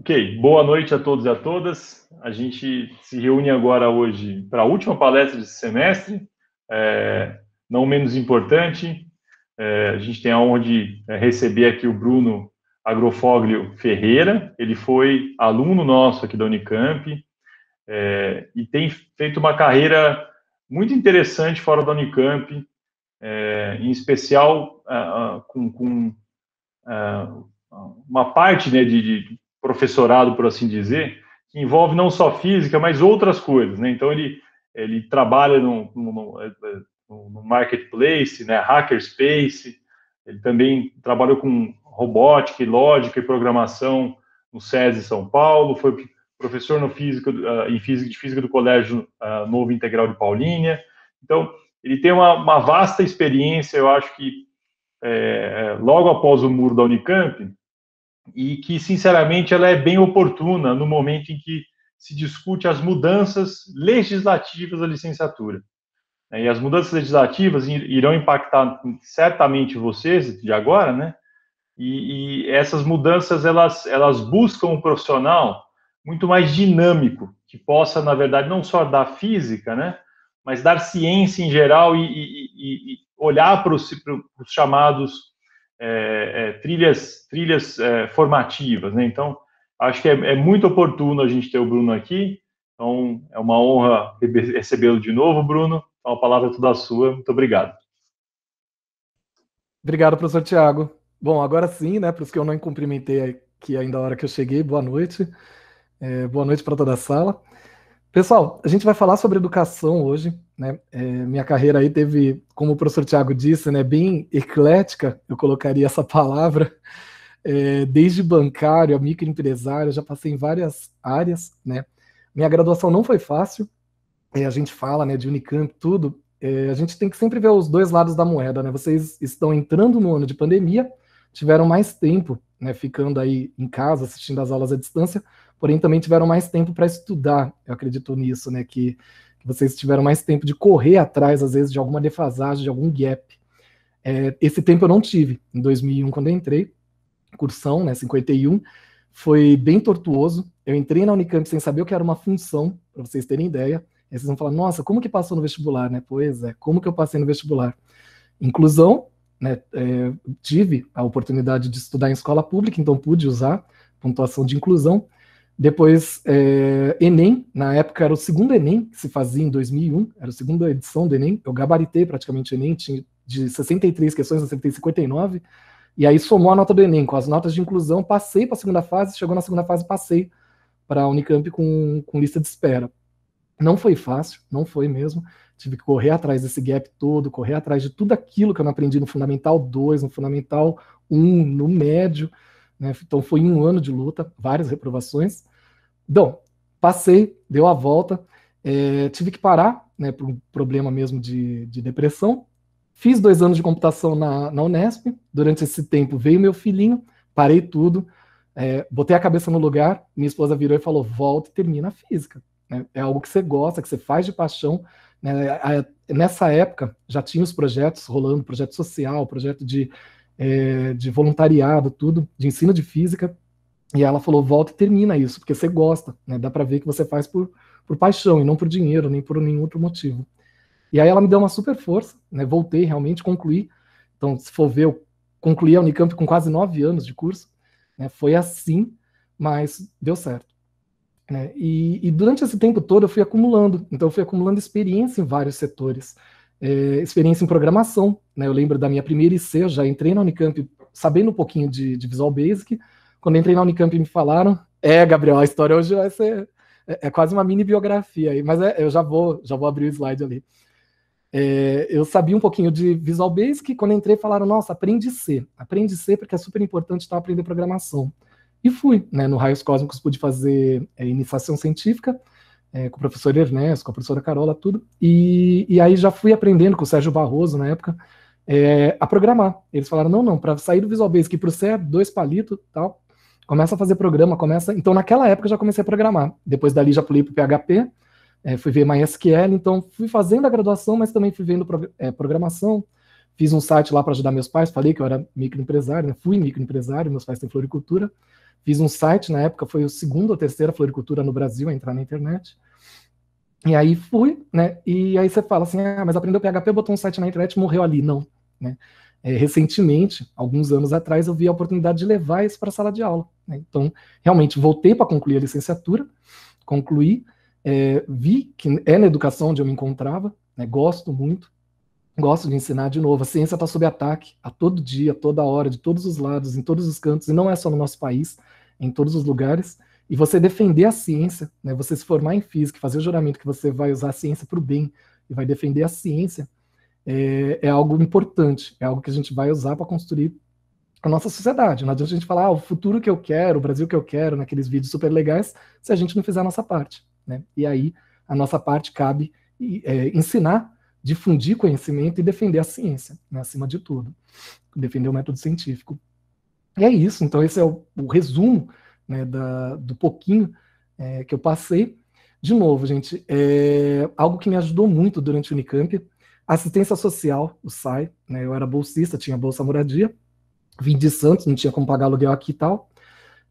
Ok, boa noite a todos e a todas. A gente se reúne agora hoje para a última palestra desse semestre, é, não menos importante. É, a gente tem a honra de é, receber aqui o Bruno Agrofoglio Ferreira. Ele foi aluno nosso aqui da Unicamp é, e tem feito uma carreira muito interessante fora da Unicamp, é, em especial com, com uma parte né, de, de professorado, por assim dizer, que envolve não só física, mas outras coisas. Né? Então, ele, ele trabalha no, no, no marketplace, né? hackerspace, ele também trabalhou com robótica e lógica e programação no SESI São Paulo, foi professor no físico, ah, em física, de física do Colégio ah, Novo Integral de Paulínia. Então, ele tem uma, uma vasta experiência, eu acho que é, é logo após o muro da Unicamp, e que, sinceramente, ela é bem oportuna no momento em que se discute as mudanças legislativas da licenciatura. Né, e as mudanças legislativas irão impactar certamente vocês de agora, né? E, e essas mudanças elas elas buscam um profissional muito mais dinâmico que possa, na verdade, não só dar física, né? Mas dar ciência em geral e, e, e olhar para os, para os chamados é, é, trilhas, trilhas é, formativas, né? Então, acho que é, é, muito oportuno a gente ter o Bruno aqui. Então, é uma honra recebê-lo de novo, Bruno. Então, a palavra é toda sua. Muito obrigado. Obrigado, professor Tiago. Bom, agora sim, né? Para os que eu não cumprimentei aqui ainda a hora que eu cheguei, boa noite. É, boa noite para toda a sala. Pessoal, a gente vai falar sobre educação hoje. Né? É, minha carreira aí teve, como o professor Tiago disse, né, bem eclética, eu colocaria essa palavra, é, desde bancário a microempresário, já passei em várias áreas. Né? Minha graduação não foi fácil, é, a gente fala né, de Unicamp, tudo, é, a gente tem que sempre ver os dois lados da moeda. Né? Vocês estão entrando no ano de pandemia, tiveram mais tempo, né, ficando aí em casa, assistindo as aulas à distância, porém também tiveram mais tempo para estudar, eu acredito nisso, né, que vocês tiveram mais tempo de correr atrás, às vezes, de alguma defasagem, de algum gap. É, esse tempo eu não tive. Em 2001, quando eu entrei, cursão, né, 51, foi bem tortuoso. Eu entrei na Unicamp sem saber o que era uma função, para vocês terem ideia. Aí vocês vão falar, nossa, como que passou no vestibular, né? Pois é, como que eu passei no vestibular? Inclusão, né, é, tive a oportunidade de estudar em escola pública, então pude usar pontuação de inclusão. Depois, é, Enem, na época era o segundo Enem que se fazia em 2001, era a segunda edição do Enem, eu gabaritei praticamente o Enem, tinha de 63 questões, acertei 59, e aí somou a nota do Enem com as notas de inclusão, passei para a segunda fase, chegou na segunda fase, passei para a Unicamp com, com lista de espera. Não foi fácil, não foi mesmo, tive que correr atrás desse gap todo, correr atrás de tudo aquilo que eu não aprendi no Fundamental 2, no Fundamental 1, no médio, né? Então foi um ano de luta, várias reprovações. Então, passei, deu a volta, é, tive que parar, né, por um problema mesmo de, de depressão. Fiz dois anos de computação na, na, Unesp. Durante esse tempo veio meu filhinho, parei tudo, é, botei a cabeça no lugar. Minha esposa virou e falou: volta e termina a física. Né? É algo que você gosta, que você faz de paixão. Né? A, a, nessa época já tinha os projetos rolando projeto social, projeto de é, de voluntariado, tudo, de ensino de física. E ela falou: volta e termina isso, porque você gosta, né? Dá para ver que você faz por, por paixão e não por dinheiro, nem por nenhum outro motivo. E aí ela me deu uma super força, né? Voltei realmente, concluí. Então, se for ver, eu concluí a Unicamp com quase nove anos de curso. Né? Foi assim, mas deu certo. Né? E, e durante esse tempo todo eu fui acumulando, então eu fui acumulando experiência em vários setores é, experiência em programação. Né? Eu lembro da minha primeira IC, já entrei na Unicamp sabendo um pouquinho de, de Visual Basic. Quando entrei na Unicamp me falaram, é, Gabriel, a história hoje vai ser é, é quase uma mini biografia aí, mas é, eu já vou, já vou abrir o slide ali. É, eu sabia um pouquinho de Visual Basic, quando entrei falaram, nossa, aprende C, aprende C porque é super importante tá, aprender programação. E fui, né, no Raios Cósmicos pude fazer é, iniciação científica, é, com o professor Ernesto, com a professora Carola, tudo. E, e aí já fui aprendendo com o Sérgio Barroso na época é, a programar. Eles falaram: não, não, para sair do Visual Basic para o C, é dois palitos tal. Começa a fazer programa, começa. Então, naquela época, já comecei a programar. Depois dali, já pulei para o PHP, é, fui ver MySQL. Então, fui fazendo a graduação, mas também fui vendo pro, é, programação. Fiz um site lá para ajudar meus pais. Falei que eu era microempresário, né? fui microempresário, meus pais têm floricultura. Fiz um site, na época foi o segundo ou terceira floricultura no Brasil a entrar na internet. E aí fui, né? E aí você fala assim, ah, mas aprendeu PHP, botou um site na internet, morreu ali. Não, né? É, recentemente, alguns anos atrás, eu vi a oportunidade de levar isso para a sala de aula. Né? Então, realmente, voltei para concluir a licenciatura, concluí, é, vi que é na educação onde eu me encontrava, né? gosto muito, gosto de ensinar de novo, a ciência está sob ataque a todo dia, toda hora, de todos os lados, em todos os cantos, e não é só no nosso país, em todos os lugares. E você defender a ciência, né, você se formar em física, fazer o juramento que você vai usar a ciência para o bem e vai defender a ciência, é, é, algo importante, é algo que a gente vai usar para construir a nossa sociedade. Não adianta a gente falar ah, o futuro que eu quero, o Brasil que eu quero, naqueles vídeos super legais, se a gente não fizer a nossa parte. Né? E aí, a nossa parte cabe é, ensinar difundir conhecimento e defender a ciência, né, acima de tudo, defender o método científico. E é isso, então esse é o, o resumo né, da, do pouquinho é, que eu passei. De novo, gente, é algo que me ajudou muito durante o Unicamp, assistência social, o SAI, né, eu era bolsista, tinha bolsa moradia, vim de Santos, não tinha como pagar aluguel aqui e tal,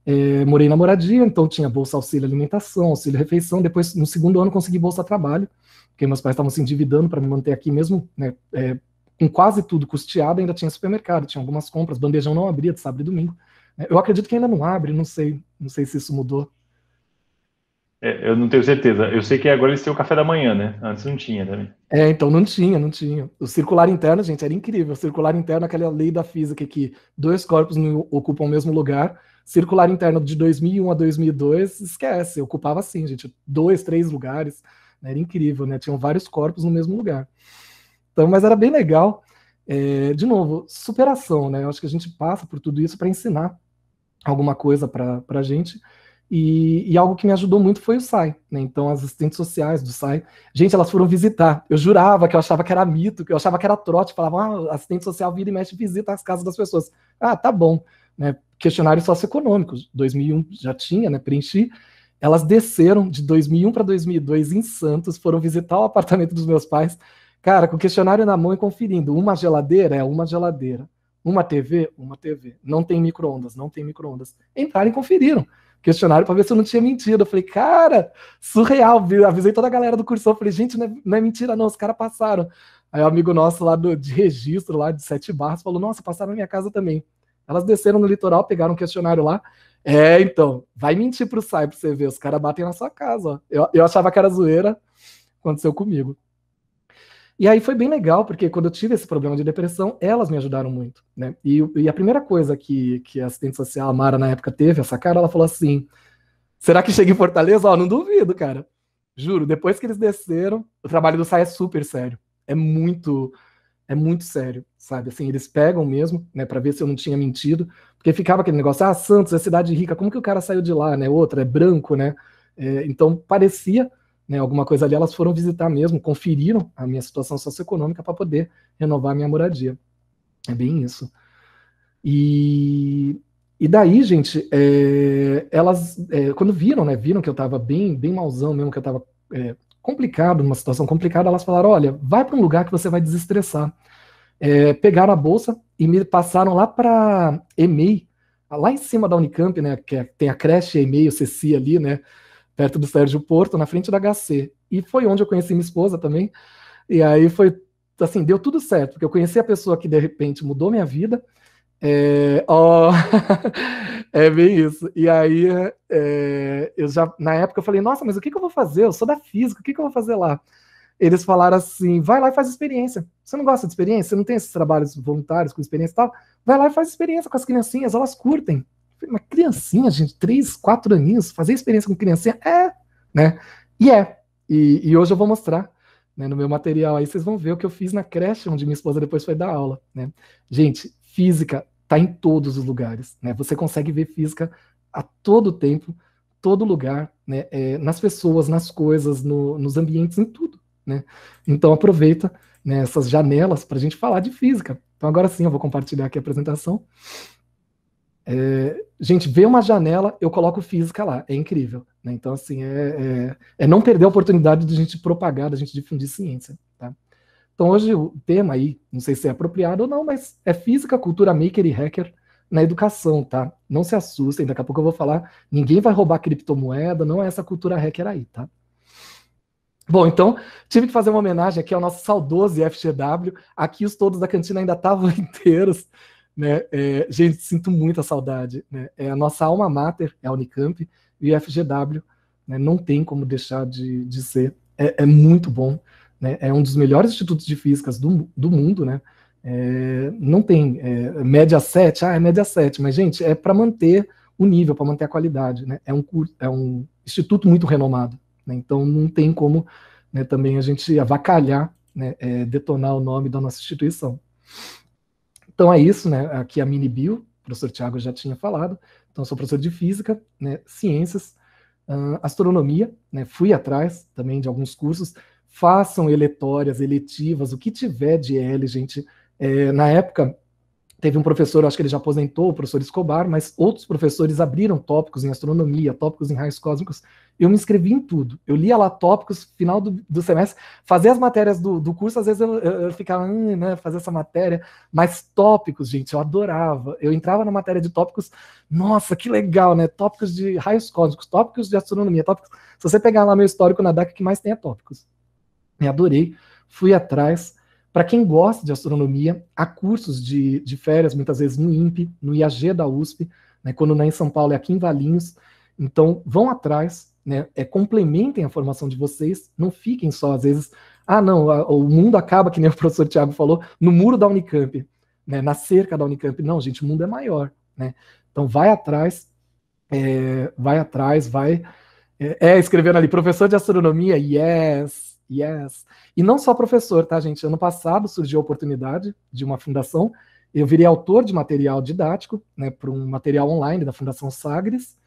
é, morei na moradia, então tinha bolsa auxílio alimentação, auxílio refeição, depois no segundo ano consegui bolsa trabalho, porque meus pais estavam se endividando para me manter aqui mesmo, né, é, com quase tudo custeado, ainda tinha supermercado, tinha algumas compras, bandejão não abria de sábado e domingo. Né. Eu acredito que ainda não abre, não sei, não sei se isso mudou. É, eu não tenho certeza. Eu sei que agora eles têm o café da manhã, né? Antes não tinha também. É, então não tinha, não tinha. O circular interno, gente, era incrível. O circular interno, aquela lei da física que dois corpos não ocupam o mesmo lugar. Circular interno de 2001 a 2002, esquece. ocupava assim, gente, dois, três lugares. Era incrível, né? Tinham vários corpos no mesmo lugar. Então, mas era bem legal. É, de novo, superação, né? Eu acho que a gente passa por tudo isso para ensinar alguma coisa para a gente. E, e, algo que me ajudou muito foi o SAI. Né? Então, as assistentes sociais do SAI, gente, elas foram visitar. Eu jurava que eu achava que era mito, que eu achava que era trote. Falavam, ah, assistente social vira e mexe visita as casas das pessoas. Ah, tá bom. Né? Questionário socioeconômico, 2001 já tinha, né? preenchi. Elas desceram de 2001 para 2002 em Santos, foram visitar o apartamento dos meus pais, cara, com o questionário na mão e conferindo. Uma geladeira é uma geladeira. Uma TV? Uma TV. Não tem micro-ondas, não tem micro-ondas. Entraram e conferiram. Questionário para ver se eu não tinha mentido. Eu falei, cara, surreal. Avisei toda a galera do cursor. Falei, gente, não é, não é mentira, não. Os caras passaram. Aí o um amigo nosso lá do, de registro, lá de Sete Barras, falou, nossa, passaram na minha casa também. Elas desceram no litoral, pegaram um questionário lá é, então, vai mentir pro Sai pra você ver. Os caras batem na sua casa. Ó. Eu, eu achava que era zoeira, aconteceu comigo. E aí foi bem legal, porque quando eu tive esse problema de depressão, elas me ajudaram muito, né? E, e a primeira coisa que, que a assistente social, a Mara, na época teve, essa cara, ela falou assim, será que chega em Fortaleza? Ó, não duvido, cara. Juro, depois que eles desceram, o trabalho do SAI é super sério. É muito é muito sério, sabe? Assim, eles pegam mesmo, né, para ver se eu não tinha mentido, porque ficava aquele negócio, ah, Santos é cidade rica, como que o cara saiu de lá, né? Outra é branco, né? É, então parecia, né, alguma coisa ali. Elas foram visitar mesmo, conferiram a minha situação socioeconômica para poder renovar a minha moradia. É bem isso. E e daí, gente, é, elas, é, quando viram, né, viram que eu estava bem, bem malzão mesmo, que eu estava é, complicado, numa situação complicada, elas falaram: olha, vai para um lugar que você vai desestressar. É, pegaram a bolsa e me passaram lá para EMEI, lá em cima da Unicamp, né, que é, tem a creche EMEI, o CECI ali, né, perto do Sérgio Porto, na frente da HC. E foi onde eu conheci minha esposa também. E aí foi assim, deu tudo certo, porque eu conheci a pessoa que de repente mudou minha vida é, ó, é bem isso. E aí, é, eu já, na época, eu falei, nossa, mas o que, que eu vou fazer? Eu sou da física, o que, que eu vou fazer lá? Eles falaram assim: vai lá e faz experiência. Você não gosta de experiência? Você não tem esses trabalhos voluntários com experiência e tal? Vai lá e faz experiência com as criancinhas, elas curtem. Uma criancinha, gente, três, quatro aninhos, fazer experiência com criancinha é, né? E é. E, e hoje eu vou mostrar né, no meu material aí, vocês vão ver o que eu fiz na creche, onde minha esposa depois foi dar aula, né? Gente, física está em todos os lugares. Né? Você consegue ver física a todo tempo, todo lugar, né? É, nas pessoas, nas coisas, no, nos ambientes, em tudo. Né? Então aproveita né, essas janelas para a gente falar de física. Então agora sim eu vou compartilhar aqui a apresentação. É, gente, vê uma janela, eu coloco física lá, é incrível. Né? Então, assim, é, é, é, não perder a oportunidade de a gente propagar, da gente difundir ciência. Tá? Então hoje o tema aí, não sei se é apropriado ou não, mas é física, cultura maker e hacker na educação, tá? Não se assustem, daqui a pouco eu vou falar, ninguém vai roubar criptomoeda, não é essa cultura hacker aí, tá? Bom, então, tive que fazer uma homenagem aqui ao nosso saudoso FGW. Aqui os todos da cantina ainda estavam inteiros, né? É, gente, sinto muita saudade, né? É a nossa alma mater, é a Unicamp, e o FGW, né? não tem como deixar de, de ser. É, é muito bom né, é um dos melhores institutos de físicas do, do mundo, né? É, não tem é, média 7, ah, é média 7, mas, gente, é para manter o nível, para manter a qualidade, né? É um, é um instituto muito renomado, né? Então não tem como né, também a gente avacalhar, né, é, detonar o nome da nossa instituição. Então é isso, né? Aqui a mini bio, o professor Tiago já tinha falado. Então sou professor de física, né, ciências, uh, astronomia, né, fui atrás também de alguns cursos façam eletórias, eletivas, o que tiver de L, gente. É, na época, teve um professor, acho que ele já aposentou, o professor Escobar, mas outros professores abriram tópicos em astronomia, tópicos em raios cósmicos. Eu me inscrevi em tudo. Eu lia lá tópicos, final do, do semestre, fazer as matérias do, do curso, às vezes eu, eu, eu ficava, hum, né, fazer essa matéria, mas tópicos, gente, eu adorava. Eu entrava na matéria de tópicos, nossa, que legal, né? Tópicos de raios cósmicos, tópicos de astronomia, tópicos. Se você pegar lá meu histórico na DAC, que mais tem é tópicos me adorei. Fui atrás. Para quem gosta de astronomia, há cursos de, de férias, muitas vezes no INPE, no IAG da USP, né, quando não é em São Paulo, é aqui em Valinhos. Então, vão atrás, né, é, complementem a formação de vocês, não fiquem só, às vezes, ah, não, a, o mundo acaba, que nem o professor Tiago falou, no muro da Unicamp, né, na cerca da Unicamp. Não, gente, o mundo é maior. Né? Então, vai atrás, é, vai atrás, vai. É, é, escrevendo ali, professor de astronomia, yes! yes. E não só professor, tá, gente? Ano passado surgiu a oportunidade de uma fundação. Eu virei autor de material didático, né, para um material online da Fundação Sagres,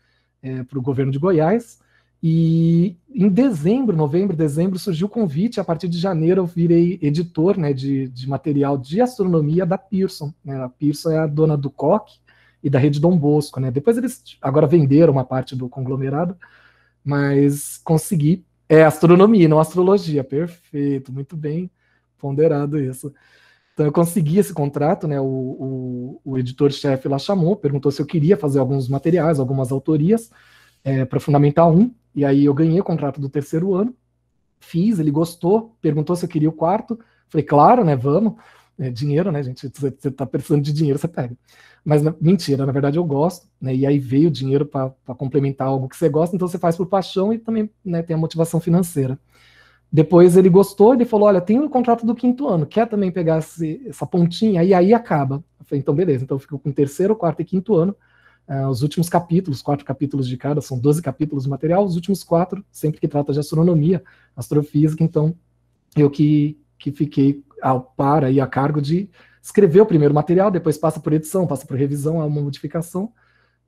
é, para o governo de Goiás. E em dezembro, novembro, dezembro, surgiu o convite. A partir de janeiro, eu virei editor né, de, de material de astronomia da Pearson. Né? A Pearson é a dona do COC e da rede Dom Bosco. Né? Depois eles agora venderam uma parte do conglomerado, mas consegui é astronomia, não astrologia. Perfeito, muito bem ponderado isso. Então eu consegui esse contrato, né? O, o, o editor-chefe lá chamou, perguntou se eu queria fazer alguns materiais, algumas autorias é, para Fundamental 1. E aí eu ganhei o contrato do terceiro ano, fiz, ele gostou, perguntou se eu queria o quarto. Falei, claro, né? Vamos. É, dinheiro, né, gente? Você está precisando de dinheiro, você pega. Mas mentira, na verdade eu gosto, né? E aí veio o dinheiro para complementar algo que você gosta, então você faz por paixão e também né, tem a motivação financeira. Depois ele gostou, ele falou: Olha, tem o um contrato do quinto ano, quer também pegar esse, essa pontinha? E aí acaba. Eu falei: Então, beleza, então eu fico com terceiro, quarto e quinto ano. Uh, os últimos capítulos, quatro capítulos de cada, são 12 capítulos de material, os últimos quatro, sempre que trata de astronomia, astrofísica, então eu que, que fiquei ao par e a cargo de escreveu primeiro material, depois passa por edição, passa por revisão, há é uma modificação,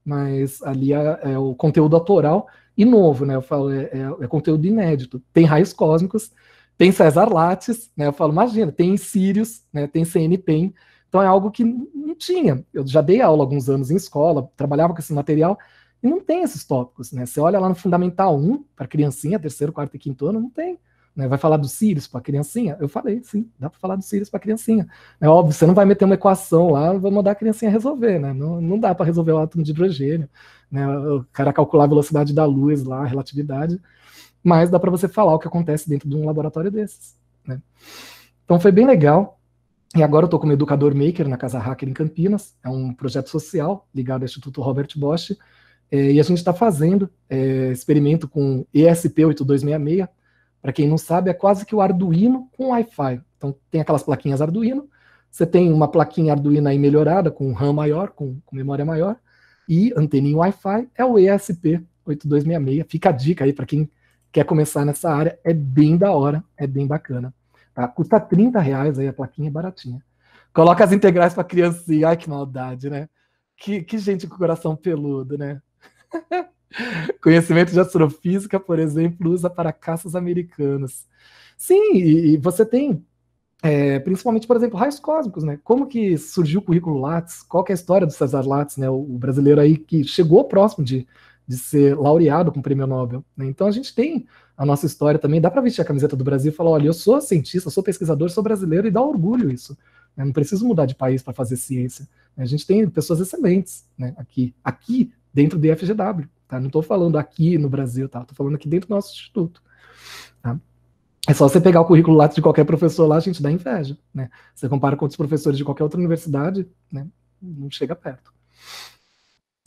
mas ali é, é o conteúdo autoral e novo, né? Eu falo, é, é, é, conteúdo inédito. Tem Raios Cósmicos, tem César Lattes, né? Eu falo, imagina, tem Sirius, né? tem CNPEN, então é algo que não tinha. Eu já dei aula alguns anos em escola, trabalhava com esse material, e não tem esses tópicos, né? Você olha lá no Fundamental 1, para criancinha, terceiro, quarto e quinto ano, não tem. Né? Vai falar do Sirius para criancinha? Eu falei, sim, dá para falar do Sirius para criancinha. É óbvio, você não vai meter uma equação lá, vai mandar a criancinha resolver, né? Não, não dá para resolver o átomo de hidrogênio, né? O cara calcular a velocidade da luz lá, a relatividade, mas dá para você falar o que acontece dentro de um laboratório desses, né? Então foi bem legal. E agora eu estou como educador maker na Casa Hacker em Campinas, é um projeto social ligado ao Instituto Robert Bosch, é, e a gente está fazendo é, experimento com ESP8266, para quem não sabe, é quase que o Arduino com Wi-Fi. Então tem aquelas plaquinhas Arduino, você tem uma plaquinha Arduino aí melhorada, com RAM maior, com, com memória maior, e anteninha Wi-Fi, é o ESP8266. Fica a dica aí para quem quer começar nessa área, é bem da hora, é bem bacana. Tá? Custa 30 reais aí a plaquinha, é baratinha. Coloca as integrais para criancinha, ai que maldade, né? Que, que gente com coração peludo, né? Conhecimento de astrofísica, por exemplo, usa para caças americanos. Sim, e, e você tem, é, principalmente, por exemplo, raios cósmicos, né? Como que surgiu o currículo Lattes? Qual é a história do César Lattes, né? O, o, brasileiro aí que chegou próximo de, de ser laureado com o prêmio Nobel. Né? Então a gente tem a nossa história também. Dá para vestir a camiseta do Brasil e falar: olha, eu sou cientista, sou pesquisador, sou brasileiro, e dá orgulho isso. Né? não preciso mudar de país para fazer ciência. A gente tem pessoas excelentes né, aqui, aqui dentro do IFGW. Tá? Não estou falando aqui no Brasil, tá? estou falando aqui dentro do nosso instituto. Tá? É só você pegar o currículo lá de qualquer professor lá, a gente dá inveja. Né? Você compara com outros professores de qualquer outra universidade, né? não chega perto.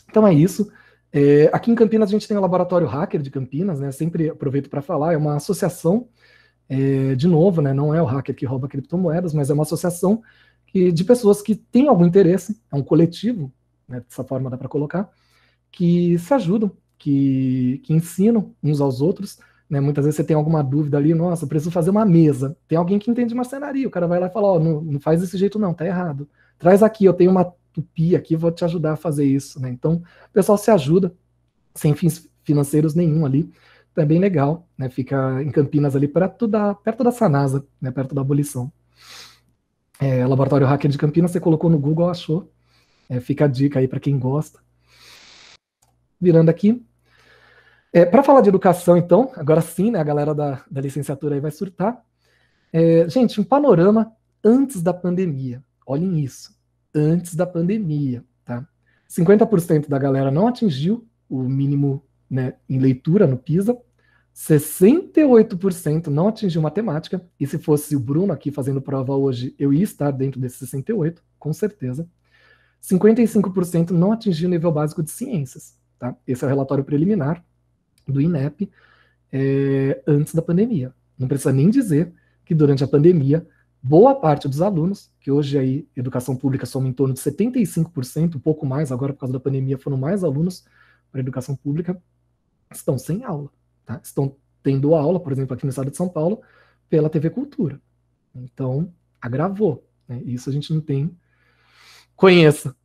Então é isso. É, aqui em Campinas a gente tem o Laboratório Hacker de Campinas, né? Sempre aproveito para falar, é uma associação, é, de novo, né? Não é o hacker que rouba criptomoedas, mas é uma associação que, de pessoas que têm algum interesse, é um coletivo, né? dessa forma dá para colocar, que se ajudam, que, que ensinam uns aos outros. Né? Muitas vezes você tem alguma dúvida ali, nossa, preciso fazer uma mesa. Tem alguém que entende marcenaria, o cara vai lá e fala, ó, oh, não, não, faz desse jeito não, tá errado. Traz aqui, eu tenho uma tupi aqui, vou te ajudar a fazer isso, né? Então, o pessoal se ajuda, sem fins financeiros nenhum ali. É bem legal, né? Fica em Campinas ali, perto da, perto da Sanasa, né? Perto da abolição. É, Laboratório Hacker de Campinas, você colocou no Google, achou. É, fica a dica aí para quem gosta virando aqui. É, para falar de educação, então, agora sim, né, a galera da, da licenciatura aí vai surtar. É, gente, um panorama antes da pandemia. Olhem isso. Antes da pandemia, tá? 50% da galera não atingiu o mínimo né, em leitura no PISA, 68% não atingiu matemática, e se fosse o Bruno aqui fazendo prova hoje, eu ia estar dentro desse 68, com certeza. 55% não atingiu o nível básico de ciências. Tá? Esse é o relatório preliminar do INEP é, antes da pandemia. Não precisa nem dizer que durante a pandemia, boa parte dos alunos, que hoje aí educação pública soma em torno de 75%, um pouco mais agora por causa da pandemia, foram mais alunos para educação pública, estão sem aula. Tá? Estão tendo aula, por exemplo, aqui no estado de São Paulo, pela TV Cultura. Então, agravou. Né? Isso a gente não tem. Conheça.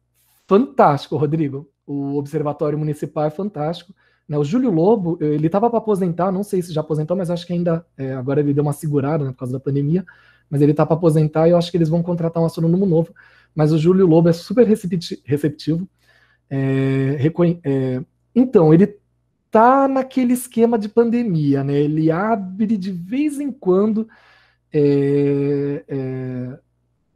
Fantástico, Rodrigo o Observatório Municipal é fantástico. Né? O Júlio Lobo, eh, ele estava para aposentar, não sei se já aposentou, mas acho que ainda, é, agora ele deu uma segurada né, por causa da pandemia, mas ele está para aposentar e eu acho que eles vão contratar um astrônomo novo. Mas o Júlio Lobo é super receptivo. É, é, então, ele tá naquele esquema de pandemia, né? Ele abre de vez em quando é,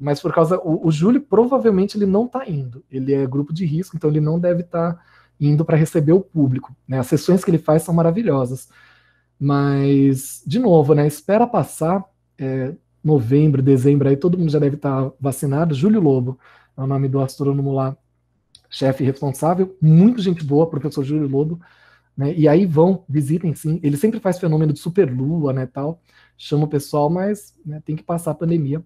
mas por causa o, o, Júlio provavelmente ele não está indo. Ele é grupo de risco, então ele não deve estar tá indo para receber o público. Né? As sessões que ele faz são maravilhosas, mas de novo, né? Espera passar é, novembro, dezembro aí todo mundo já deve estar tá vacinado. Júlio Lobo é o nome do astrônomo lá, chefe responsável, muito gente boa, professor Júlio Lobo. Né? E aí vão, visitem sim. Ele sempre faz fenômeno de superlua, né, tal. Chama o pessoal, mas né, tem que passar a pandemia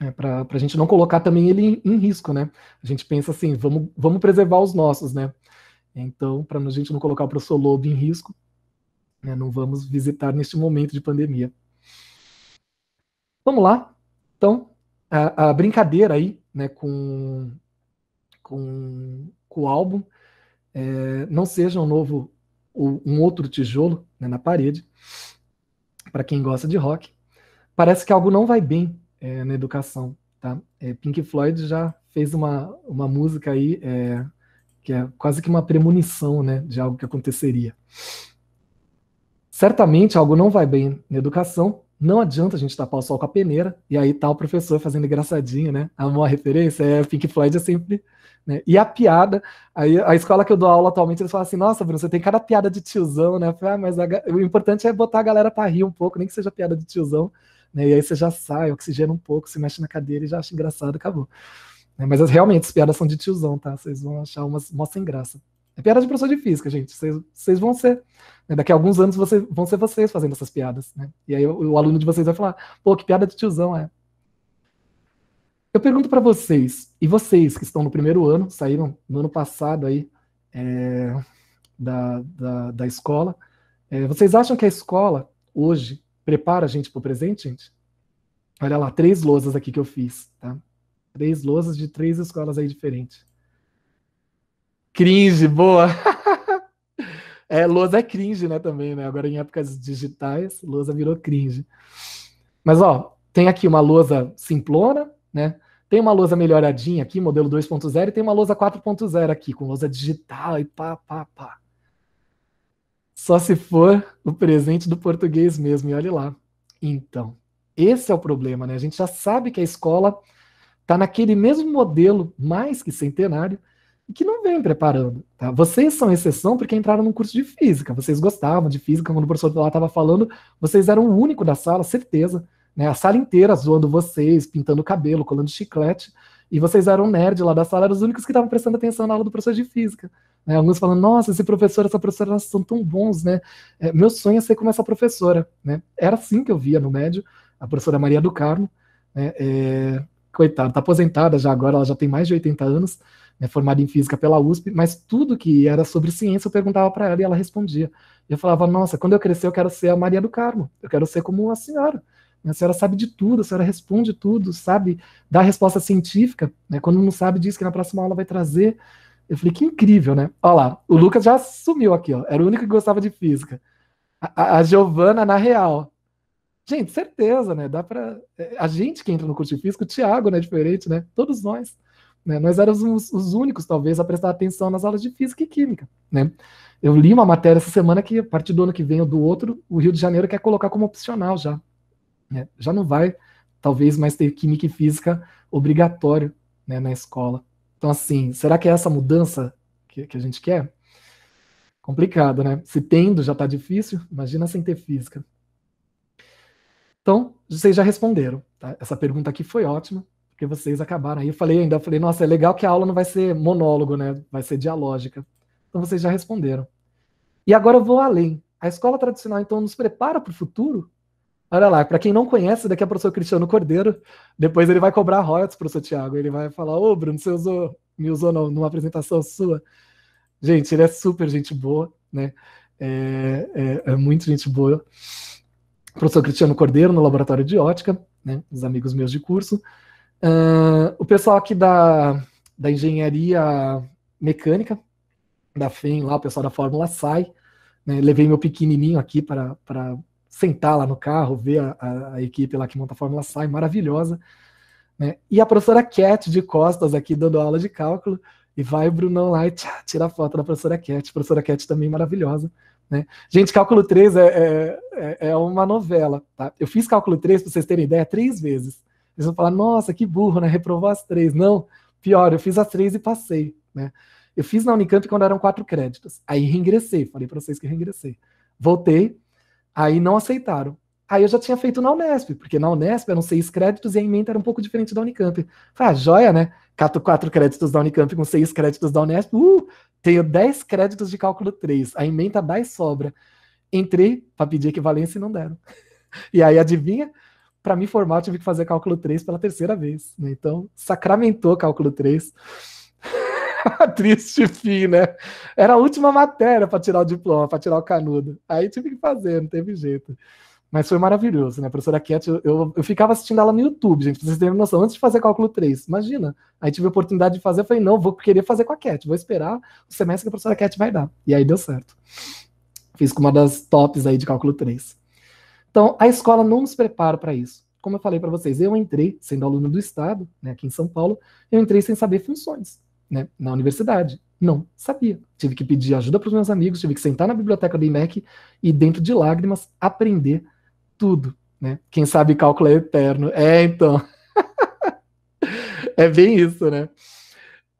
é, para a gente não colocar também ele em, em, risco, né? A gente pensa assim, vamos, vamos preservar os nossos, né? Então, para a gente não colocar o professor Lobo em risco, né, não vamos visitar neste momento de pandemia. Vamos lá. Então, a, a brincadeira aí, né, com, com, com o álbum, é, não seja um novo, um outro tijolo né, na parede, para quem gosta de rock. Parece que algo não vai bem é, na educação. Tá? É, Pink Floyd já fez uma, uma música aí é, que é quase que uma premonição né, de algo que aconteceria. Certamente algo não vai bem na educação, não adianta a gente tapar o sol com a peneira, e aí tá o professor fazendo engraçadinho, né? A maior referência é Pink Floyd é sempre. Né? E a piada, aí a escola que eu dou aula atualmente, eles falam assim, nossa, Bruno, você tem cada piada de tiozão, né? Falei, ah, mas a... o importante é botar a galera para rir um pouco, nem que seja piada de tiozão, né? E aí você já sai, oxigena um pouco, se mexe na cadeira e já acha engraçado, acabou. Né? Mas realmente, as piadas são de tiozão, tá? Vocês vão achar umas, umas sem graça. É piada de professor de física, gente. Vocês vão ser. Né? Daqui a alguns anos vocês, vão ser vocês fazendo essas piadas. Né? E aí o, o aluno de vocês vai falar: pô, que piada de tiozão é. Eu pergunto para vocês, e vocês que estão no primeiro ano, saíram no ano passado aí é, da, da, da, escola, é, vocês acham que a escola hoje prepara a gente para o presente, gente? Olha lá, três lousas aqui que eu fiz, tá? Três lousas de três escolas aí diferentes. Cringe, boa! é, lousa é cringe, né, também, né? Agora em épocas digitais, lousa virou cringe. Mas, ó, tem aqui uma lousa simplona, né? Tem uma lousa melhoradinha aqui, modelo 2.0, e tem uma lousa 4.0 aqui, com lousa digital e pá, pá, pá. Só se for o presente do português mesmo, e olhe lá. Então, esse é o problema, né? A gente já sabe que a escola está naquele mesmo modelo, mais que centenário, e que não vem preparando. Tá? Vocês são exceção porque entraram num curso de física. Vocês gostavam de física, quando o professor lá estava falando, vocês eram o único da sala, certeza. Né? A sala inteira zoando vocês, pintando o cabelo, colando chiclete. E vocês eram nerd lá da sala, eram os únicos que estavam prestando atenção na aula do professor de física. Né? Alguns falando, nossa, esse professor, essa professora, elas são tão bons, né? É, meu sonho é ser como essa professora, né? Era assim que eu via no médio, a professora Maria do Carmo, né? É, coitada, tá aposentada já agora, ela já tem mais de 80 anos, né, formada em física pela USP, mas tudo que era sobre ciência eu perguntava para ela e ela respondia. Eu falava, nossa, quando eu crescer eu quero ser a Maria do Carmo, eu quero ser como a senhora. A senhora sabe de tudo, a senhora responde tudo, sabe dá resposta científica, né? Quando não sabe, diz que na próxima aula vai trazer. Eu falei, que incrível, né? Olha lá, o Lucas já sumiu aqui, ó. Era o único que gostava de física. A, a Giovana, na real. Gente, certeza, né? Dá para é, é, A gente que entra no curso de física, o Tiago, né? Diferente, né? Todos nós. Né? Nós éramos os, únicos, talvez, a prestar atenção nas aulas de física e química. Né? Eu li uma matéria essa semana que, a partir do ano que vem ou do outro, o Rio de Janeiro quer colocar como opcional já né? Já não vai, talvez, mais ter química e física obrigatório né, na escola. Então, assim, será que é essa mudança que, que a gente quer? Complicado, né? Se tendo já está difícil, imagina sem ter física. Então, vocês já responderam. Tá? Essa pergunta aqui foi ótima, porque vocês acabaram aí. Eu falei ainda, falei, nossa, é legal que a aula não vai ser monólogo, né? Vai ser dialógica. Então, vocês já responderam. E agora eu vou além. A escola tradicional, então, nos prepara para o futuro? Olha lá, para quem não conhece, daqui é o professor Cristiano Cordeiro. Depois ele vai cobrar royalties, professor Tiago. Ele vai falar: Ô, Bruno, você usou, me usou não, numa apresentação sua. Gente, ele é super gente boa, né? É, é, é muito gente boa. professor Cristiano Cordeiro, no laboratório de ótica, né? Os amigos meus de curso. Uh, o pessoal aqui da, da engenharia mecânica, da FEM lá, o pessoal da Fórmula SAI. Né? Levei meu pequenininho aqui para sentar lá no carro, ver a, a, a equipe lá que monta a fórmula sai, maravilhosa. Né? E a professora Cat de costas aqui dando aula de cálculo, e vai o Brunão lá e tchá, tira a foto da professora Cat, professora Cat também maravilhosa. Né? Gente, cálculo 3 é, é, é, é uma novela. Tá? Eu fiz cálculo 3, para vocês terem ideia, três vezes. Eles vão falar, nossa, que burro, né? Reprovou as três. Não, pior, eu fiz as três e passei. Né? Eu fiz na Unicamp quando eram quatro créditos. Aí reingressei, falei para vocês que reingressei. Voltei, Aí não aceitaram. Aí eu já tinha feito na Unesp, porque na Unesp eram seis créditos e a emenda era um pouco diferente da Unicamp. Falei, ah, joia, né? Cato quatro créditos da Unicamp com seis créditos da Unesp. Uh, tenho dez créditos de cálculo 3. A emenda dá e sobra. Entrei para pedir equivalência e não deram. E aí, adivinha? Para me formar, eu tive que fazer cálculo 3 pela terceira vez. Né? Então, sacramentou cálculo 3. Triste fim, né? Era a última matéria para tirar o diploma, para tirar o canudo. Aí tive que fazer, não teve jeito. Mas foi maravilhoso, né? A professora Cat, eu, eu, ficava assistindo ela no YouTube, gente, pra vocês terem noção, antes de fazer cálculo 3. Imagina. Aí tive a oportunidade de fazer, eu falei, não, vou querer fazer com a Cat, vou esperar o semestre que a professora Cat vai dar. E aí deu certo. Fiz com uma das tops aí de cálculo 3. Então, a escola não nos prepara para isso. Como eu falei para vocês, eu entrei sendo aluno do Estado, né, aqui em São Paulo, eu entrei sem saber funções né, na universidade. Não sabia. Tive que pedir ajuda para os meus amigos, tive que sentar na biblioteca do IMEC e, dentro de lágrimas, aprender tudo. Né? Quem sabe cálculo é eterno. É, então. é bem isso, né?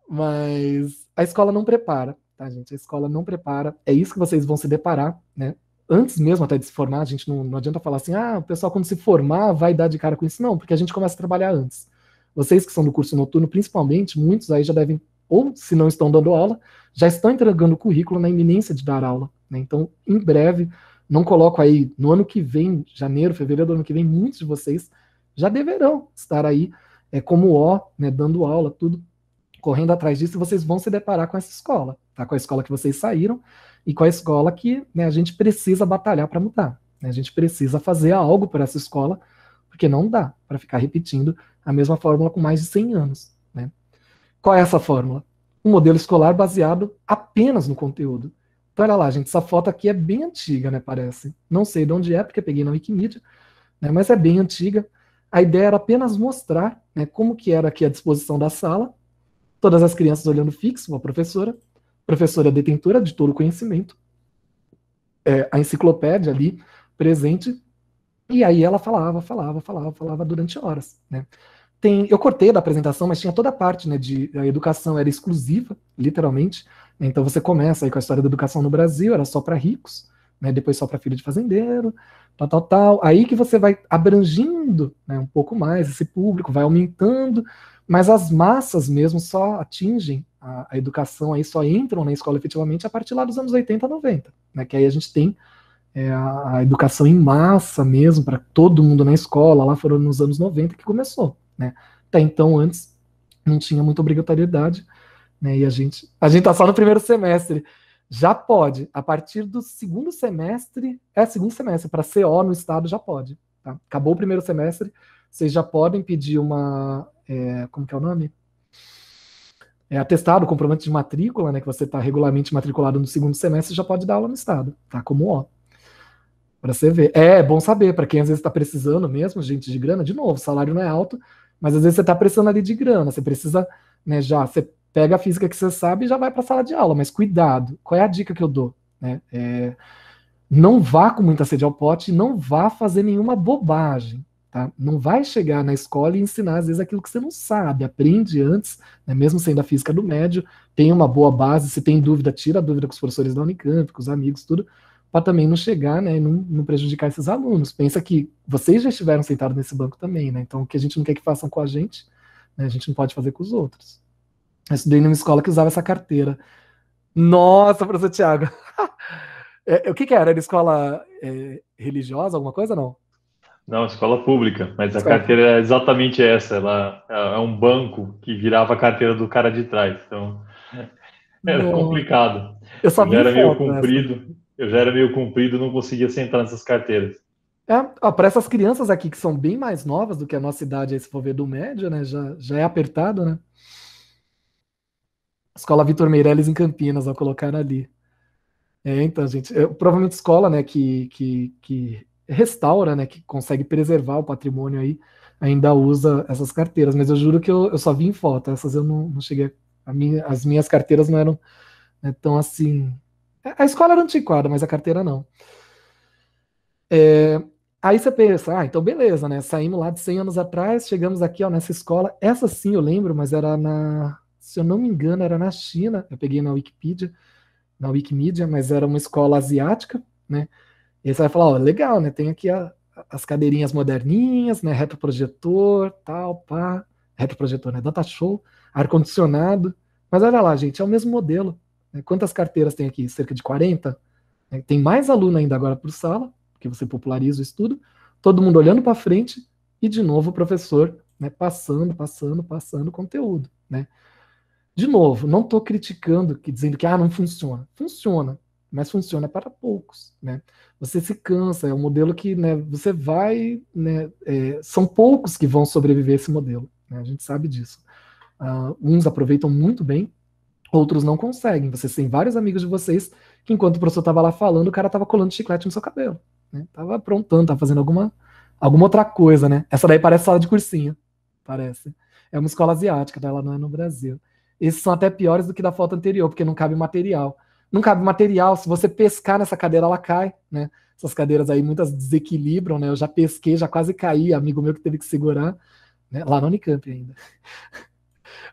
Mas a escola não prepara, tá, gente? A escola não prepara. É isso que vocês vão se deparar, né? Antes mesmo até de se formar, a gente não, não adianta falar assim, ah, o pessoal quando se formar vai dar de cara com isso. Não, porque a gente começa a trabalhar antes. Vocês que são do curso noturno, principalmente, muitos aí já devem ou se não estão dando aula, já estão entregando o currículo na iminência de dar aula. Né? Então, em breve, não coloco aí, no ano que vem, janeiro, fevereiro do ano que vem, muitos de vocês já deverão estar aí é, como ó, né, dando aula, tudo, correndo atrás disso, e vocês vão se deparar com essa escola, tá? com a escola que vocês saíram e com a escola que né, a gente precisa batalhar para mudar. Né? A gente precisa fazer algo por essa escola, porque não dá para ficar repetindo a mesma fórmula com mais de 100 anos. Qual é essa fórmula? Um modelo escolar baseado apenas no conteúdo. Então, olha lá, gente, essa foto aqui é bem antiga, né, parece. Não sei de onde é, porque peguei na Wikimedia, né, mas é bem antiga. A ideia era apenas mostrar né, como que era aqui a disposição da sala, todas as crianças olhando fixo, a professora, professora detentora de todo o conhecimento, é, a enciclopédia ali presente, e aí ela falava, falava, falava, falava durante horas, né? tem, eu cortei da apresentação, mas tinha toda a parte né, de a educação era exclusiva, literalmente. Então você começa aí com a história da educação no Brasil, era só para ricos, né, depois só para filho de fazendeiro, tal, tal, tal. Aí que você vai abrangindo né, um pouco mais esse público, vai aumentando, mas as massas mesmo só atingem a, a educação, aí só entram na escola efetivamente a partir lá dos anos 80, 90, né, que aí a gente tem é a, educação em massa mesmo, para todo mundo na escola, lá foram nos anos 90 que começou. Né? Até então, antes, não tinha muita obrigatoriedade, né? e a gente a gente está só no primeiro semestre. Já pode, a partir do segundo semestre, é segundo semestre, para CO no estado já pode. Tá? Acabou o primeiro semestre, vocês já podem pedir uma. É, como que é o nome? É, atestado, comprovante de matrícula, né, que você está regularmente matriculado no segundo semestre, já pode dar aula no estado, tá? Como ó. Para você ver. É, é bom saber, para quem às vezes está precisando mesmo, gente, de grana, de novo, salário não é alto, mas às vezes você está precisando ali de grana, você precisa, né, já, você pega a física que você sabe e já vai para a sala de aula, mas cuidado. Qual é a dica que eu dou? Né? É, não vá com muita sede ao pote, não vá fazer nenhuma bobagem. Tá? Não vai chegar na escola e ensinar, às vezes, aquilo que você não sabe. Aprende antes, né? mesmo sendo a física do médio, tem uma boa base. Se tem dúvida, tira a dúvida com os professores da Unicamp, com os amigos, tudo para também não chegar né, e não, não, prejudicar esses alunos. Pensa que vocês já estiveram sentados nesse banco também, né? Então, o que a gente não quer que façam com a gente, né, a gente não pode fazer com os outros. Eu estudei numa escola que usava essa carteira. Nossa, professor Tiago! É, é, o que, que, era? Era escola é, religiosa, alguma coisa não? Não, escola pública, mas escola. a carteira é exatamente essa. Ela é, é um banco que virava a carteira do cara de trás. Então, era é complicado. Eu só vi era meio comprido. Eu já era meio comprido, não conseguia sentar nessas carteiras. É, para essas crianças aqui que são bem mais novas do que a nossa idade, aí se for ver do médio, né? Já, já é apertado, né? Escola Vitor Meirelles em Campinas, ao colocar ali. É, então, gente, provavelmente escola, né, que, que, que restaura, né, que consegue preservar o patrimônio aí, ainda usa essas carteiras, mas eu juro que eu, eu só vi em foto, essas eu não, não cheguei, a minha, as minhas carteiras não eram né, tão assim, a escola era antiquada, mas a carteira não. É, aí você pensa, ah, então beleza, né? Saímos lá de 100 anos atrás, chegamos aqui ó, nessa escola. Essa sim eu lembro, mas era na. Se eu não me engano, era na China. Eu peguei na Wikipedia, na Wikimedia, mas era uma escola asiática, né? E aí você vai falar, ó, legal, né? Tem aqui a, as cadeirinhas moderninhas, né? Retroprojetor, tal, pá. Retroprojetor, né? Data show, ar-condicionado. Mas olha lá, gente, é o mesmo modelo. Né? Quantas carteiras tem aqui? Cerca de 40? Né? Tem mais aluno ainda agora por sala, porque você populariza o estudo, todo mundo olhando para frente e, de novo, o professor né, passando, passando, passando conteúdo. Né? De novo, não estou criticando, que, dizendo que ah, não funciona. Funciona, mas funciona para poucos. Né? Você se cansa, é um modelo que né, você vai. Né, é, são poucos que vão sobreviver a esse modelo, né? a gente sabe disso. Uh, uns aproveitam muito bem Outros não conseguem. Vocês têm vários amigos de vocês que, enquanto o professor estava lá falando, o cara estava colando chiclete no seu cabelo. Né? Tava aprontando, tava fazendo alguma, alguma outra coisa, né? Essa daí parece sala de cursinho. Parece. É uma escola asiática, tá? ela não é no Brasil. Esses são até piores do que da foto anterior, porque não cabe material. Não cabe material, se você pescar nessa cadeira, ela cai, né? Essas cadeiras aí, muitas desequilibram, né? Eu já pesquei, já quase caí, amigo meu que teve que segurar, né? lá no Unicamp ainda.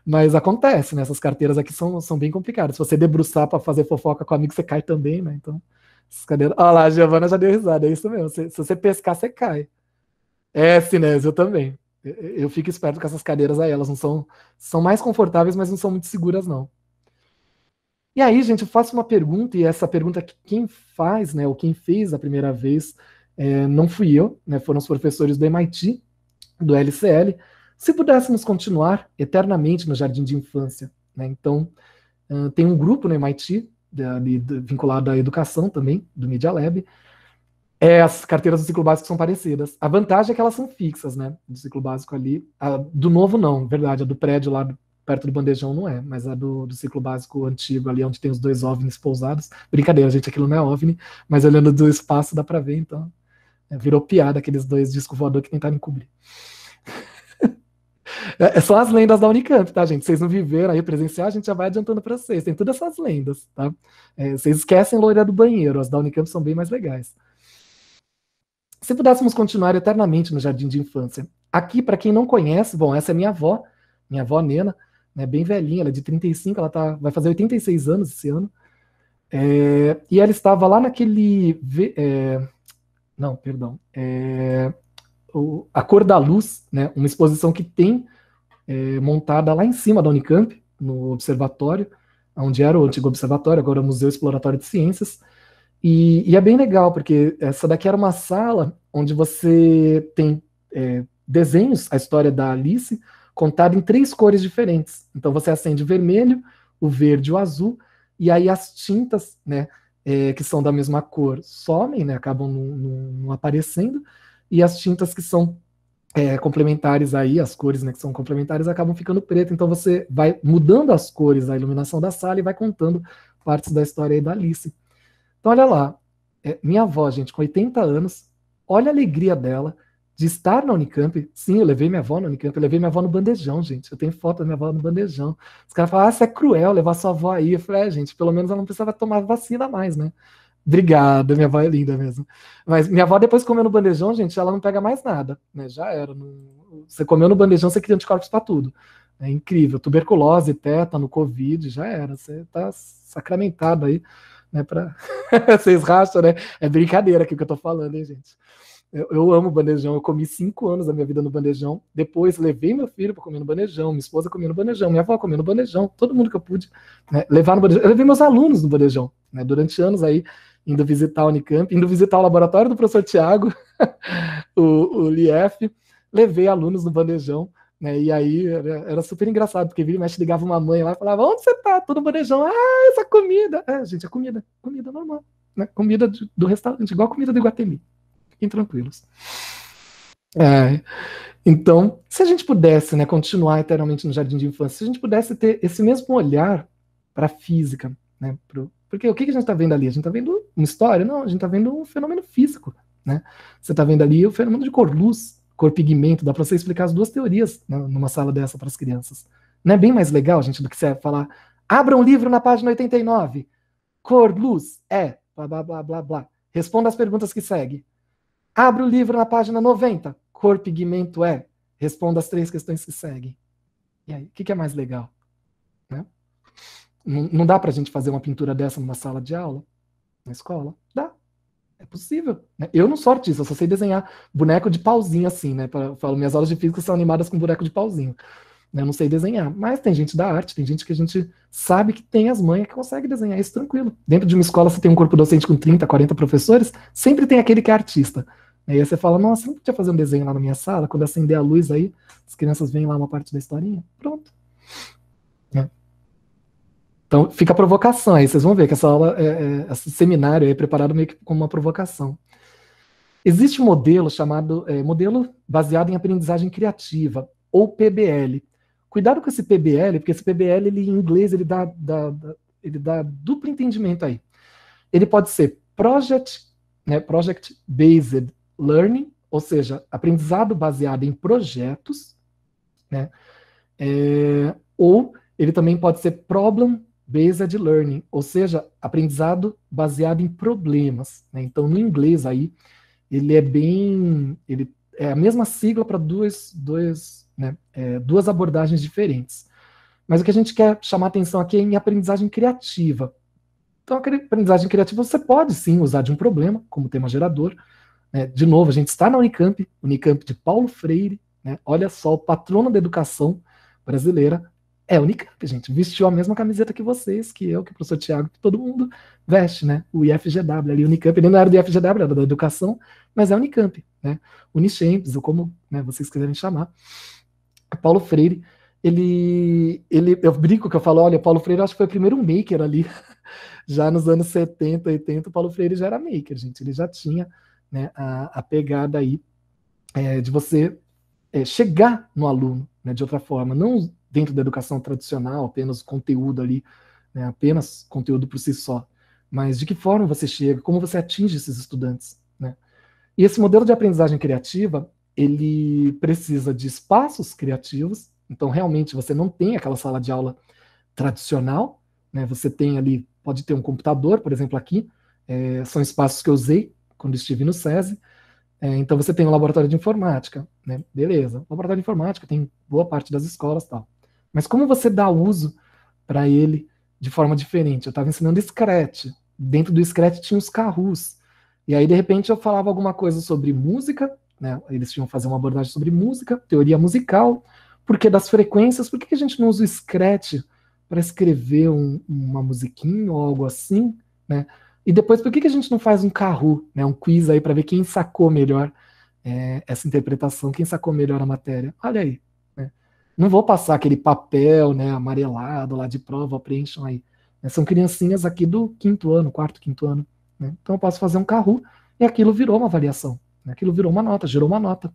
Mas acontece, né? Essas carteiras aqui são, são bem complicadas. Se você debruçar para fazer fofoca com amigo, você cai também, né? Então, essas cadeiras... Olha lá, a Giovana já deu risada, é isso mesmo. Se, se você pescar, você cai. É, Sinésio, também. Eu, eu fico esperto com essas cadeiras aí, elas não são, são mais confortáveis, mas não são muito seguras, não. E aí, gente, eu faço uma pergunta, e essa pergunta que quem faz, né, ou quem fez a primeira vez, é, não fui eu, né, foram os professores do MIT, do LCL, se pudéssemos continuar eternamente no jardim de infância, né? então uh, tem um grupo no MIT de, de, vinculado à educação também do Media Lab. É, as carteiras do ciclo básico são parecidas. A vantagem é que elas são fixas, né? Do ciclo básico ali, a, do novo não, verdade. A do prédio lá do, perto do bandejão não é, mas a do, do, ciclo básico antigo ali, onde tem os dois ovnis pousados. Brincadeira, gente, aquilo não é ovni, mas olhando do espaço dá para ver, então é, virou piada aqueles dois discos voadores que tentaram encobrir. É, é são as lendas da Unicamp, tá, gente? Vocês não viveram aí presencial, a gente já vai adiantando para vocês. Tem todas essas lendas, tá? É, vocês esquecem loira do banheiro, as da Unicamp são bem mais legais. Se pudéssemos continuar eternamente no jardim de infância. Aqui, para quem não conhece, bom, essa é minha avó, minha avó Nena, né, bem velhinha, ela é de 35, ela tá, vai fazer 86 anos esse ano. É, e ela estava lá naquele. É, não, perdão. É, a cor da luz, né, uma exposição que tem é, montada lá em cima da Unicamp, no observatório, onde era o antigo observatório, agora é o Museu Exploratório de Ciências. E, e, é bem legal, porque essa daqui era uma sala onde você tem é, desenhos, a história da Alice, contada em três cores diferentes. Então você acende o vermelho, o verde, o azul, e aí as tintas, né, é, que são da mesma cor, somem, né, acabam não aparecendo, e as tintas que são é, complementares aí, as cores né, que são complementares acabam ficando preto então você vai mudando as cores da iluminação da sala e vai contando partes da história aí da Alice. Então olha lá, é, minha avó, gente, com 80 anos, olha a alegria dela de estar na Unicamp. Sim, eu levei minha avó na Unicamp, eu levei minha avó no bandejão, gente. Eu tenho foto da minha avó no bandejão. Os caras falam, ah, isso é cruel levar sua avó aí. Eu falei, é, gente, pelo menos ela não precisava tomar vacina mais, né? Obrigada, minha avó é linda mesmo. Mas minha avó, depois que comeu no bandejão, gente, ela não pega mais nada, né? Já era. Não... Você comeu no bandejão, você cria anticorpos para tudo. É incrível. Tuberculose, tétano, Covid, já era. Você tá sacramentado aí, né? Pra... Vocês racham, né? É brincadeira aqui o que eu tô falando, hein, gente? Eu, eu amo bandejão. Eu comi cinco anos da minha vida no bandejão. Depois levei meu filho para comer no bandejão, minha esposa comia no bandejão, minha avó comia no bandejão, todo mundo que eu pude né, levar no bandejão. Eu levei meus alunos no bandejão, né? Durante anos aí indo visitar a Unicamp, indo visitar o laboratório do professor Tiago, o, o LIEF, levei alunos no bandejão, né? E aí era, era, super engraçado, porque vira e mexe ligava uma mãe lá e falava, onde você tá? Tô no bandejão, ah, essa comida! É, gente, é comida, comida normal, né? Comida do, do restaurante, igual a comida do Iguatemi. Fiquem tranquilos. É, então, se a gente pudesse né, continuar eternamente no jardim de infância, se a gente pudesse ter esse mesmo olhar para a física, né, porque o que, que a gente está vendo ali? A gente está vendo uma história? Não, a gente está vendo um fenômeno físico. Né? Você está vendo ali o fenômeno de cor-luz, cor-pigmento. Dá para você explicar as duas teorias né, numa sala dessa para as crianças. Não é bem mais legal, gente, do que você falar abra um livro na página 89. Cor-luz é blá, blá, blá, blá, blá. Responda as perguntas que seguem. Abra o livro na página 90. Cor-pigmento é. Responda as três questões que seguem. E aí, o que, que é mais legal? Né? Não, dá para a gente fazer uma pintura dessa numa sala de aula, na escola? Dá. É possível. Né? Eu não sou artista, eu só sei desenhar boneco de pauzinho assim, né? Pra, falo, minhas aulas de física são animadas com boneco de pauzinho. Né? Eu não sei desenhar. Mas tem gente da arte, tem gente que a gente sabe que tem as manhas que consegue desenhar isso tranquilo. Dentro de uma escola, você tem um corpo docente com 30, 40 professores, sempre tem aquele que é artista. Né? E aí você fala, nossa, não podia fazer um desenho lá na minha sala? Quando acender a luz aí, as crianças veem lá uma parte da historinha. Pronto. É. Então, fica a provocação aí, vocês vão ver que essa aula, é, é, esse seminário é preparado meio que como uma provocação. Existe um modelo chamado é, modelo baseado em aprendizagem criativa, ou PBL. Cuidado com esse PBL, porque esse PBL, ele, em inglês, ele dá, dá, dá ele dá duplo entendimento aí. Ele pode ser project, né, project based learning, ou seja, aprendizado baseado em projetos, né, é, ou ele também pode ser problem based learning, ou seja, aprendizado baseado em problemas. Né? Então, no inglês aí, ele é bem, ele é a mesma sigla para duas, duas, né, é, duas abordagens diferentes. Mas o que a gente quer chamar atenção aqui é em aprendizagem criativa. Então, a aprendizagem criativa você pode sim usar de um problema como tema gerador. Né? De novo, a gente está na Unicamp, Unicamp de Paulo Freire. Né? Olha só, o patrono da educação brasileira é Unicamp, gente. Vestiu a mesma camiseta que vocês, que eu, que o professor Tiago, que todo mundo veste, né? O IFGW ali, Unicamp, ele não era do IFGW, era da educação, mas é Unicamp, né? Unichamps, ou como né, vocês quiserem chamar. Paulo Freire, ele, ele. Eu brinco que eu falo, olha, Paulo Freire acho que foi o primeiro maker ali. Já nos anos 70, 80, Paulo Freire já era maker, gente. Ele já tinha né, a, a pegada aí é, de você é, chegar no aluno né, de outra forma, não dentro da educação tradicional, apenas conteúdo ali, né, apenas conteúdo por si só. Mas de que forma você chega, como você atinge esses estudantes. Né? E esse modelo de aprendizagem criativa, ele precisa de espaços criativos, então realmente você não tem aquela sala de aula tradicional, né? você tem ali, pode ter um computador, por exemplo, aqui, é, são espaços que eu usei quando estive no SESI, é, então você tem um laboratório de informática, né? Beleza. laboratório de informática tem boa parte das escolas tal. Mas como você dá uso para ele de forma diferente? Eu estava ensinando Scratch. Dentro do Scratch tinha os carros. E aí, de repente, eu falava alguma coisa sobre música, né? Eles tinham que fazer uma abordagem sobre música, teoria musical, por que das frequências, por que a gente não usa o Scratch para escrever um, uma musiquinha ou algo assim, né? E depois, por que, a gente não faz um carro, né, um quiz aí para ver quem sacou melhor é, essa interpretação, quem sacou melhor a matéria? Olha aí, não vou passar aquele papel né, amarelado lá de prova, preencham aí. É, são criancinhas aqui do quinto ano, quarto, quinto ano. Né? Então eu posso fazer um carro e aquilo virou uma avaliação. Né? Aquilo virou uma nota, gerou uma nota.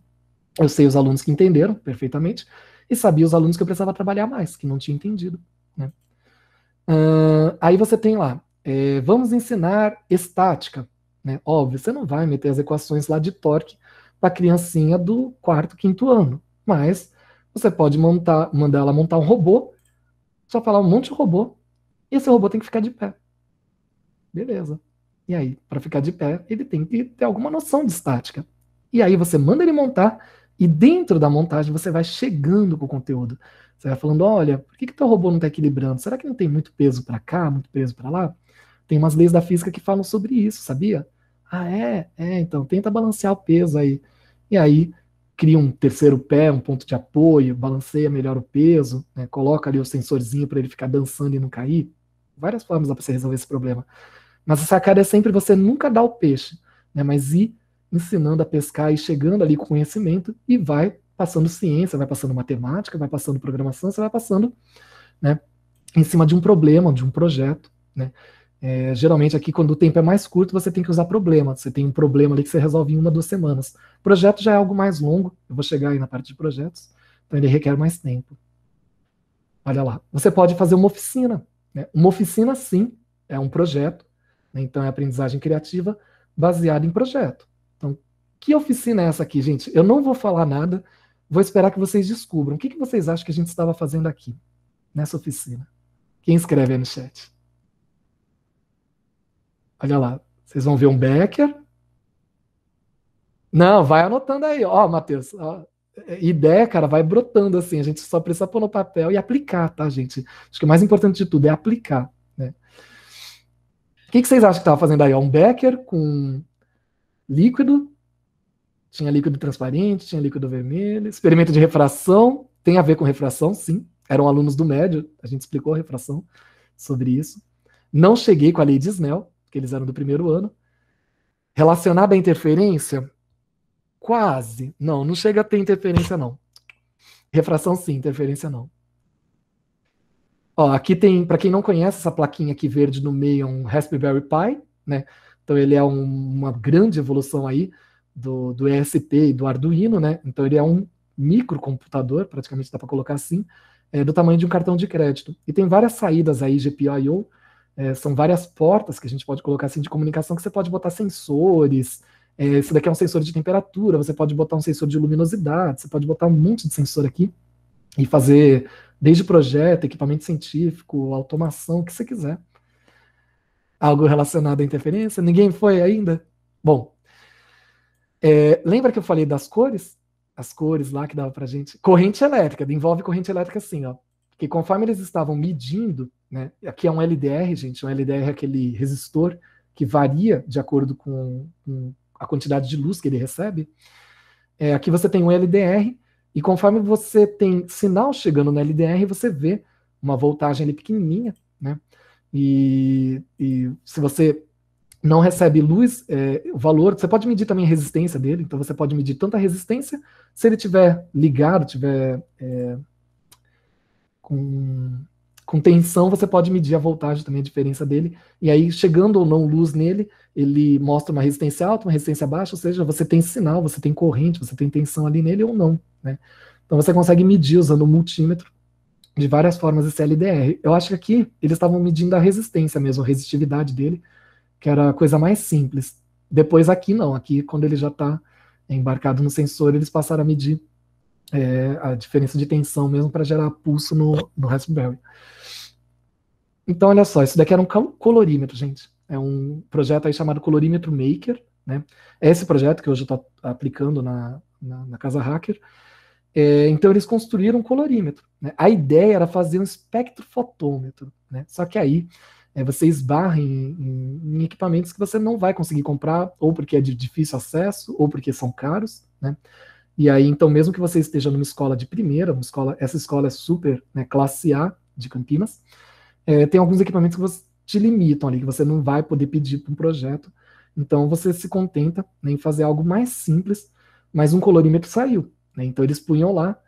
Eu sei os alunos que entenderam perfeitamente e sabia os alunos que eu precisava trabalhar mais, que não tinha entendido. Né? Uh, aí você tem lá, é, vamos ensinar estática. Né? Óbvio, você não vai meter as equações lá de torque para a criancinha do quarto, quinto ano, mas você pode montar, mandar ela montar um robô, só falar um monte de robô, e esse robô tem que ficar de pé. Beleza. E aí, para ficar de pé, ele tem que ter alguma noção de estática. E aí você manda ele montar, e dentro da montagem você vai chegando com o conteúdo. Você vai falando, olha, por que, que teu robô não está equilibrando? Será que não tem muito peso para cá, muito peso para lá? Tem umas leis da física que falam sobre isso, sabia? Ah, é? É, então tenta balancear o peso aí. E aí cria um terceiro pé, um ponto de apoio, balanceia melhor o peso, né, coloca ali o sensorzinho para ele ficar dançando e não cair. Várias formas dá para você resolver esse problema. Mas a sacada é sempre você nunca dar o peixe, né, mas ir ensinando a pescar e chegando ali com conhecimento e vai passando ciência, vai passando matemática, vai passando programação, você vai passando né, em cima de um problema, de um projeto. Né? É, geralmente aqui, quando o tempo é mais curto, você tem que usar problema. Você tem um problema ali que você resolve em uma, duas semanas. O projeto já é algo mais longo. Eu vou chegar aí na parte de projetos. Então ele requer mais tempo. Olha lá. Você pode fazer uma oficina. Né? Uma oficina, sim, é um projeto. Né? Então é aprendizagem criativa baseada em projeto. Então, que oficina é essa aqui, gente? Eu não vou falar nada. Vou esperar que vocês descubram. O que, que vocês acham que a gente estava fazendo aqui, nessa oficina? Quem escreve aí no chat? Olha lá, vocês vão ver um Becker. Não, vai anotando aí, ó, Matheus. Ó, é, é, ideia, cara, vai brotando assim. A gente só precisa pôr no papel e aplicar, tá, gente? Acho que o mais importante de tudo é aplicar, né? O que, que vocês acham que estava fazendo aí? Ó, um Becker com líquido. Tinha líquido transparente, tinha líquido vermelho. Experimento de refração. Tem a ver com refração, sim. Eram alunos do médio. A gente explicou a refração sobre isso. Não cheguei com a lei de Snell porque eles eram do primeiro ano. Relacionada à interferência, quase. Não, não chega a ter interferência, não. Refração sim, interferência não. Ó, aqui tem, para quem não conhece, essa plaquinha aqui verde no meio é um Raspberry Pi, né? Então ele é um, uma grande evolução aí do, do ESP e do Arduino, né? Então ele é um microcomputador, praticamente dá para colocar assim, é, do tamanho de um cartão de crédito. E tem várias saídas aí GPIO é, são várias portas que a gente pode colocar assim de comunicação que você pode botar sensores. É, esse daqui é um sensor de temperatura, você pode botar um sensor de luminosidade, você pode botar um monte de sensor aqui e fazer desde projeto, equipamento científico, automação, o que você quiser. Algo relacionado à interferência? Ninguém foi ainda? Bom, é, lembra que eu falei das cores? As cores lá que dava pra gente. Corrente elétrica, envolve corrente elétrica assim, ó. Que conforme eles estavam medindo, né? Aqui é um LDR, gente, é um LDR é aquele resistor que varia de acordo com, com a quantidade de luz que ele recebe. É, aqui você tem um LDR, e conforme você tem sinal chegando no LDR, você vê uma voltagem ali pequenininha, né? E, e se você não recebe luz, é, o valor, você pode medir também a resistência dele, então você pode medir tanto a resistência, se ele tiver ligado, tiver é, com com tensão você pode medir a voltagem também, a diferença dele, e aí chegando ou não luz nele, ele mostra uma resistência alta, uma resistência baixa, ou seja, você tem sinal, você tem corrente, você tem tensão ali nele ou não, né? Então você consegue medir usando o multímetro de várias formas esse LDR. Eu acho que aqui eles estavam medindo a resistência mesmo, a resistividade dele, que era a coisa mais simples. Depois aqui não, aqui quando ele já está embarcado no sensor, eles passaram a medir é, a diferença de tensão mesmo para gerar pulso no, no Raspberry. Então, olha só, isso daqui era um colorímetro, gente. É um projeto aí chamado Colorímetro Maker, né? É esse projeto que hoje eu estou aplicando na, na, na, Casa Hacker. É, então, eles construíram um colorímetro. Né? A ideia era fazer um espectrofotômetro, né? Só que aí é, você esbarra em, em, em, equipamentos que você não vai conseguir comprar, ou porque é de difícil acesso, ou porque são caros, né? E aí, então, mesmo que você esteja numa escola de primeira, uma escola, essa escola é super né, classe A de Campinas, é, tem alguns equipamentos que você, te limitam ali, que você não vai poder pedir para um projeto. Então você se contenta né, em fazer algo mais simples, mas um colorímetro saiu. Né? Então eles punham lá,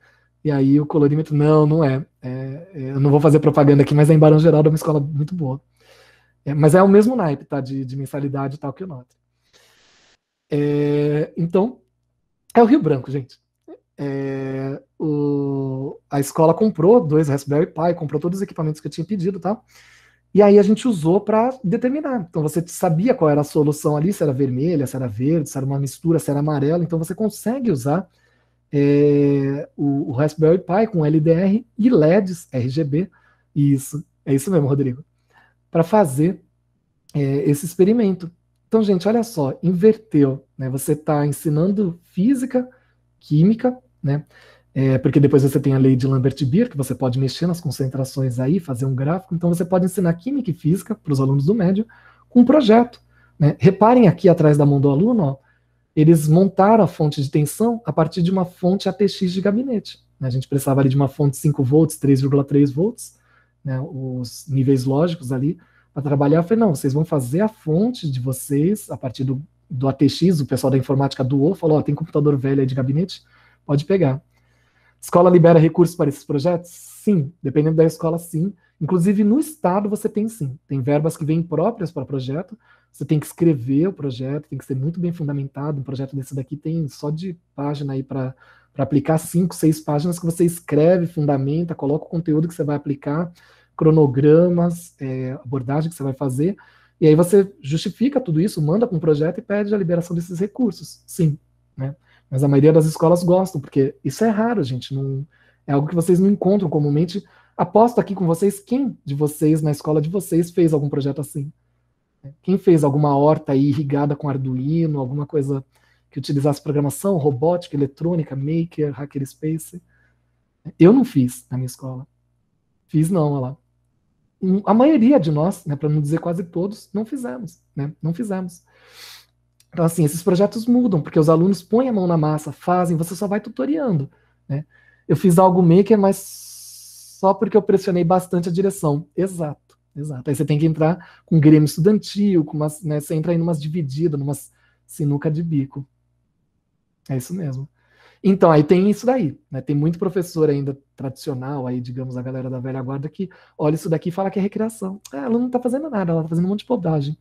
e aí o colorímetro, não, não é. é, é eu não vou fazer propaganda aqui, mas é em barão Geraldo é uma escola muito boa. É, mas é o mesmo naipe, tá? De, de mensalidade e tal que eu noto. É, então, é o Rio Branco, gente é, o, a escola comprou dois Raspberry Pi, comprou todos os equipamentos que eu tinha pedido tá? E aí a gente usou para determinar. Então você sabia qual era a solução ali, se era vermelha, se era verde, se era uma mistura, se era amarela. Então você consegue usar é, o, o, Raspberry Pi com LDR e LEDs RGB. Isso, é isso mesmo, Rodrigo. Para fazer é, esse experimento. Então, gente, olha só, inverteu. Né? Você está ensinando física, química né? É, porque depois você tem a lei de Lambert-Beer, que você pode mexer nas concentrações aí, fazer um gráfico. Então você pode ensinar química e física para os alunos do médio com um projeto. Né? Reparem aqui atrás da mão do aluno, ó, eles montaram a fonte de tensão a partir de uma fonte ATX de gabinete. Né? A gente precisava ali de uma fonte 5 volts, 3,3 volts, né? os níveis lógicos ali, para trabalhar. Eu falei, não, vocês vão fazer a fonte de vocês a partir do, do ATX, o pessoal da informática doou, falou, ó, tem computador velho aí de gabinete, pode pegar. Escola libera recursos para esses projetos? Sim, dependendo da escola, sim. Inclusive, no Estado, você tem sim. Tem verbas que vêm próprias para o projeto, você tem que escrever o projeto, tem que ser muito bem fundamentado. Um projeto desse daqui tem só de página aí para aplicar cinco, seis páginas que você escreve, fundamenta, coloca o conteúdo que você vai aplicar, cronogramas, é, abordagem que você vai fazer, e aí você justifica tudo isso, manda para um projeto e pede a liberação desses recursos. Sim, né? Mas a maioria das escolas gostam, porque isso é raro, gente. Não, é algo que vocês não encontram comumente. Aposto aqui com vocês quem de vocês, na escola de vocês, fez algum projeto assim. Quem fez alguma horta irrigada com Arduino, alguma coisa que utilizasse programação, robótica, eletrônica, maker, hackerspace. Eu não fiz na minha escola. Fiz não, olha lá. A maioria de nós, né, para não dizer quase todos, não fizemos, né? Não fizemos. Então, assim, esses projetos mudam, porque os alunos põem a mão na massa, fazem, você só vai tutoriando. Né? Eu fiz algo maker, mas só porque eu pressionei bastante a direção. Exato, exato. Aí você tem que entrar com grêmio estudantil, com umas, né, você entra aí numas divididas, numas sinuca de bico. É isso mesmo. Então, aí tem isso daí, né? Tem muito professor ainda tradicional, aí, digamos, a galera da velha guarda, que olha isso daqui e fala que é recreação. Ah, ela não está fazendo nada, ela está fazendo um monte de bobagem.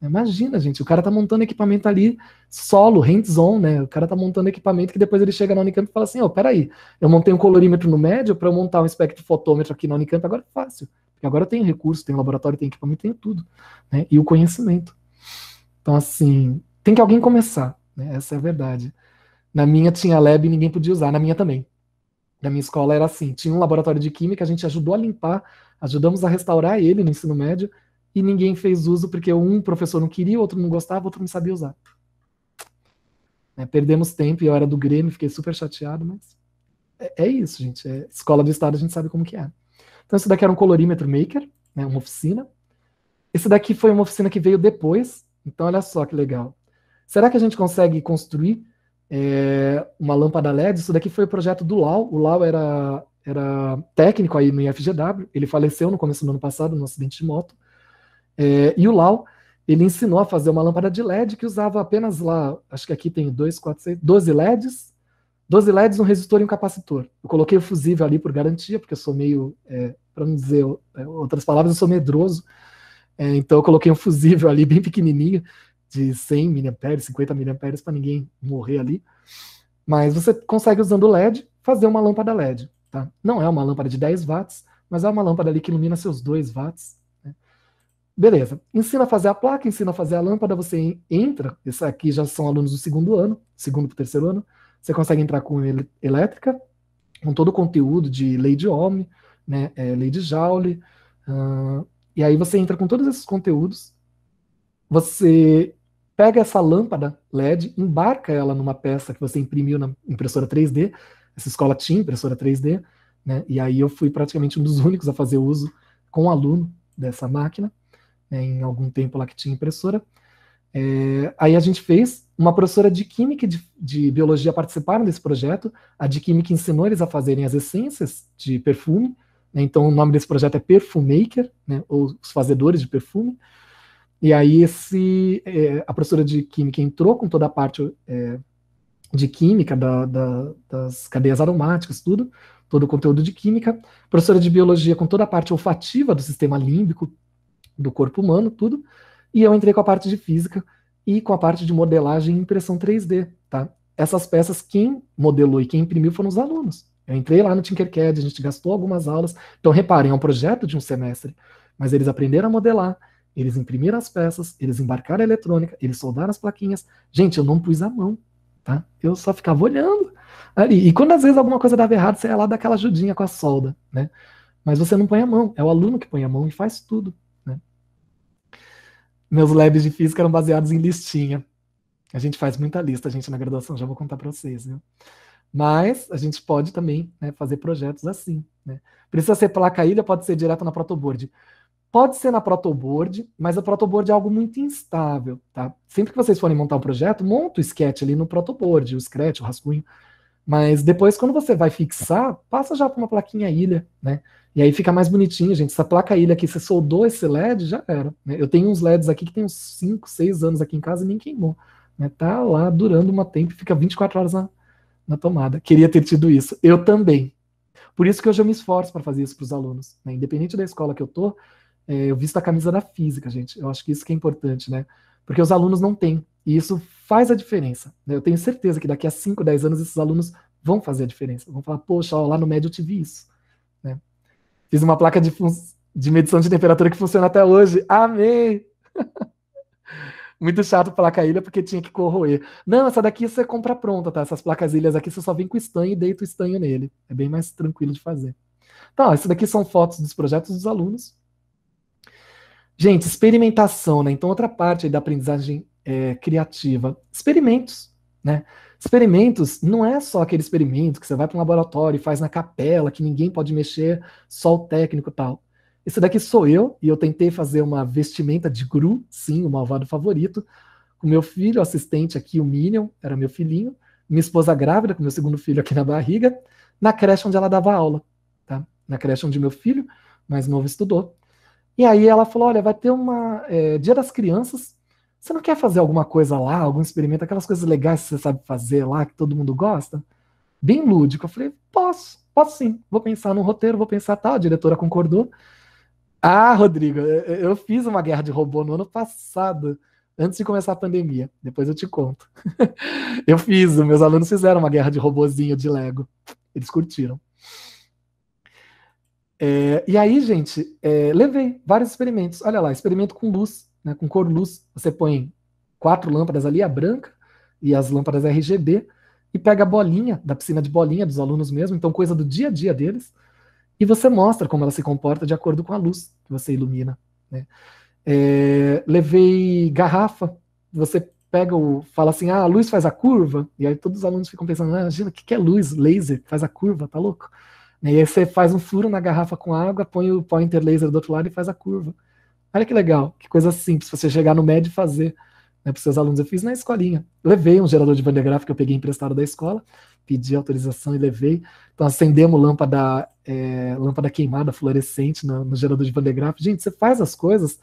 Imagina, gente, o cara tá montando equipamento ali solo, hands-on, né? O cara tá montando equipamento que depois ele chega na Unicamp e fala assim: ó, oh, peraí, eu montei um colorímetro no médio para eu montar um espectrofotômetro aqui na Unicamp, agora é fácil, porque agora eu tenho recurso, tenho laboratório, tenho equipamento, tenho tudo, né? E o conhecimento. Então, assim, tem que alguém começar, né? Essa é a verdade. Na minha tinha lab e ninguém podia usar, na minha também. Na minha escola era assim: tinha um laboratório de química, a gente ajudou a limpar, ajudamos a restaurar ele no ensino médio e ninguém fez uso porque um professor não queria, outro não gostava, outro não sabia usar. É, perdemos tempo e eu era do Grêmio, fiquei super chateado, mas é, é isso, gente. É, escola do Estado, a gente sabe como que é. Então, isso daqui era um colorímetro maker, né, uma oficina. Esse daqui foi uma oficina que veio depois, então olha só que legal. Será que a gente consegue construir é, uma lâmpada LED? Isso daqui foi o projeto do Lau. O Lau era, era técnico aí no IFGW, ele faleceu no começo do ano passado num acidente de moto. É, e o Lau, ele ensinou a fazer uma lâmpada de LED que usava apenas lá, acho que aqui tem 2, 4, 6, 12 LEDs, 12 LEDs, um resistor e um capacitor. Eu coloquei o fusível ali por garantia, porque eu sou meio, é, para não dizer é, outras palavras, eu sou medroso, é, então eu coloquei um fusível ali bem pequenininho, de 100 mAh, 50 mAh, para ninguém morrer ali. Mas você consegue, usando LED, fazer uma lâmpada LED. Tá? Não é uma lâmpada de 10 watts, mas é uma lâmpada ali que ilumina seus 2 watts, Beleza. Ensina a fazer a placa, ensina a fazer a lâmpada, você entra. Isso aqui já são alunos do segundo ano, segundo para o terceiro ano. Você consegue entrar com elétrica, com todo o conteúdo de lei de Ohm, né, é, lei de Joule. Uh, e aí você entra com todos esses conteúdos. Você pega essa lâmpada LED, embarca ela numa peça que você imprimiu na impressora 3D. Essa escola tinha impressora 3D, né? E aí eu fui praticamente um dos únicos a fazer uso com um aluno dessa máquina né, em algum tempo lá que tinha impressora. É, aí a gente fez, uma professora de Química e de, de, Biologia participaram desse projeto, a de Química ensinou eles a fazerem as essências de perfume, né, então o nome desse projeto é Perfumaker, né, ou os fazedores de perfume, e aí esse, é, a professora de Química entrou com toda a parte é, de Química, da, da, das cadeias aromáticas, tudo, todo o conteúdo de Química, a professora de Biologia com toda a parte olfativa do sistema límbico, do corpo humano, tudo. E eu entrei com a parte de física e com a parte de modelagem e impressão 3D, tá? Essas peças, quem modelou e quem imprimiu foram os alunos. Eu entrei lá no Tinkercad, a gente gastou algumas aulas. Então, reparem, é um projeto de um semestre, mas eles aprenderam a modelar, eles imprimiram as peças, eles embarcaram a eletrônica, eles soldaram as plaquinhas. Gente, eu não pus a mão, tá? Eu só ficava olhando ali. E quando às vezes alguma coisa dava errado, você ia lá dar aquela ajudinha com a solda, né? Mas você não põe a mão, é o aluno que põe a mão e faz tudo meus labs de física eram baseados em listinha. A gente faz muita lista, a gente, na graduação, já vou contar para vocês, viu? Mas a gente pode também né, fazer projetos assim. Né? Precisa ser placa ilha, pode ser direto na protoboard. Pode ser na protoboard, mas a protoboard é algo muito instável, tá? Sempre que vocês forem montar um projeto, monta o sketch ali no protoboard, o scratch, o rascunho. Mas depois, quando você vai fixar, passa já para uma plaquinha ilha, né? E aí fica mais bonitinho, gente. Essa placa ilha aqui, você soldou esse LED, já era. Né? Eu tenho uns LEDs aqui que tem uns 5, 6 anos aqui em casa e nem queimou. Né? Tá lá durando uma tempo e fica 24 horas na, na tomada. Queria ter tido isso. Eu também. Por isso que hoje eu me esforço para fazer isso para os alunos. Né? Independente da escola que eu tô, é, eu visto a camisa da física, gente. Eu acho que isso que é importante, né? Porque os alunos não têm. E isso faz a diferença. Né? Eu tenho certeza que daqui a 5, 10 anos esses alunos vão fazer a diferença. Vão falar, poxa, ó, lá no médio eu tive isso. Fiz uma placa de, de medição de temperatura que funciona até hoje. Amei! Muito chato placa ilha porque tinha que corroer. Não, essa daqui você compra pronta, tá? Essas placas ilhas aqui você só vem com estanho e deita o estanho nele. É bem mais tranquilo de fazer. Então, tá, essas isso daqui são fotos dos projetos dos alunos. Gente, experimentação, né? Então, outra parte da aprendizagem é, criativa. Experimentos, né? Experimentos não é só aquele experimento que você vai para um laboratório e faz na capela, que ninguém pode mexer, só o técnico e tal. Esse daqui sou eu, e eu tentei fazer uma vestimenta de Gru, sim, o malvado favorito, com meu filho, assistente aqui, o Minion, era meu filhinho, minha esposa grávida, com meu segundo filho aqui na barriga, na creche onde ela dava aula, tá? Na creche onde meu filho mais novo estudou. E aí ela falou, olha, vai ter uma... É, Dia das Crianças, você não quer fazer alguma coisa lá, algum experimento, aquelas coisas legais que você sabe fazer lá, que todo mundo gosta? Bem lúdico. Eu falei, posso, posso sim. Vou pensar num roteiro, vou pensar tal. Tá, a diretora concordou. Ah, Rodrigo, eu fiz uma guerra de robô no ano passado, antes de começar a pandemia. Depois eu te conto. eu fiz, meus alunos fizeram uma guerra de robozinho de Lego. Eles curtiram. É, e aí, gente, é, levei vários experimentos. Olha lá, experimento com luz. Né? Com cor luz, você põe quatro lâmpadas ali, a branca e as lâmpadas RGB, e pega a bolinha da piscina de bolinha dos alunos mesmo, então coisa do dia a dia deles, e você mostra como ela se comporta de acordo com a luz que você ilumina. Né? É, levei garrafa, você pega o. fala assim, ah, a luz faz a curva, e aí todos os alunos ficam pensando, ah, imagina, o que, que é luz? Laser, faz a curva, tá louco? Né, e aí você faz um furo na garrafa com água, põe o pointer laser do outro lado e faz a curva. Olha que legal, que coisa simples você chegar no MED e fazer né, para os seus alunos. Eu fiz na escolinha. Levei um gerador de Van que eu peguei emprestado da escola, pedi autorização e levei. Então acendemos lâmpada, é, lâmpada queimada fluorescente no, no gerador de Van Gente, você faz as coisas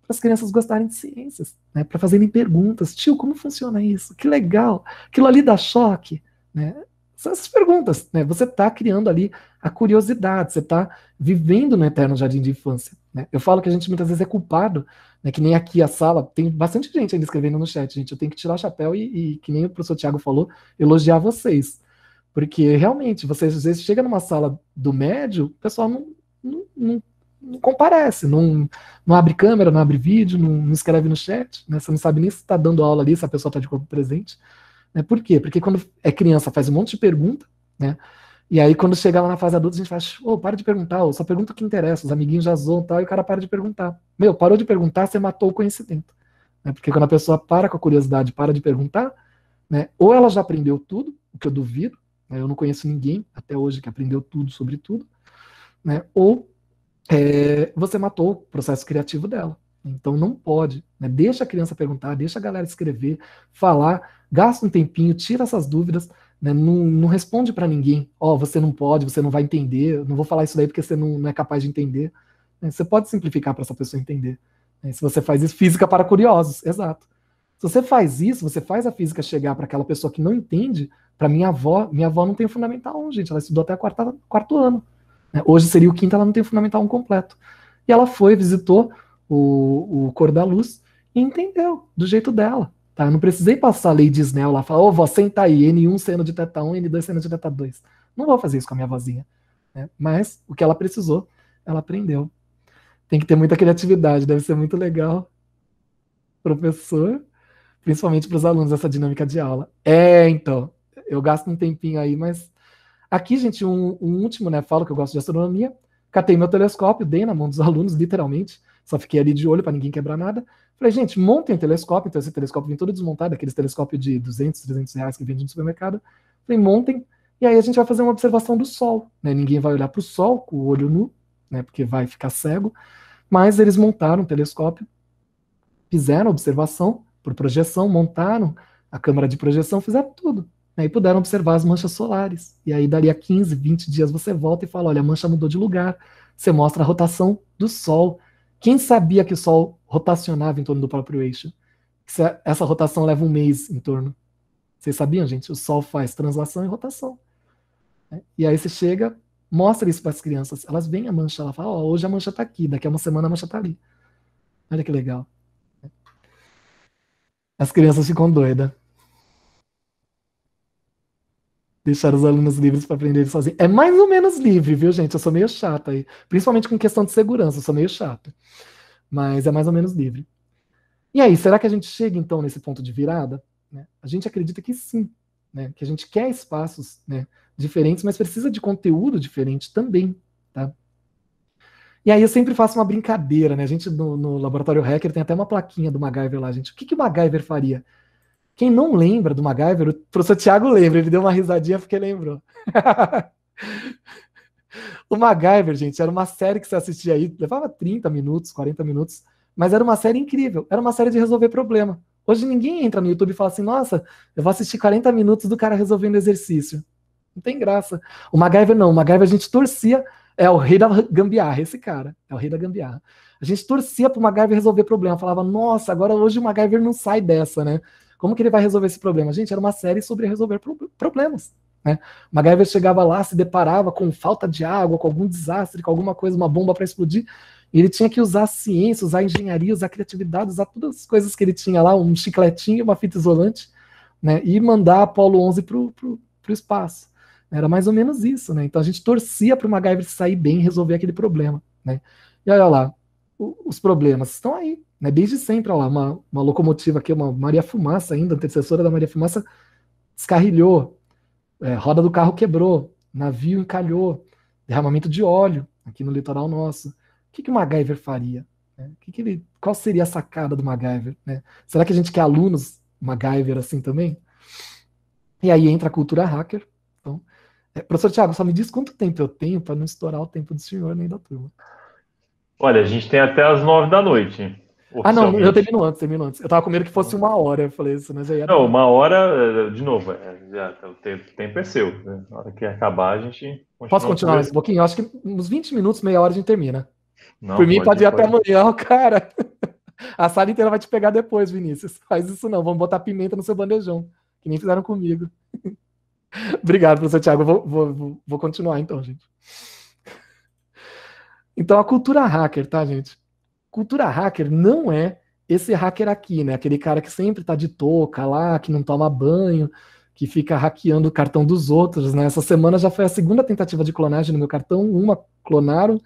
para as crianças gostarem de ciências, né, para fazerem perguntas. Tio, como funciona isso? Que legal! Aquilo ali dá choque. Né? São essas perguntas. Né? Você está criando ali a curiosidade, você está vivendo no eterno jardim de infância. Né? Eu falo que a gente muitas vezes é culpado, né? que nem aqui a sala, tem bastante gente ainda escrevendo no chat, gente. Eu tenho que tirar o chapéu e, e que nem o professor Tiago falou, elogiar vocês. Porque realmente, você às vezes chega numa sala do médio, o pessoal não, não, não, não comparece, não, não abre câmera, não abre vídeo, não, não escreve no chat, né? você não sabe nem se está dando aula ali, se a pessoa está de corpo presente. Né? Por quê? Porque quando é criança faz um monte de pergunta, né? E aí, quando chega lá na fase adulta, a gente faz, ô, oh, para de perguntar, oh, só pergunta o que interessa, os amiguinhos já zoam e tal, e o cara para de perguntar. Meu, parou de perguntar, você matou o conhecimento. Né? Porque quando a pessoa para com a curiosidade, para de perguntar, né? ou ela já aprendeu tudo, o que eu duvido, né? eu não conheço ninguém até hoje que aprendeu tudo sobre tudo, né? ou é, você matou o processo criativo dela. Então não pode. Né? Deixa a criança perguntar, deixa a galera escrever, falar, gasta um tempinho, tira essas dúvidas, né? Não, não responde para ninguém, ó, oh, você não pode, você não vai entender, não vou falar isso daí porque você não, não é capaz de entender. Né, você pode simplificar para essa pessoa entender. Né, se você faz isso, física para curiosos, exato. Se você faz isso, você faz a física chegar para aquela pessoa que não entende, para minha avó, minha avó não tem o fundamental 1, gente, ela estudou até o quarto, quarto ano. Né. Hoje seria o quinto, ela não tem o fundamental 1 completo. E ela foi, visitou o, o Cor da Luz e entendeu do jeito dela. Tá? Eu não precisei passar a lei de Snell lá, falar, ô, oh, vó, senta aí, N1 seno de teta 1, N2 seno de teta 2. Não vou fazer isso com a minha vozinha. Né? Mas o que ela precisou, ela aprendeu. Tem que ter muita criatividade, deve ser muito legal. Professor, principalmente para os alunos, essa dinâmica de aula. É, então, eu gasto um tempinho aí, mas. Aqui, gente, um, um último, né? Falo que eu gosto de astronomia. Catei meu telescópio, dei na mão dos alunos, literalmente só fiquei ali de olho para ninguém quebrar nada. Falei, gente, montem um telescópio. Então, esse telescópio vem todo desmontado, aqueles telescópios de 200, 300 reais que vende no supermercado. Falei, montem. E aí a gente vai fazer uma observação do Sol. Né? Ninguém vai olhar para o Sol com o olho nu, né? porque vai ficar cego. Mas eles montaram um telescópio, fizeram a observação por projeção, montaram a câmera de projeção, fizeram tudo. Né? E puderam observar as manchas solares. E aí, dali a 15, 20 dias, você volta e fala: olha, a mancha mudou de lugar. Você mostra a rotação do Sol quem sabia que o Sol rotacionava em torno do próprio eixo? Essa rotação leva um mês em torno. Vocês sabiam, gente? O Sol faz translação e rotação. É, e aí você chega, mostra isso para as crianças. Elas veem a mancha, ela fala: Ó, oh, hoje a mancha está aqui, daqui a uma semana a mancha está ali. Olha que legal. As crianças ficam doidas. Deixar os alunos livres para aprenderem sozinhos. É mais ou menos livre, viu, gente? Eu sou meio chata aí. Principalmente com questão de segurança, eu sou meio chata. Mas é mais ou menos livre. E aí, será que a gente chega, então, nesse ponto de virada? Né? A gente acredita que sim, né? que a gente quer espaços né, diferentes, mas precisa de conteúdo diferente também. Tá? E aí eu sempre faço uma brincadeira, né? A gente no, no, Laboratório Hacker tem até uma plaquinha do MacGyver lá, gente. O que, que o MacGyver faria? Quem não lembra do MacGyver, o professor Tiago lembra, ele deu uma risadinha porque lembrou. o MacGyver, gente, era uma série que você assistia aí, levava 30 minutos, 40 minutos, mas era uma série incrível, era uma série de resolver problema. Hoje ninguém entra no YouTube e fala assim, nossa, eu vou assistir 40 minutos do cara resolvendo exercício. Não tem graça. O MacGyver não, o MacGyver a gente torcia, é o rei da gambiarra, esse cara, é o rei da gambiarra. A gente torcia pro MacGyver resolver problema, falava, nossa, agora hoje o MacGyver não sai dessa, né? Como que ele vai resolver esse problema? Gente, era uma série sobre resolver problemas. Né? MacGyver chegava lá, se deparava com falta de água, com algum desastre, com alguma coisa, uma bomba para explodir. E ele tinha que usar a ciência, usar a engenharia, usar a criatividade, usar todas as coisas que ele tinha lá, um chicletinho, uma fita isolante, né? e mandar Apolo 11 para o espaço. Era mais ou menos isso, né? Então a gente torcia para o MacGyver sair bem e resolver aquele problema, né? E olha lá, os problemas estão aí, né? Desde sempre, lá, uma, uma locomotiva aqui, uma Maria Fumaça ainda, antecessora da Maria Fumaça, descarrilhou, é, roda do carro quebrou, navio encalhou, derramamento de óleo aqui no litoral nosso. O que, que o MacGyver faria? Né? O que que ele, qual seria a sacada do MacGyver? Né? Será que a gente quer alunos MacGyver assim também? E aí entra a cultura hacker. Então, é, professor Tiago, só me diz quanto tempo eu tenho para não estourar o tempo do senhor nem da turma. Olha, a gente tem até as nove da noite. Ah, não, eu termino antes, termino antes. Eu tava com medo que fosse uma hora, eu falei isso, mas aí é Não, uma hora, eh, de novo, é, já, tá, o tempo, tempo é seu. Né? Na hora que acabar, a gente. Continua Posso continuar mais um pouquinho? acho que uns 20 minutos, meia hora a gente termina. Não, Por mim, pode, pode ir pode. até amanhã, cara. A sala inteira vai te pegar depois, Vinícius. Faz isso não, vamos botar pimenta no seu bandejão, que nem fizeram comigo. Obrigado, professor Tiago. Vou, vou, vou continuar então, gente. Então, a cultura hacker, tá, gente? Cultura hacker não é esse hacker aqui, né? Aquele cara que sempre tá de touca lá, que não toma banho, que fica hackeando o cartão dos outros, né? Essa semana já foi a segunda tentativa de clonagem no meu cartão, uma clonaram,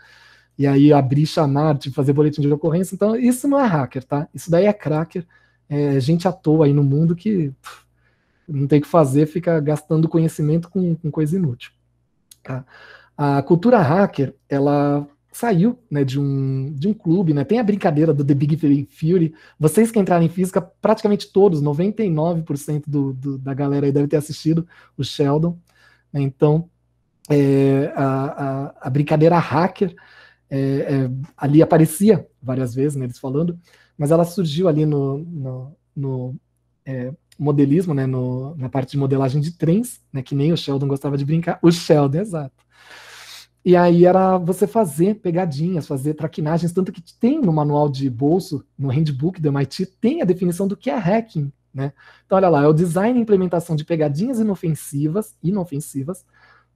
e aí abri chamar, tive tipo, que fazer boletim de ocorrência. Então, isso não é hacker, tá? Isso daí é cracker, é gente à toa aí no mundo que pff, não tem o que fazer, fica gastando conhecimento com, com coisa inútil. Tá? A cultura hacker, ela saiu né, de, um, de um clube, né? Tem a brincadeira do The Big Bang Vocês que entraram em física, praticamente todos, 99% do, do, da galera aí deve ter assistido o Sheldon. Né? Então, é, a, a, a, brincadeira hacker é, é, ali aparecia várias vezes né, eles falando, mas ela surgiu ali no, no, no é, modelismo, né, no, na parte de modelagem de trens, né, que nem o Sheldon gostava de brincar. O Sheldon, exato. E aí era você fazer pegadinhas, fazer traquinagens, tanto que tem no manual de bolso, no handbook do MIT, tem a definição do que é hacking, né? Então olha lá, é o design e implementação de pegadinhas inofensivas, inofensivas,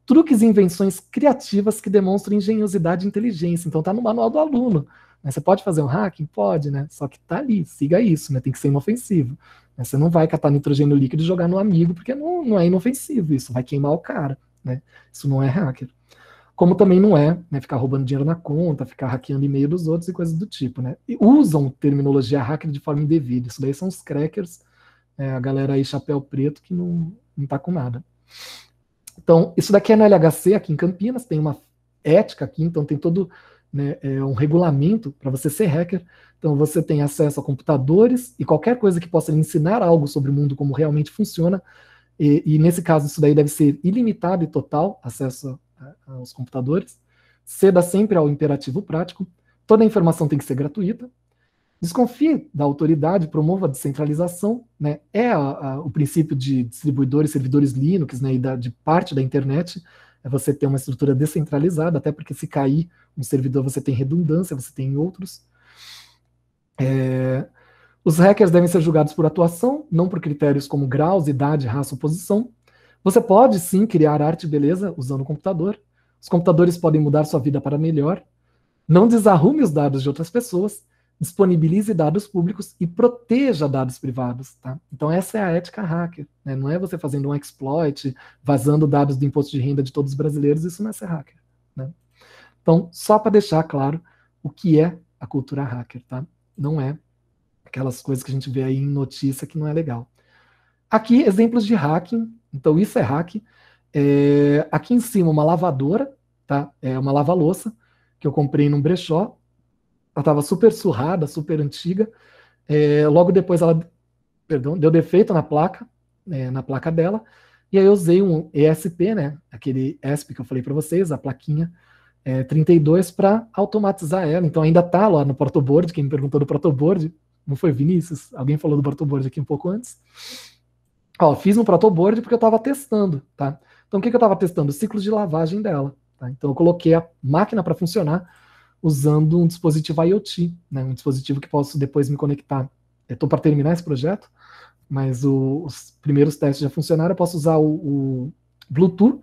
truques e invenções criativas que demonstram engenhosidade e inteligência. Então tá no manual do aluno. Né? Você pode fazer um hacking? Pode, né? Só que tá ali, siga isso, né? Tem que ser inofensivo. Né? Você não vai catar nitrogênio líquido e jogar no amigo, porque não, não é inofensivo isso, vai queimar o cara, né? Isso não é hacker como também não é né, ficar roubando dinheiro na conta, ficar hackeando e-mail dos outros e coisas do tipo, né? E usam terminologia hacker de forma indevida. Isso daí são os crackers, né, a galera aí chapéu preto que não, não tá com nada. Então, isso daqui é na LHC, aqui em Campinas, tem uma ética aqui, então tem todo né, é um regulamento para você ser hacker. Então, você tem acesso a computadores e qualquer coisa que possa lhe ensinar algo sobre o mundo, como realmente funciona. E, e nesse caso, isso daí deve ser ilimitado e total acesso aos computadores, ceda sempre ao imperativo prático, toda a informação tem que ser gratuita, desconfie da autoridade, promova a descentralização, né? é a, a, o princípio de distribuidores, servidores Linux né? e da, de parte da internet, é você ter uma estrutura descentralizada, até porque se cair um servidor você tem redundância, você tem outros. É, os hackers devem ser julgados por atuação, não por critérios como graus, idade, raça ou posição. Você pode sim criar arte e beleza usando o computador, os computadores podem mudar sua vida para melhor. Não desarrume os dados de outras pessoas. Disponibilize dados públicos e proteja dados privados. Tá? Então, essa é a ética hacker. Né? Não é você fazendo um exploit, vazando dados do imposto de renda de todos os brasileiros. Isso não é ser hacker. Né? Então, só para deixar claro o que é a cultura hacker. Tá? Não é aquelas coisas que a gente vê aí em notícia que não é legal. Aqui, exemplos de hacking. Então, isso é hacking. É, aqui em cima, uma lavadora, tá? É uma lava-louça que eu comprei num brechó. Ela estava super surrada, super antiga. É, logo depois ela, perdão, deu defeito na placa, né, na placa dela. E aí eu usei um ESP, né? Aquele ESP que eu falei para vocês, a plaquinha é, 32 para automatizar ela. Então ainda tá lá no protoboard, quem me perguntou do protoboard, não foi Vinícius? Alguém falou do protoboard aqui um pouco antes. Ó, fiz no protoboard porque eu estava testando, tá? Então, o que, que eu estava testando? O ciclo de lavagem dela. Tá? Então, eu coloquei a máquina para funcionar usando um dispositivo IoT, né? um dispositivo que posso depois me conectar. Estou para terminar esse projeto, mas o, os primeiros testes já funcionaram. Eu posso usar o, o Bluetooth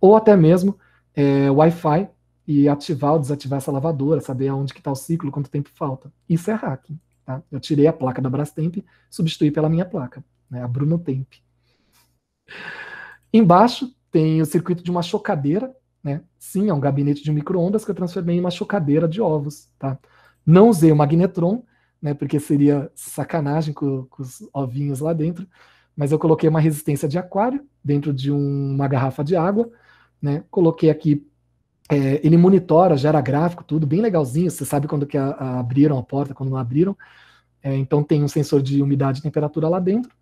ou até mesmo é, Wi-Fi e ativar ou desativar essa lavadora, saber aonde que está o ciclo, quanto tempo falta. Isso é hacking. Tá? Eu tirei a placa da Brastemp, substituí pela minha placa, né? a Bruno Temp. Embaixo tem o circuito de uma chocadeira, né? Sim, é um gabinete de micro-ondas que eu transformei em uma chocadeira de ovos, tá? Não usei o magnetron, né? Porque seria sacanagem com, com os ovinhos lá dentro, mas eu coloquei uma resistência de aquário dentro de um, uma garrafa de água, né? Coloquei aqui é, ele monitora, gera gráfico, tudo bem legalzinho. Você sabe quando que a, a abriram a porta, quando não abriram. É, então tem um sensor de umidade e temperatura lá dentro,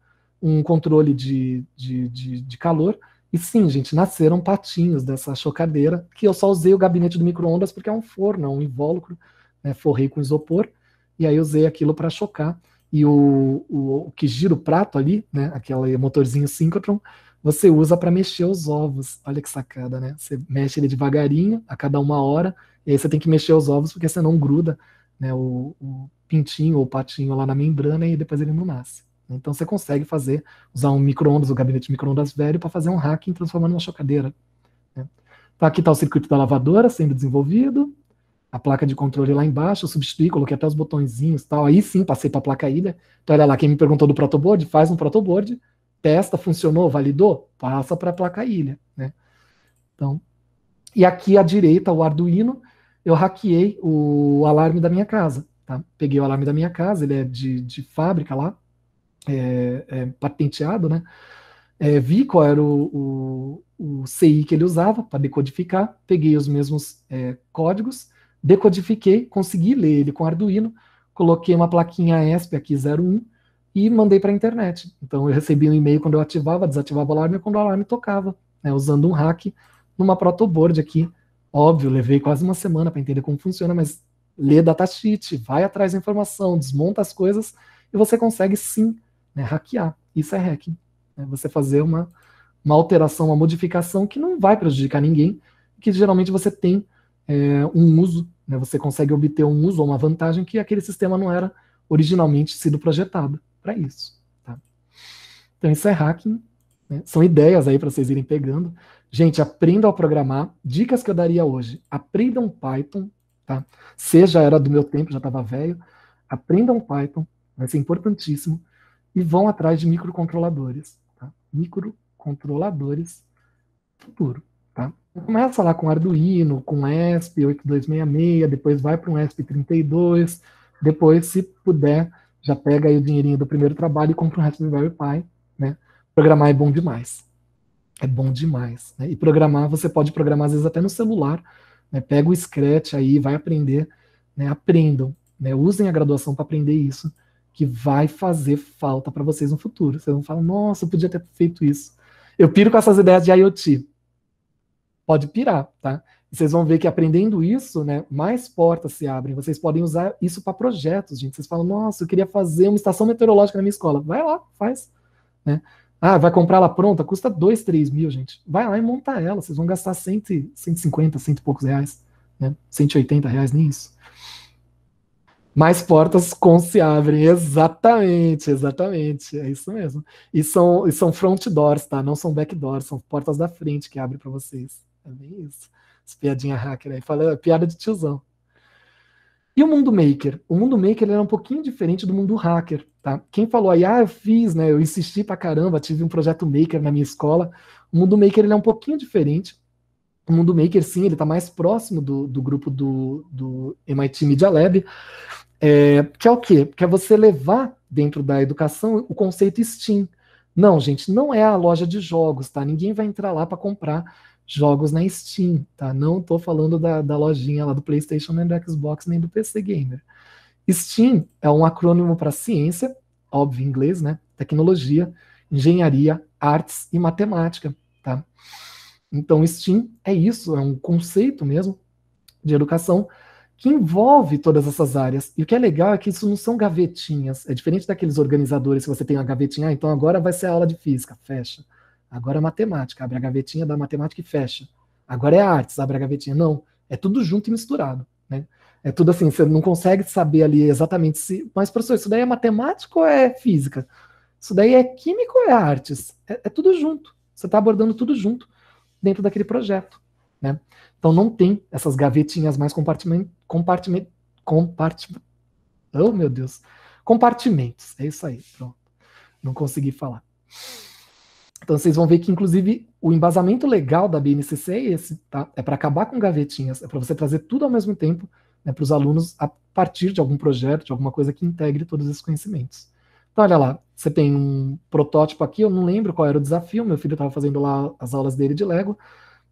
um controle de, de, de, de calor e sim, gente, nasceram patinhos dessa chocadeira, que eu só usei o gabinete do micro-ondas porque é um forno, é um invólucro, né, forrei com isopor, e aí usei aquilo para chocar. E o, o, o, que gira o prato ali, né, aquele motorzinho síncrotron, você usa para mexer os ovos. Olha que sacada, né? Você mexe ele devagarinho, a cada uma hora, e aí você tem que mexer os ovos porque senão gruda né, o, o pintinho ou o patinho lá na membrana e depois ele não nasce. Então você consegue fazer, usar um micro-ondas, o um gabinete de micro-ondas velho, para fazer um hacking transformando uma chocadeira. Né? Então aqui está o circuito da lavadora sendo desenvolvido, a placa de controle lá embaixo, eu substituí, coloquei até os botõezinhos tal, aí sim passei para a placa ilha. Então olha lá, quem me perguntou do protoboard, faz um protoboard, testa, funcionou, validou, passa para a placa ilha. Né? Então, e aqui à direita, o Arduino, eu hackeei o alarme da minha casa. Tá? Peguei o alarme da minha casa, ele é de, de fábrica lá, é, é, patenteado, né? É, vi qual era o, o, o, CI que ele usava para decodificar, peguei os mesmos é, códigos, decodifiquei, consegui ler ele com Arduino, coloquei uma plaquinha ESP aqui 01 e mandei para a internet. Então eu recebi um e-mail quando eu ativava, desativava o alarme quando o alarme tocava, né, usando um hack numa protoboard aqui. Óbvio, levei quase uma semana para entender como funciona, mas lê datasheet, vai atrás da informação, desmonta as coisas e você consegue sim né? Hackear, isso é hacking. Né? Você fazer uma, uma alteração, uma modificação que não vai prejudicar ninguém, que geralmente você tem é, um uso, né? você consegue obter um uso ou uma vantagem que aquele sistema não era originalmente sido projetado para isso. Tá? Então isso é hacking, né? são ideias aí para vocês irem pegando. Gente, aprenda a programar. Dicas que eu daria hoje: aprendam Python, tá? Seja era do meu tempo, já estava velho. Aprendam Python, vai ser importantíssimo e vão atrás de microcontroladores. Tá? Microcontroladores futuro. Tá? Começa lá com Arduino, com ESP8266, depois vai para um ESP32, depois, se puder, já pega aí o dinheirinho do primeiro trabalho e compra um Raspberry Pi. Né? Programar é bom demais. É bom demais. Né? E programar, você pode programar às vezes até no celular. Né? Pega o Scratch aí, vai aprender. Né? Aprendam. Né? Usem a graduação para aprender isso que vai fazer falta para vocês no futuro. Vocês vão falar: nossa, eu podia ter feito isso. Eu piro com essas ideias de IoT. Pode pirar, tá? vocês vão ver que aprendendo isso, né, mais portas se abrem. Vocês podem usar isso para projetos, gente. Vocês falam, nossa, eu queria fazer uma estação meteorológica na minha escola. Vai lá, faz. Né? Ah, vai comprar ela pronta? Custa 2, 3 mil, gente. Vai lá e monta ela. Vocês vão gastar cento 150, 100 e poucos reais. Né? 180 reais nisso mais portas com se abrem. Exatamente, exatamente. É isso mesmo. E são, e são front doors, tá? Não são back doors, são portas da frente que abrem para vocês. É bem isso. Essa piadinha hacker aí. Fala, é piada de tiozão. E o mundo maker? O mundo maker era um pouquinho diferente do mundo hacker, tá? Quem falou aí, ah, eu fiz, né? Eu insisti pra caramba, tive um projeto maker na minha escola. O mundo maker ele é um pouquinho diferente. O mundo maker, sim, ele está mais próximo do, do grupo do, do MIT Media Lab. É, que é o quê? Que é você levar dentro da educação o conceito Steam. Não, gente, não é a loja de jogos, tá? Ninguém vai entrar lá para comprar jogos na Steam, tá? Não estou falando da, da lojinha lá do PlayStation, nem do Xbox, nem do PC Gamer. STEAM é um acrônimo para ciência, óbvio em inglês, né? Tecnologia, engenharia, artes e matemática, tá? Então, STEAM é isso, é um conceito mesmo de educação que envolve todas essas áreas. E o que é legal é que isso não são gavetinhas. É diferente daqueles organizadores que você tem a gavetinha, ah, então agora vai ser a aula de física, fecha. Agora é matemática, abre a gavetinha da matemática e fecha. Agora é artes, abre a gavetinha. Não, é tudo junto e misturado, né? É tudo assim, você não consegue saber ali exatamente se. Mas, professor, isso daí é matemática ou é física? Isso daí é químico ou é artes? É, é tudo junto. Você está abordando tudo junto dentro daquele projeto. Né? Então não tem essas gavetinhas mais compartiment, compartiment, compartiment, oh meu Deus, compartimentos, é isso aí, pronto, não consegui falar. Então vocês vão ver que inclusive o embasamento legal da BNCC é esse, tá? É para acabar com gavetinhas, é para você trazer tudo ao mesmo tempo, né, para os alunos a partir de algum projeto, de alguma coisa que integre todos esses conhecimentos. Então olha lá, você tem um protótipo aqui, eu não lembro qual era o desafio, meu filho estava fazendo lá as aulas dele de Lego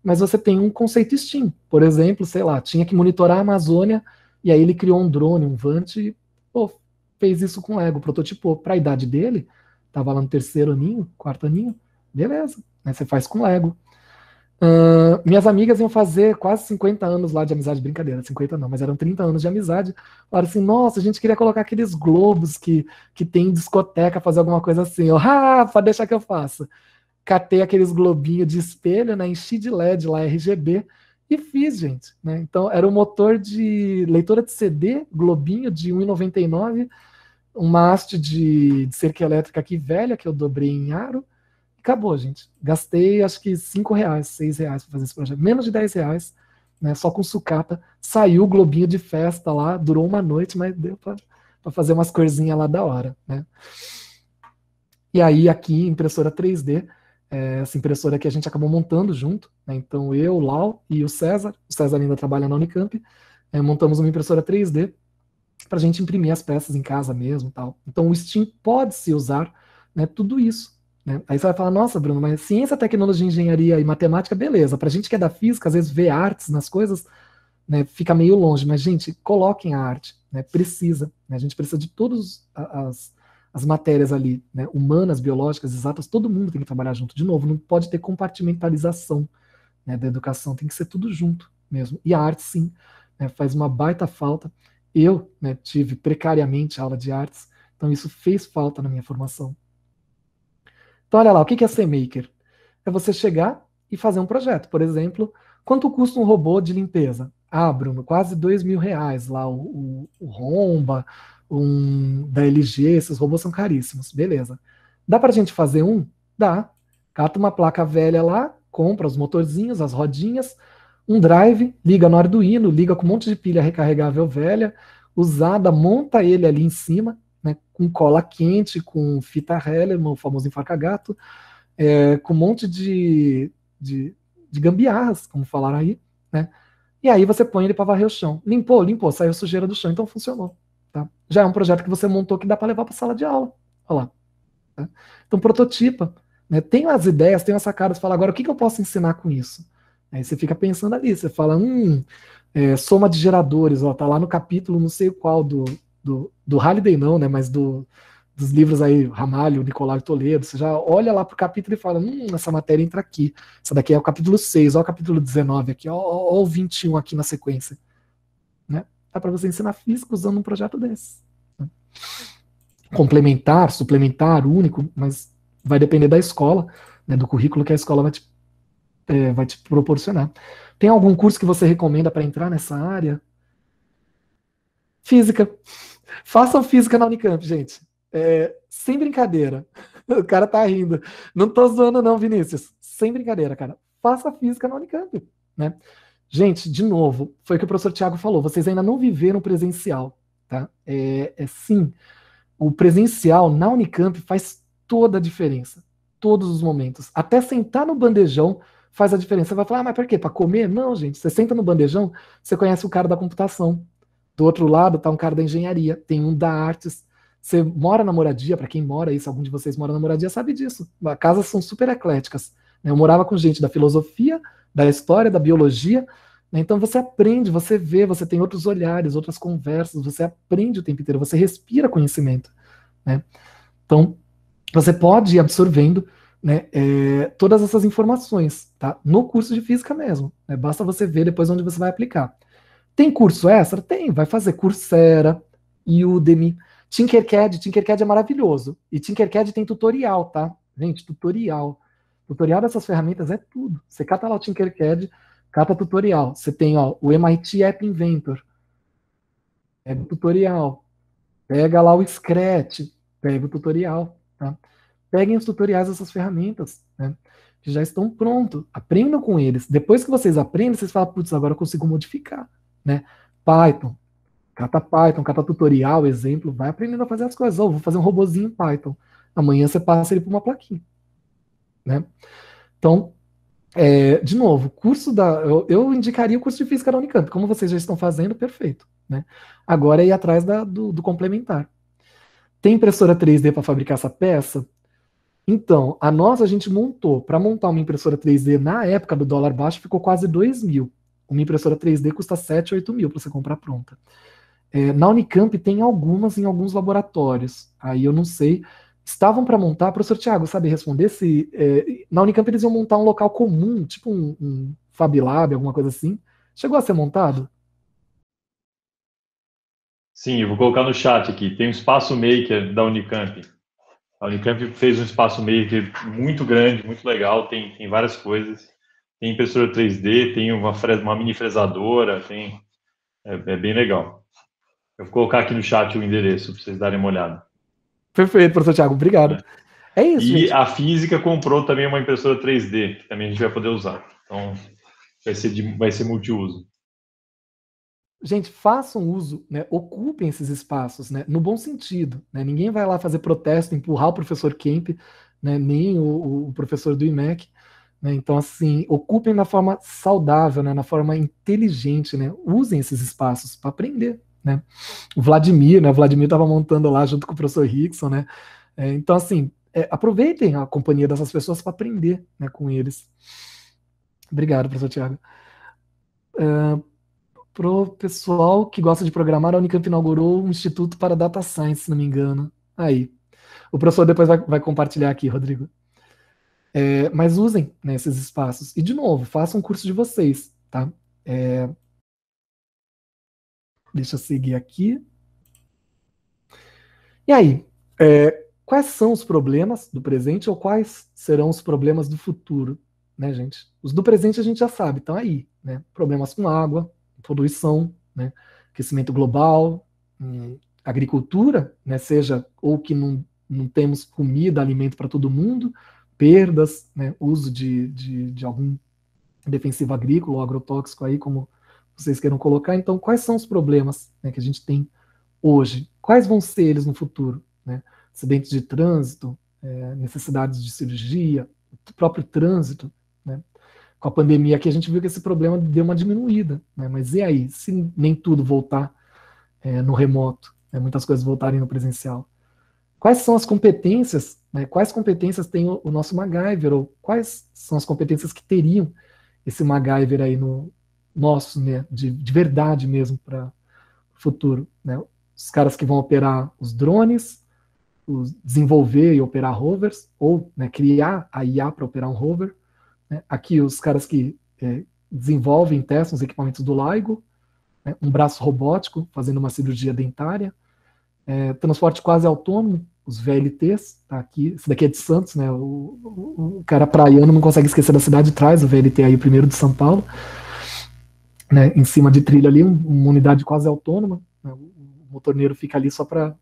mas você tem um conceito Steam. Por exemplo, sei lá, tinha que monitorar a Amazônia, e aí ele criou um drone, um Vant, e pô, fez isso com Lego, prototipou. Para a idade dele, estava lá no terceiro aninho, quarto aninho, beleza, né, você faz com Lego. Uh, minhas amigas iam fazer quase 50 anos lá de amizade, brincadeira, 50 não, mas eram 30 anos de amizade. Falaram assim: nossa, a gente queria colocar aqueles globos que, que tem discoteca, fazer alguma coisa assim. Eu, ah, pode deixar que eu faça catei aqueles globinhos de espelho, né, enchi de LED lá, RGB, e fiz, gente. Né? Então, era um motor de leitora de CD, globinho de 1,99, uma haste de, de cerca elétrica aqui velha, que eu dobrei em aro, acabou, gente. Gastei, acho que 5 reais, 6 reais para fazer esse projeto, menos de 10 reais, né, só com sucata. Saiu o globinho de festa lá, durou uma noite, mas deu para fazer umas corzinhas lá da hora, né? E aí, aqui, impressora 3D, é, essa impressora que a gente acabou montando junto. Né? Então eu, o Lau e o César, o César ainda trabalha na Unicamp, é, montamos uma impressora 3D para a gente imprimir as peças em casa mesmo tal. Então o Steam pode se usar né, tudo isso. Né? Aí você vai falar, nossa, Bruno, mas ciência, tecnologia, engenharia e matemática, beleza. Para a gente que é da física, às vezes vê artes nas coisas, né, fica meio longe. Mas, gente, coloquem a arte, né, precisa. Né? A gente precisa de todas as, as matérias ali, né, humanas, biológicas, exatas, todo mundo tem que trabalhar junto. De novo, não pode ter compartimentalização né, da educação, tem que ser tudo junto mesmo. E a arte, sim, né, faz uma baita falta. Eu né, tive precariamente aula de artes, então isso fez falta na minha formação. Então, olha lá, o que é ser maker? É você chegar e fazer um projeto. Por exemplo, quanto custa um robô de limpeza? Ah, Bruno, quase dois mil reais lá, o, o, o Romba, um da LG, esses robôs são caríssimos, beleza. Dá para a gente fazer um? Dá. Cata uma placa velha lá, compra os motorzinhos, as rodinhas, um drive, liga no Arduino, liga com um monte de pilha recarregável velha, usada, monta ele ali em cima, né, com cola quente, com fita Hellerman, o famoso enfarca-gato, é, com um monte de, de, de, gambiarras, como falaram aí, né? E aí você põe ele para varrer o chão. Limpou, limpou, saiu sujeira do chão, então funcionou já é um projeto que você montou que dá para levar para a sala de aula. Olha lá. Né? Então, prototipa. Né? Tem as ideias, tem as sacadas, fala agora o que, que eu posso ensinar com isso? Aí você fica pensando ali, você fala, hum, é, soma de geradores, ó, tá lá no capítulo não sei qual do, do, do Halliday não, né, mas do, dos livros aí, Ramalho, Nicolau Toledo, você já olha lá pro capítulo e fala, hum, essa matéria entra aqui, essa daqui é o capítulo 6, ó o capítulo 19 aqui, ó, ó, ó o 21 aqui na sequência. Dá é para você ensinar física usando um projeto desse. Complementar, suplementar, único, mas vai depender da escola, né, do currículo que a escola vai te, é, vai te proporcionar. Tem algum curso que você recomenda para entrar nessa área? Física. Façam física na Unicamp, gente. É, sem brincadeira. O cara tá rindo. Não tô zoando, não, Vinícius. Sem brincadeira, cara. Faça física na Unicamp, né? Gente, de novo, foi o que o professor Tiago falou, vocês ainda não viveram presencial, tá? É, é sim, o presencial na Unicamp faz toda a diferença, todos os momentos. Até sentar no bandejão faz a diferença. Você vai falar, ah, mas para quê? Para comer? Não, gente, você senta no bandejão, você conhece o cara da computação. Do outro lado tá um cara da engenharia, tem um da artes, você mora na moradia, para quem mora isso, algum de vocês mora na moradia, sabe disso. As casas são super ecléticas. Né? Eu morava com gente da filosofia, da história, da biologia. Né? Então você aprende, você vê, você tem outros olhares, outras conversas, você aprende o tempo inteiro, você respira conhecimento. Né? Então você pode ir absorvendo né, é, todas essas informações tá? no curso de física mesmo. Né? Basta você ver depois onde você vai aplicar. Tem curso extra? Tem, vai fazer Coursera, Udemy, Tinkercad. Tinkercad é maravilhoso. E Tinkercad tem tutorial, tá? Gente, tutorial. Tutorial dessas ferramentas é tudo. Você cata lá o Tinkercad, cata tutorial. Você tem ó, o MIT App Inventor. Pega o tutorial. Pega lá o Scratch. Pega o tutorial. Tá? Peguem os tutoriais dessas ferramentas. Né? que já estão prontos. Aprendam com eles. Depois que vocês aprendem, vocês falam, putz, agora eu consigo modificar, né? Python, cata Python, cata tutorial, exemplo, vai aprendendo a fazer as coisas. Oh, vou fazer um robozinho em Python. Amanhã você passa ele por uma plaquinha né? Então, é, de novo, curso da. Eu, eu, indicaria o curso de física da Unicamp, como vocês já estão fazendo, perfeito. Né? Agora é ir atrás da, do, do complementar. Tem impressora 3D para fabricar essa peça? Então, a nossa a gente montou. Para montar uma impressora 3D na época do dólar baixo ficou quase 2 mil. Uma impressora 3D custa 7, 8 mil para você comprar pronta. É, na Unicamp tem algumas em alguns laboratórios. Aí eu não sei estavam para montar, professor Tiago, sabe responder se é, na Unicamp eles iam montar um local comum, tipo um, um Fab Lab, alguma coisa assim. Chegou a ser montado? Sim, eu vou colocar no chat aqui. Tem um espaço maker da Unicamp. A Unicamp fez um espaço maker muito grande, muito legal, tem, tem várias coisas. Tem impressora 3D, tem uma, uma mini fresadora, tem... É, é bem legal. Eu vou colocar aqui no chat o endereço para vocês darem uma olhada. Perfeito, professor Tiago, obrigado. É, é isso. E gente. a física comprou também uma impressora 3D, que também a gente vai poder usar. Então, vai ser, de, vai ser multiuso. Gente, façam uso, né? ocupem esses espaços, né? no bom sentido. Né? Ninguém vai lá fazer protesto, empurrar o professor Kemp, né? nem o, o professor do IMEC. Né? Então, assim, ocupem da forma saudável, né? na forma inteligente. Né? Usem esses espaços para aprender. Né? O Vladimir, né? O Vladimir estava montando lá junto com o professor Rickson, né? É, então, assim, é, aproveitem a companhia dessas pessoas para aprender né, com eles. Obrigado, professor Tiago. Uh, é, pro pessoal que gosta de programar, a Unicamp inaugurou um instituto para data science, se não me engano. Aí. O professor depois vai, vai compartilhar aqui, Rodrigo. É, mas usem né, esses espaços. E, de novo, façam o curso de vocês, tá? É, Deixa eu seguir aqui. E aí, é, quais são os problemas do presente ou quais serão os problemas do futuro? Né, gente? Os do presente a gente já sabe, estão aí. Né? Problemas com água, poluição, né? aquecimento global, hum, agricultura, né? seja ou que não, não temos comida, alimento para todo mundo, perdas, né? uso de, de, de algum defensivo agrícola ou agrotóxico aí como vocês queiram colocar. Então, quais são os problemas né, que a gente tem hoje? Quais vão ser eles no futuro? Né? Acidentes de trânsito, é, necessidades de cirurgia, o próprio trânsito. Né? Com a pandemia aqui, a gente viu que esse problema deu uma diminuída. Né? Mas e aí, se nem tudo voltar é, no remoto, né, muitas coisas voltarem no presencial? Quais são as competências, né, quais competências tem o, o nosso MacGyver, ou quais são as competências que teriam esse MacGyver aí no, nossos, né, de, de verdade mesmo para o futuro. Né? Os caras que vão operar os drones, os, desenvolver e operar rovers, ou né, criar a IA para operar um rover. Né? Aqui os caras que é, desenvolvem, testam os equipamentos do LIGO, né, um braço robótico fazendo uma cirurgia dentária, é, transporte quase autônomo, os VLTs, tá aqui, esse daqui é de Santos, né, o, o, o cara praiano não consegue esquecer da cidade, traz o VLT aí, o primeiro de São Paulo, né, em cima de trilha ali, uma unidade quase autônoma, né, o motorneiro fica ali só para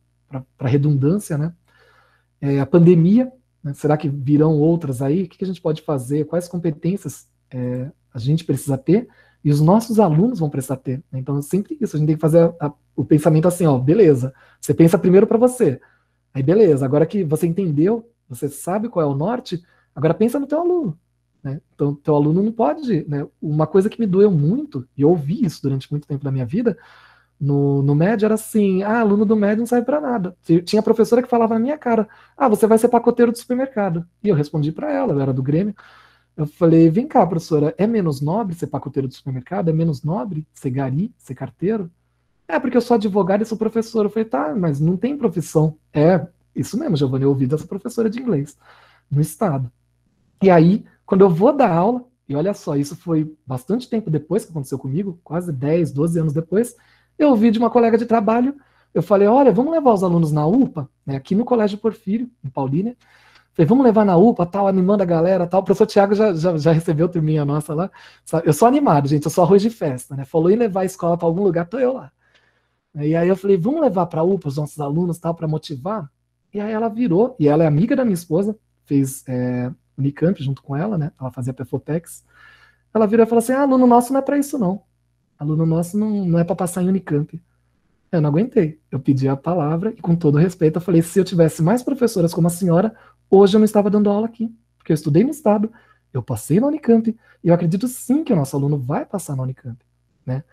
redundância, né? É, a pandemia, né, será que virão outras aí? O que, que, a gente pode fazer? Quais competências é, a gente precisa ter? E os nossos alunos vão precisar ter. Né? Então, é sempre isso, a gente tem que fazer a, a, o pensamento assim, ó, beleza, você pensa primeiro para você. Aí, beleza, agora que você entendeu, você sabe qual é o norte, agora pensa no teu aluno. Né? Então, teu aluno não pode. Né? Uma coisa que me doeu muito, e eu ouvi isso durante muito tempo da minha vida, no, no médio era assim: ah, aluno do médio não sai para nada. Tinha professora que falava na minha cara: ah, você vai ser pacoteiro do supermercado. E eu respondi para ela, eu era do Grêmio. Eu falei: vem cá, professora, é menos nobre ser pacoteiro do supermercado? É menos nobre ser gari, ser carteiro? É, porque eu sou advogado e sou professor. Eu falei: tá, mas não tem profissão. É, isso mesmo, Giovanni, eu ouvi dessa professora de inglês no Estado. E aí quando eu vou dar aula, e olha só, isso foi bastante tempo depois que aconteceu comigo, quase 10, 12 anos depois, eu ouvi de uma colega de trabalho, eu falei, olha, vamos levar os alunos na UPA, né, aqui no Colégio Porfírio, em Paulínia, falei, vamos levar na UPA, tal, animando a galera, tal, o professor Tiago já, já, já recebeu turminha nossa lá, eu sou animado, gente, eu sou arroz de festa, né, falou em levar a escola para algum lugar, tô eu lá. E aí eu falei, vamos levar para UPA os nossos alunos, tal, para motivar, e aí ela virou, e ela é amiga da minha esposa, fez é, Unicamp junto com ela, né? Ela fazia Pefotex. Ela virou e falou assim: ah, aluno nosso não é para isso, não. Aluno nosso não, não é para passar em Unicamp. Eu não aguentei. Eu pedi a palavra e, com todo respeito, eu falei: se eu tivesse mais professoras como a senhora, hoje eu não estava dando aula aqui. Porque eu estudei no Estado, eu passei na Unicamp, e eu acredito sim que o nosso aluno vai passar na Unicamp. Né?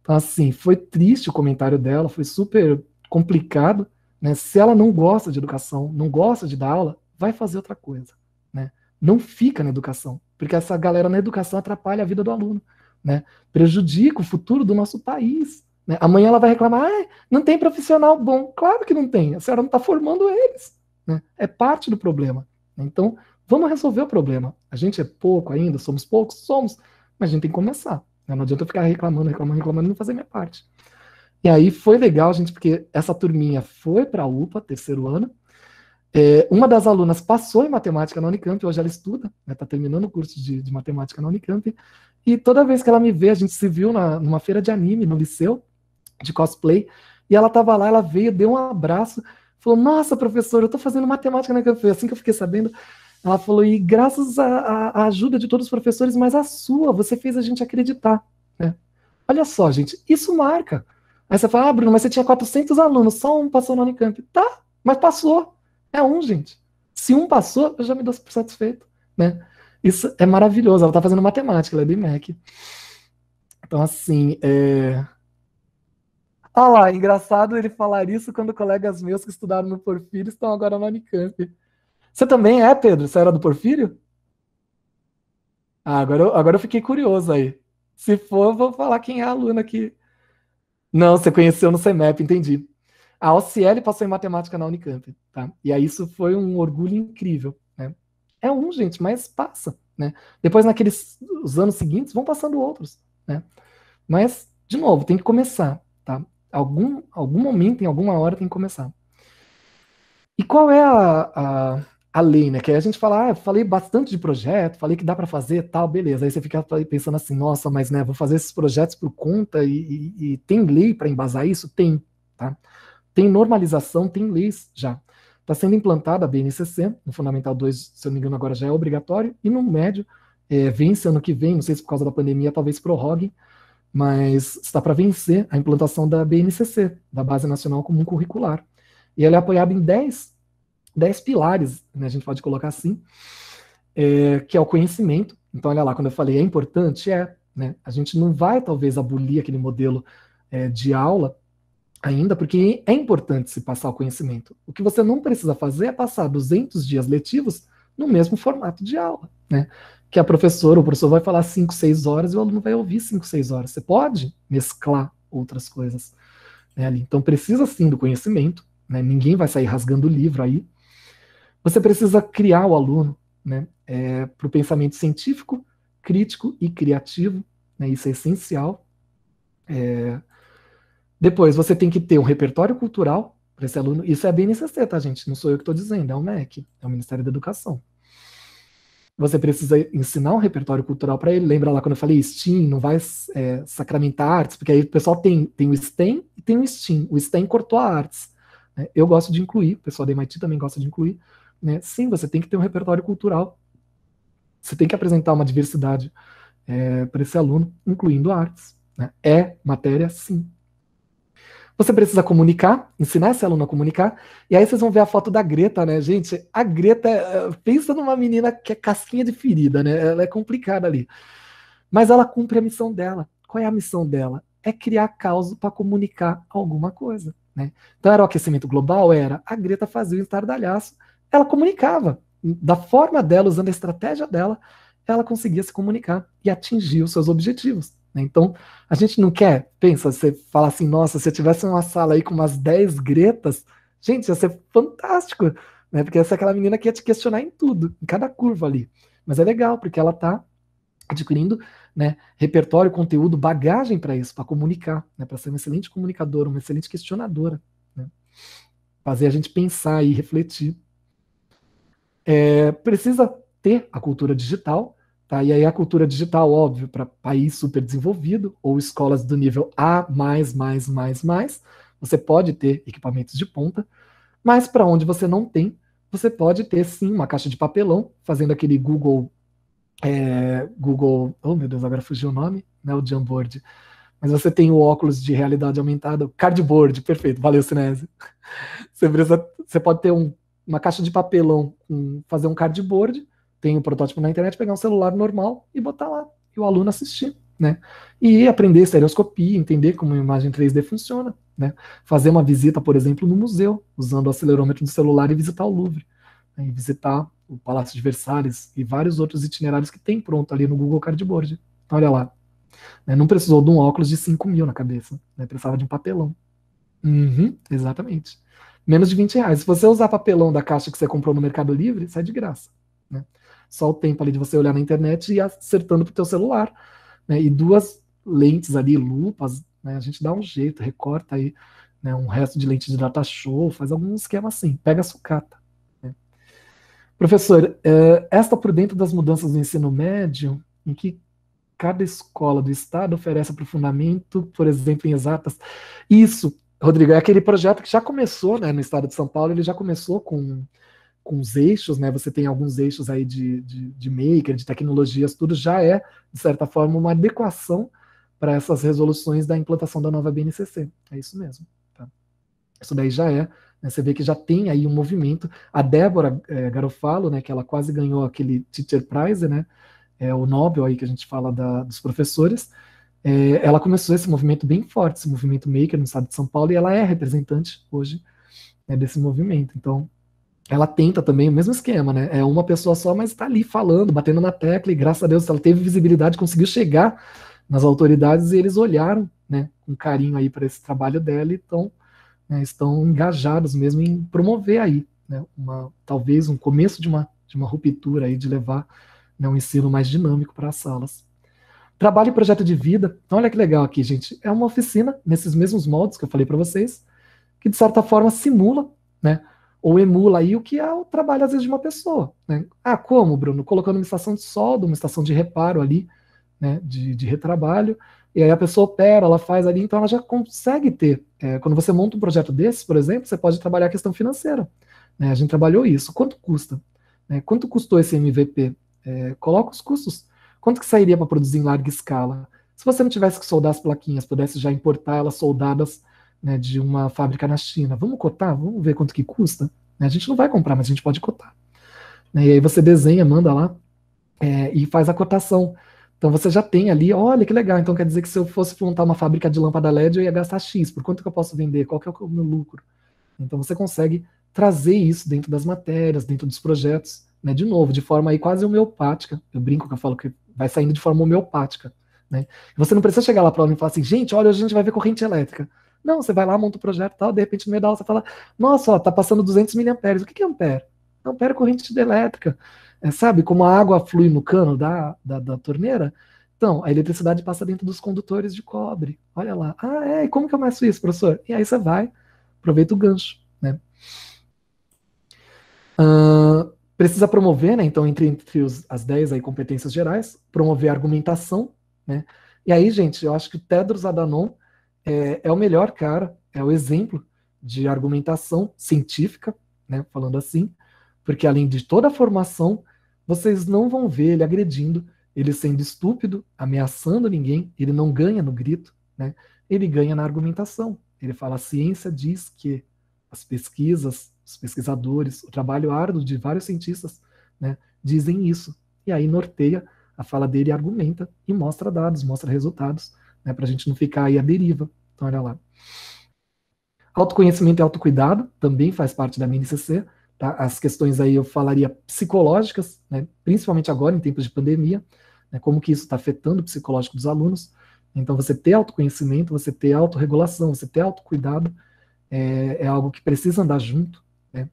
Então, assim, foi triste o comentário dela, foi super complicado. Né? Se ela não gosta de educação, não gosta de dar aula, vai fazer outra coisa. Né? não fica na educação, porque essa galera na educação atrapalha a vida do aluno, né? Prejudica o futuro do nosso país. Né? Amanhã ela vai reclamar, ah, não tem profissional bom. Claro que não tem, a senhora não está formando eles. Né? É parte do problema. Então, vamos resolver o problema. A gente é pouco ainda, somos poucos, somos, mas a gente tem que começar. Né? Não adianta ficar reclamando, reclamando, reclamando e não fazer minha parte. E aí foi legal, gente, porque essa turminha foi para a UPA, terceiro ano, é, uma das alunas passou em matemática na Unicamp, hoje ela estuda, está né, tá terminando o curso de, de, matemática na Unicamp, e toda vez que ela me vê, a gente se viu na, numa feira de anime, no liceu, de cosplay, e ela estava lá, ela veio, deu um abraço, falou, nossa, professor, eu estou fazendo matemática na Unicamp, assim que eu fiquei sabendo, ela falou, e graças à ajuda de todos os professores, mas a sua, você fez a gente acreditar, né? Olha só, gente, isso marca. Aí você fala, ah, Bruno, mas você tinha 400 alunos, só um passou na Unicamp. Tá, mas passou. É um, gente. Se um passou, eu já me dou por satisfeito, né? Isso é maravilhoso. Ela está fazendo matemática, ela é do IMEC. Então, assim, é... Ah lá, engraçado ele falar isso quando colegas meus que estudaram no Porfírio estão agora no Unicamp. Você também é, Pedro? Você era do Porfírio? Ah, agora eu, agora eu fiquei curioso aí. Se for, vou falar quem é a aluna que... Não, você conheceu no CEMEP, entendi. A OCL passou em matemática na Unicamp, tá? E aí isso foi um orgulho incrível, né? É um, gente, mas passa, né? Depois, naqueles os anos seguintes, vão passando outros, né? Mas, de novo, tem que começar, tá? Algum, algum momento, em alguma hora, tem que começar. E qual é a, a, a lei, né? Que aí a gente fala, ah, falei bastante de projeto, falei que dá para fazer tal, beleza. Aí você fica pensando assim, nossa, mas né, vou fazer esses projetos por conta e, e, e tem lei para embasar isso? Tem, tá? Tem normalização, tem leis já. Está sendo implantada a BNCC, no Fundamental 2, se eu não me engano, agora já é obrigatório, e no médio, é, vence ano que vem, não sei se por causa da pandemia talvez prorrogue mas está para vencer a implantação da BNCC, da Base Nacional Comum Curricular. E ela é apoiada em 10, 10 pilares, né, a gente pode colocar assim, é, que é o conhecimento. Então, olha lá, quando eu falei é importante, é. Né, a gente não vai, talvez, abolir aquele modelo é, de aula, ainda, porque é importante se passar o conhecimento. O que você não precisa fazer é passar 200 dias letivos no mesmo formato de aula, né? Que a professora, o professor vai falar 5, 6 horas e o aluno vai ouvir 5, 6 horas. Você pode mesclar outras coisas né, ali. Então precisa sim do conhecimento, né? Ninguém vai sair rasgando o livro aí. Você precisa criar o aluno, né? É, para o pensamento científico, crítico e criativo, né? Isso é essencial. É, depois, você tem que ter um repertório cultural para esse aluno. Isso é bem BNCC, tá, gente? Não sou eu que estou dizendo, é o MEC, é o Ministério da Educação. Você precisa ensinar um repertório cultural para ele. Lembra lá quando eu falei STEAM, não vai é, sacramentar artes, porque aí o pessoal tem, tem o STEM e tem o STEAM. O STEM cortou a artes. Né? Eu gosto de incluir, o pessoal da MIT também gosta de incluir. Né? Sim, você tem que ter um repertório cultural. Você tem que apresentar uma diversidade é, para esse aluno, incluindo artes. Né? É matéria, sim. Você precisa comunicar, ensinar esse aluno a comunicar. E aí vocês vão ver a foto da Greta, né, gente? A Greta, eh, pensa numa menina que é casquinha de ferida, né? Ela é complicada ali. Mas ela cumpre a missão dela. Qual é a missão dela? É criar causa para comunicar alguma coisa, né? Então era o aquecimento global, era a Greta fazia o estardalhaço. Ela comunicava da forma dela, usando a estratégia dela, ela conseguia se comunicar e atingir os seus objetivos. Né? Então, a gente não quer, pensa, você fala assim, nossa, se eu tivesse uma sala aí com umas 10 gretas, gente, ia ser fantástico, né? Porque essa é aquela menina que ia te questionar em tudo, em cada curva ali. Mas é legal, porque ela está adquirindo né, repertório, conteúdo, bagagem para isso, para comunicar, né, para ser uma excelente comunicadora, uma excelente questionadora. Né? Fazer a gente pensar e refletir. É, precisa ter a cultura digital, Tá? E aí a cultura digital, óbvio, para país super desenvolvido ou escolas do nível A, mais, mais, mais, mais, você pode ter equipamentos de ponta, mas para onde você não tem, você pode ter sim uma caixa de papelão, fazendo aquele Google. É, Google. Oh meu Deus, agora fugiu o nome, né? O Jamboard. Mas você tem o óculos de realidade aumentada, cardboard, perfeito, valeu, Cinese. Você, precisa, você pode ter um, uma caixa de papelão, um, fazer um cardboard, tem o um protótipo na internet, pegar um celular normal e botar lá, e o aluno assistir. Né? E aprender estereoscopia, entender como a imagem 3D funciona, né? Fazer uma visita, por exemplo, no museu, usando o acelerômetro do celular e visitar o Louvre, né? e visitar o Palácio de Versalhes e vários outros itinerários que tem pronto ali no Google Cardboard. Então, olha lá, né? não precisou de um óculos de 5 mil na cabeça, né? precisava de um papelão. Uhum, exatamente. Menos de 20 reais. Se você usar papelão da caixa que você comprou no Mercado Livre, sai de graça. né? só o tempo ali de você olhar na internet e acertando para o teu celular. Né? E duas lentes ali, lupas, né? a gente dá um jeito, recorta aí né? um resto de lente de data show, faz algum esquema assim, pega a sucata. Né? Professor, eh, esta por dentro das mudanças do ensino médio, em que cada escola do estado oferece aprofundamento, por exemplo, em exatas. Isso, Rodrigo, é aquele projeto que já começou né, no estado de São Paulo, ele já começou com com os eixos, né? Você tem alguns eixos aí de, de, de maker, de tecnologias, tudo já é, de certa forma, uma adequação para essas resoluções da implantação da nova BNCC. É isso mesmo. Tá? Isso daí já é. Né? Você vê que já tem aí um movimento. A Débora é, Garofalo, né, que ela quase ganhou aquele Teacher Prize, né, é, o Nobel aí que a gente fala da, dos professores, é, ela começou esse movimento bem forte, esse movimento maker no estado de São Paulo, e ela é representante hoje né, desse movimento. Então, ela tenta também o mesmo esquema, né? É uma pessoa só, mas está ali falando, batendo na tecla, e graças a Deus ela teve visibilidade, conseguiu chegar nas autoridades e eles olharam, né, com carinho aí para esse trabalho dela e tão, né, estão engajados mesmo em promover aí, né, uma, talvez um começo de uma, de uma ruptura aí, de levar né, um ensino mais dinâmico para as salas. Trabalho e projeto de vida, então olha que legal aqui, gente, é uma oficina nesses mesmos moldes que eu falei para vocês, que de certa forma simula, né, ou emula aí o que é o trabalho, às vezes, de uma pessoa. Né? Ah, como, Bruno? Colocando uma estação de solda, uma estação de reparo ali, né, de, de retrabalho, e aí a pessoa opera, ela faz ali, então ela já consegue ter. É, quando você monta um projeto desse, por exemplo, você pode trabalhar a questão financeira. Né? A gente trabalhou isso. Quanto custa? Né? Quanto custou esse MVP? É, coloca os custos. Quanto que sairia para produzir em larga escala? Se você não tivesse que soldar as plaquinhas, pudesse já importar elas soldadas né, de uma fábrica na China. Vamos cotar? Vamos ver quanto que custa? Né, a gente não vai comprar, mas a gente pode cotar. Né, e aí você desenha, manda lá é, e faz a cotação. Então você já tem ali, olha que legal, então quer dizer que se eu fosse montar uma fábrica de lâmpada LED, eu ia gastar X, por quanto que eu posso vender? Qual que é o meu lucro? Então você consegue trazer isso dentro das matérias, dentro dos projetos, né? De novo, de forma aí quase homeopática. Eu brinco que eu falo que vai saindo de forma homeopática. Né? Você não precisa chegar lá para o aluno e falar assim, gente, olha, hoje a gente vai ver corrente elétrica. Não, você vai lá, monta o projeto e tal, de repente no meio da aula você fala, nossa, ó, tá passando 200 miliamperes. O que, é ampere? Ampere é corrente hidrelétrica. É, sabe como a água flui no cano da, da, da torneira? Então, a eletricidade passa dentro dos condutores de cobre. Olha lá. Ah, é? E como que eu meço isso, professor? E aí você vai, aproveita o gancho, né? Uh, precisa promover, né? Então, entre, entre os, as 10 aí, competências gerais, promover argumentação, né? E aí, gente, eu acho que o Tedros Adanon, é, é o melhor cara, é o exemplo de argumentação científica, né, falando assim, porque além de toda a formação, vocês não vão ver ele agredindo, ele sendo estúpido, ameaçando ninguém, ele não ganha no grito, né? ele ganha na argumentação. Ele fala: a ciência diz que as pesquisas, os pesquisadores, o trabalho árduo de vários cientistas né, dizem isso. E aí norteia a fala dele, argumenta e mostra dados, mostra resultados né, para a gente não ficar aí à deriva. Então, olha lá. Autoconhecimento e autocuidado também faz parte da MNCC. Tá? As questões aí eu falaria psicológicas, né, principalmente agora em tempos de pandemia, né, como que isso está afetando o psicológico dos alunos. Então, você ter autoconhecimento, você ter autorregulação, você ter autocuidado é, é algo que precisa andar junto. Né?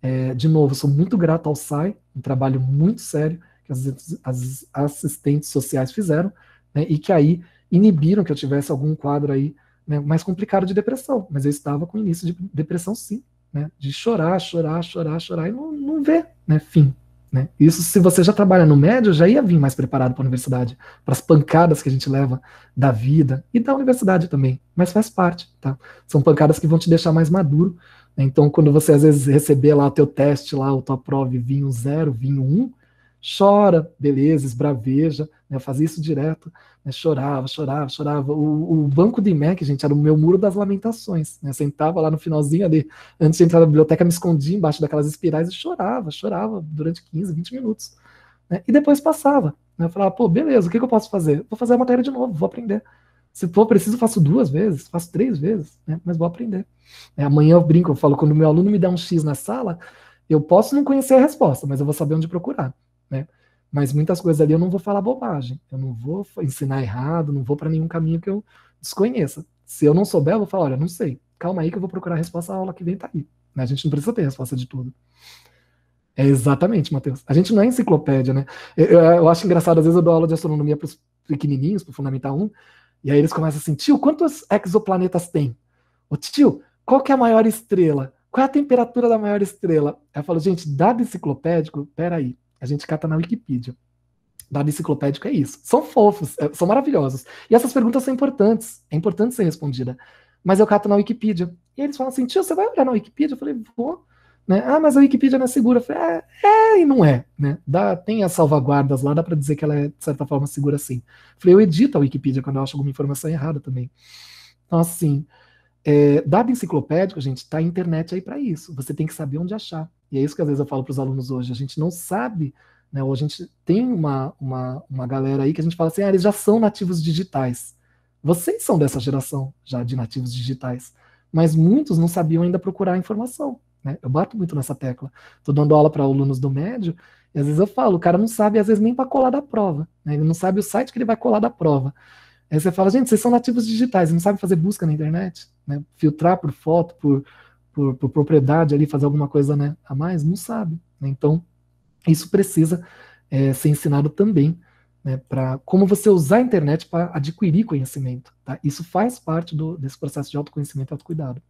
É, de novo, sou muito grato ao SAI, um trabalho muito sério que as, as assistentes sociais fizeram, né? e que aí inibiram que eu tivesse algum quadro aí né, mais complicado de depressão, mas eu estava com início de depressão sim, né, de chorar, chorar, chorar, chorar e não, não ver, né, fim. Né. Isso se você já trabalha no médio, já ia vir mais preparado para a universidade, para as pancadas que a gente leva da vida e da universidade também, mas faz parte, tá? São pancadas que vão te deixar mais maduro, né. então, quando você às vezes receber lá o teu teste, lá o tua prova vinho um vinho vir um, chora, beleza, esbraveja, né? eu fazia isso direto, né? chorava, chorava, chorava. O, o banco de MEC, gente, era o meu muro das lamentações, né? eu sentava lá no finalzinho ali, antes de entrar na biblioteca, me escondia embaixo daquelas espirais e chorava, chorava durante 15, 20 minutos. Né? E depois passava, né? eu falava, pô, beleza, o que, que eu posso fazer? Vou fazer a matéria de novo, vou aprender. Se for preciso, faço duas vezes, faço três vezes, né? mas vou aprender. É, amanhã eu brinco, eu falo, quando meu aluno me dá um X na sala, eu posso não conhecer a resposta, mas eu vou saber onde procurar mas muitas coisas ali eu não vou falar bobagem, eu não vou ensinar errado, não vou para nenhum caminho que eu desconheça. Se eu não souber, eu vou falar, olha, não sei, calma aí que eu vou procurar a resposta, a aula que vem tá aí. Né? A gente não precisa ter resposta de tudo. É exatamente, Matheus. A gente não é enciclopédia, né? Eu, eu, eu acho engraçado, às vezes eu dou aula de astronomia para os pequenininhos, para o Fundamental 1, e aí eles começam assim, tio, quantos exoplanetas tem? Ô tio, qual que é a maior estrela? Qual é a temperatura da maior estrela? eu falo, gente, dado enciclopédico, peraí, a gente cata na Wikipedia. Da enciclopédica é isso. São fofos, é, são maravilhosos. E essas perguntas são importantes. É importante ser respondida. Mas eu cato na Wikipedia. E eles falam assim, tio, você vai olhar na Wikipedia? Eu falei, vou. Né? Ah, mas a Wikipedia não é segura. Eu falei, é, é e não é. Né? Dá, tem as salvaguardas lá, dá para dizer que ela é, de certa forma, segura sim. Eu falei, eu edito a Wikipedia quando eu acho alguma informação errada também. Então, assim, é, dado enciclopédico, gente, tá a internet aí para isso. Você tem que saber onde achar. E é isso que às vezes eu falo para os alunos hoje. A gente não sabe, né? Ou a gente tem uma, uma, uma galera aí que a gente fala assim, ah, eles já são nativos digitais. Vocês são dessa geração já de nativos digitais. Mas muitos não sabiam ainda procurar informação. Né? Eu bato muito nessa tecla. Estou dando aula para alunos do médio, e às vezes eu falo, o cara não sabe, às vezes, nem para colar da prova. Né? Ele não sabe o site que ele vai colar da prova. Aí você fala, gente, vocês são nativos digitais, não sabem fazer busca na internet, né? filtrar por foto, por, por, por propriedade ali, fazer alguma coisa né, a mais? Não sabe. Né? Então, isso precisa é, ser ensinado também, né, para como você usar a internet para adquirir conhecimento. Tá? Isso faz parte do, desse processo de autoconhecimento e autocuidado.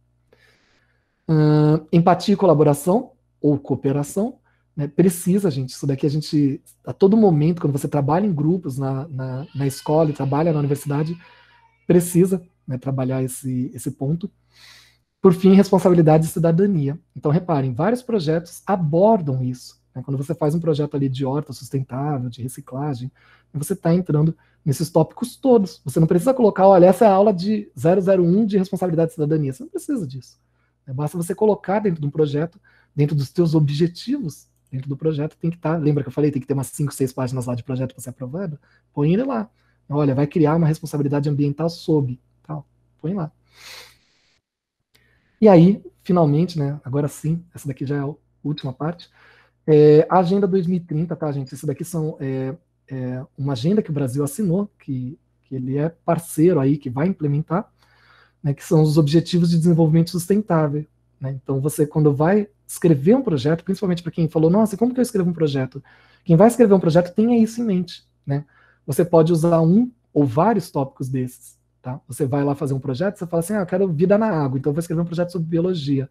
Uh, empatia e colaboração, ou cooperação, né, precisa, gente, isso daqui a gente, a todo momento, quando você trabalha em grupos na, na, na escola e trabalha na universidade, precisa né, trabalhar esse, esse ponto. Por fim, responsabilidade e cidadania. Então, reparem, vários projetos abordam isso. Né? Quando você faz um projeto ali de horta sustentável, de reciclagem, você está entrando nesses tópicos todos. Você não precisa colocar, olha, essa é a aula de 001 de responsabilidade e cidadania. Você não precisa disso. Né? Basta você colocar dentro de um projeto, dentro dos seus objetivos, dentro do projeto, tem que estar, tá, lembra que eu falei, tem que ter umas 5, 6 páginas lá de projeto para ser aprovado? Põe ele lá. Olha, vai criar uma responsabilidade ambiental sob, tal. Põe lá. E aí, finalmente, né, agora sim, essa daqui já é a última parte, é, a Agenda 2030, tá, gente? Isso daqui são, é, é uma agenda que o Brasil assinou, que, que ele é parceiro aí, que vai implementar, né, que são os Objetivos de Desenvolvimento Sustentável. Né? Então, você, quando vai escrever um projeto, principalmente para quem falou, nossa, como que eu escrevo um projeto? Quem vai escrever um projeto tenha isso em mente, né? Você pode usar um ou vários tópicos desses. Tá? Você vai lá fazer um projeto, você fala assim, ah, eu quero vida na água, então eu vou escrever um projeto sobre biologia.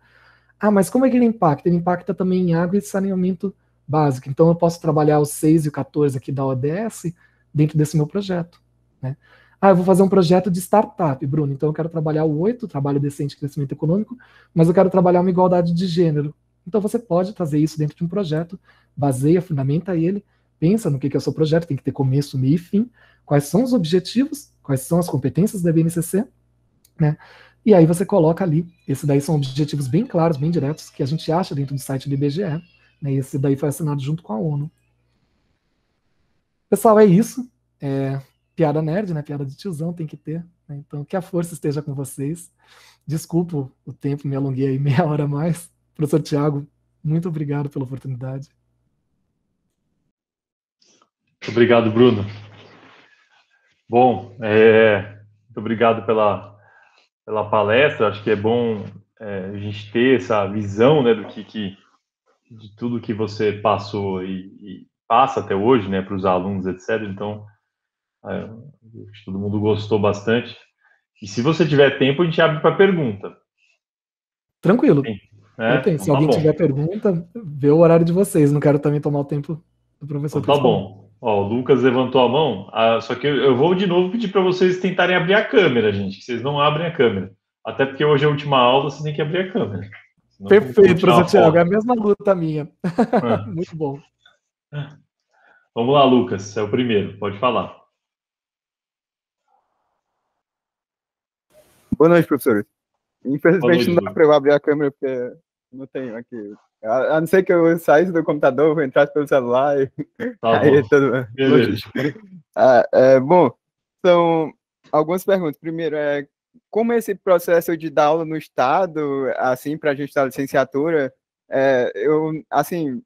Ah, mas como é que ele impacta? Ele impacta também em água e saneamento básico. Então eu posso trabalhar os 6 e o 14 aqui da ODS dentro desse meu projeto. Né? Ah, eu vou fazer um projeto de startup, Bruno, então eu quero trabalhar o 8, trabalho decente e crescimento econômico, mas eu quero trabalhar uma igualdade de gênero. Então você pode trazer isso dentro de um projeto, baseia, fundamenta ele, pensa no que é o seu projeto, tem que ter começo, meio e fim, quais são os objetivos quais são as competências da BNCC, né? E aí você coloca ali, esses daí são objetivos bem claros, bem diretos, que a gente acha dentro do site do IBGE, né? Esse daí foi assinado junto com a ONU. Pessoal, é isso. É, piada nerd, né? Piada de tiozão tem que ter. Né? Então, que a força esteja com vocês. Desculpa o tempo, me alonguei aí meia hora a mais. Professor Tiago, muito obrigado pela oportunidade. Obrigado, Bruno. Bom, é, muito obrigado pela, pela palestra. Acho que é bom é, a gente ter essa visão né, do que, que de tudo que você passou e, e passa até hoje, né, para os alunos, etc. Então, é, todo mundo gostou bastante. E se você tiver tempo, a gente abre para pergunta. Tranquilo. Sim, né? Então se tá alguém bom. tiver pergunta, vê o horário de vocês. Não quero também tomar o tempo do professor. Então, tá bom. Ó, o Lucas levantou a mão, ah, só que eu, vou de novo pedir para vocês tentarem abrir a câmera, gente, que vocês não abrem a câmera. Até porque hoje é a última aula, vocês têm que abrir a câmera. Senão Perfeito, professor Tiago, é a mesma luta minha. É. Muito bom. Vamos lá, Lucas, é o primeiro, pode falar. Boa noite, professor. Infelizmente noite, não dá para eu abrir a câmera porque não tenho aqui. A, a não ser que eu saísse do computador, vou entrar pelo celular e... Tá bom. Todo... ah, é, bom, são algumas perguntas. Primeiro, é, como esse processo de dar aula no Estado, assim, para a gente dar licenciatura, é, eu, assim,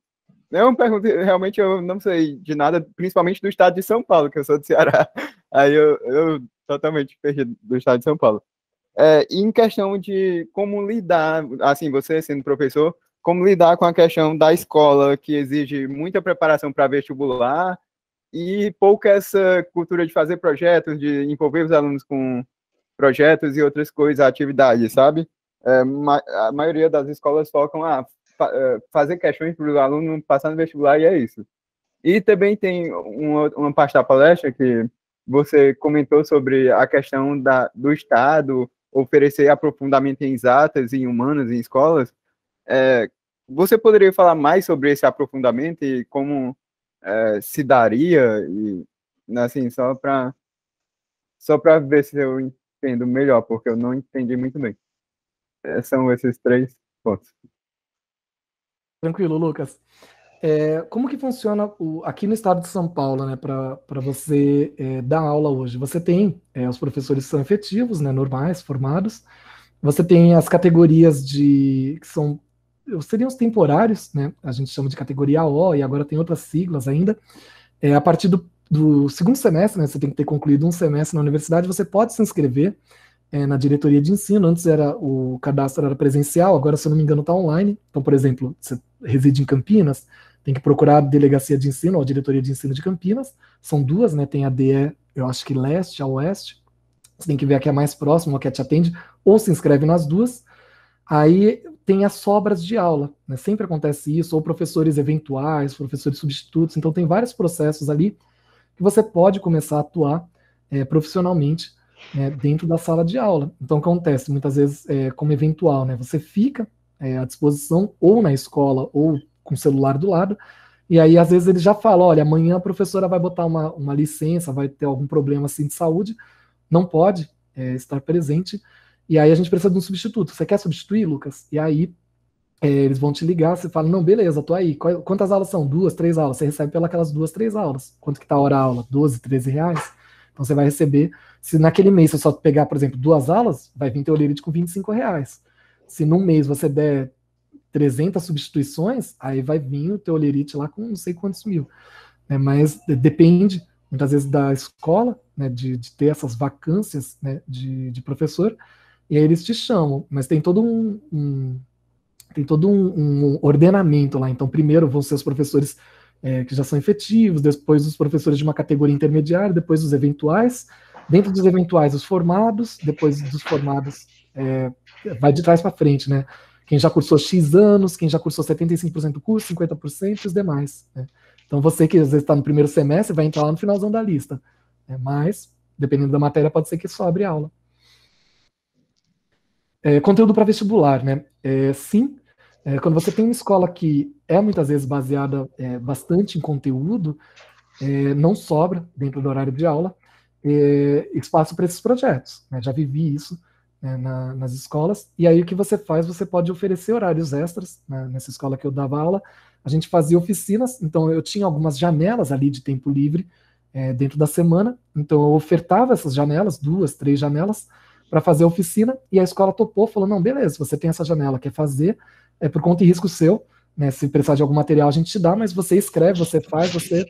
é uma pergunta, realmente eu não sei de nada, principalmente do Estado de São Paulo, que eu sou do Ceará. Aí eu, eu totalmente perdido do Estado de São Paulo. É, em questão de como lidar, assim, você sendo professor, como lidar com a questão da escola, que exige muita preparação para vestibular e pouca essa cultura de fazer projetos, de envolver os alunos com projetos e outras coisas, atividades, sabe? É, ma a maioria das escolas focam a ah, fa é, fazer questões para o aluno passar no vestibular e é isso. E também tem uma, uma parte da palestra que você comentou sobre a questão da, do Estado oferecer aprofundamento em exatas e humanas em escolas, é, você poderia falar mais sobre esse aprofundamento e como é, se daria, e, assim, só para só ver se eu entendo melhor, porque eu não entendi muito bem. É, são esses três pontos. Tranquilo, Lucas. É, como que funciona o, aqui no estado de São Paulo, né, para você é, dar aula hoje? Você tem é, os professores são efetivos, né, normais, formados. Você tem as categorias de que são seriam os temporários, né? A gente chama de categoria O e agora tem outras siglas ainda. É, a partir do, do segundo semestre, né, você tem que ter concluído um semestre na universidade, você pode se inscrever é, na diretoria de ensino. Antes era o cadastro era presencial, agora se eu não me engano está online. Então, por exemplo, você reside em Campinas, tem que procurar a delegacia de ensino ou a diretoria de ensino de Campinas. São duas, né? Tem a DE, eu acho que leste a oeste. Você tem que ver a que é mais próxima, a que te atende, ou se inscreve nas duas. Aí tem as sobras de aula, né? Sempre acontece isso, ou professores eventuais, professores substitutos. Então tem vários processos ali que você pode começar a atuar é, profissionalmente é, dentro da sala de aula. Então acontece muitas vezes é, como eventual, né? Você fica é, à disposição, ou na escola, ou com o celular do lado. E aí, às vezes, eles já falam: olha, amanhã a professora vai botar uma, uma licença, vai ter algum problema assim de saúde, não pode é, estar presente. E aí a gente precisa de um substituto. Você quer substituir, Lucas? E aí é, eles vão te ligar, você fala, não, beleza, tô aí. quantas aulas são? Duas, três aulas. Você recebe pelas duas, três aulas. Quanto que tá a hora a aula? 12, 13 reais? Então você vai receber. Se naquele mês você só pegar, por exemplo, duas aulas, vai vir teu limite com 25 reais se num mês você der 300 substituições, aí vai vir o teu olerite lá com não sei quantos mil. Né? Mas depende, muitas vezes, da escola, né? de, de, ter essas vacâncias né? de, de, professor, e aí eles te chamam. Mas tem todo um, um tem todo um, um, ordenamento lá. Então, primeiro vão ser os professores é, que já são efetivos, depois os professores de uma categoria intermediária, depois os eventuais, dentro dos eventuais os formados, depois dos formados é, vai de trás para frente, né? Quem já cursou X anos, quem já cursou 75% do curso, 50% e os demais. Né? Então você que às vezes está no primeiro semestre vai entrar lá no finalzão da lista. Né? Mas, dependendo da matéria, pode ser que só abre aula. É, conteúdo para vestibular, né? É, sim, é, quando você tem uma escola que é muitas vezes baseada é, bastante em conteúdo, é, não sobra dentro do horário de aula é, espaço para esses projetos. Né? Já vivi isso né, na, nas escolas. E aí o que você faz? Você pode oferecer horários extras. Né, nessa escola que eu dava aula, a gente fazia oficinas, então eu tinha algumas janelas ali de tempo livre é, dentro da semana, então eu ofertava essas janelas, duas, três janelas, para fazer oficina, e a escola topou, falou, não, beleza, você tem essa janela, quer fazer, é por conta e risco seu, né, se precisar de algum material a gente te dá, mas você escreve, você faz, você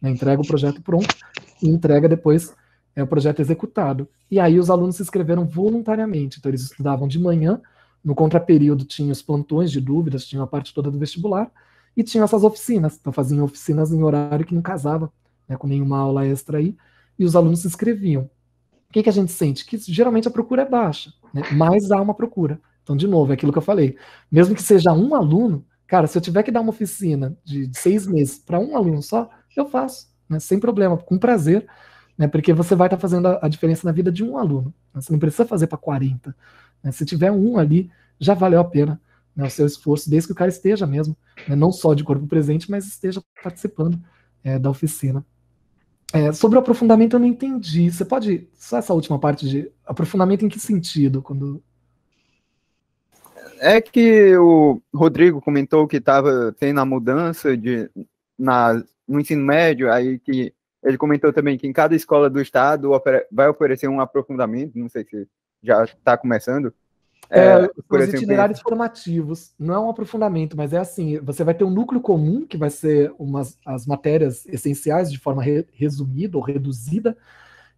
né, entrega o projeto pronto e entrega depois é o projeto executado. E aí os alunos se inscreveram voluntariamente, então eles estudavam de manhã, no contraperíodo tinha os plantões de dúvidas, tinha a parte toda do vestibular, e tinha essas oficinas, então faziam oficinas em horário que não casava né, com nenhuma aula extra aí, e os alunos se inscreviam. O que, que a gente sente? Que geralmente a procura é baixa, né, mas há uma procura. Então, de novo, é aquilo que eu falei. Mesmo que seja um aluno, cara, se eu tiver que dar uma oficina de, de seis meses para um aluno só, eu faço, né, sem problema, com prazer, né? Porque você vai estar tá fazendo a, a, diferença na vida de um aluno. Né? Você não precisa fazer para 40. Né? Se tiver um ali, já valeu a pena né, o seu esforço, desde que o cara esteja mesmo, né, não só de corpo presente, mas esteja participando é, da oficina. É, sobre o aprofundamento, eu não entendi. Você pode. Só essa última parte de aprofundamento em que sentido? Quando... É que o Rodrigo comentou que estava tendo a mudança de, na, no ensino médio, aí que ele comentou também que em cada escola do estado vai oferecer um aprofundamento, não sei se já está começando. É, é, os exemplo, itinerários formativos, não é um aprofundamento, mas é assim, você vai ter um núcleo comum, que vai ser umas, as matérias essenciais de forma re, resumida ou reduzida,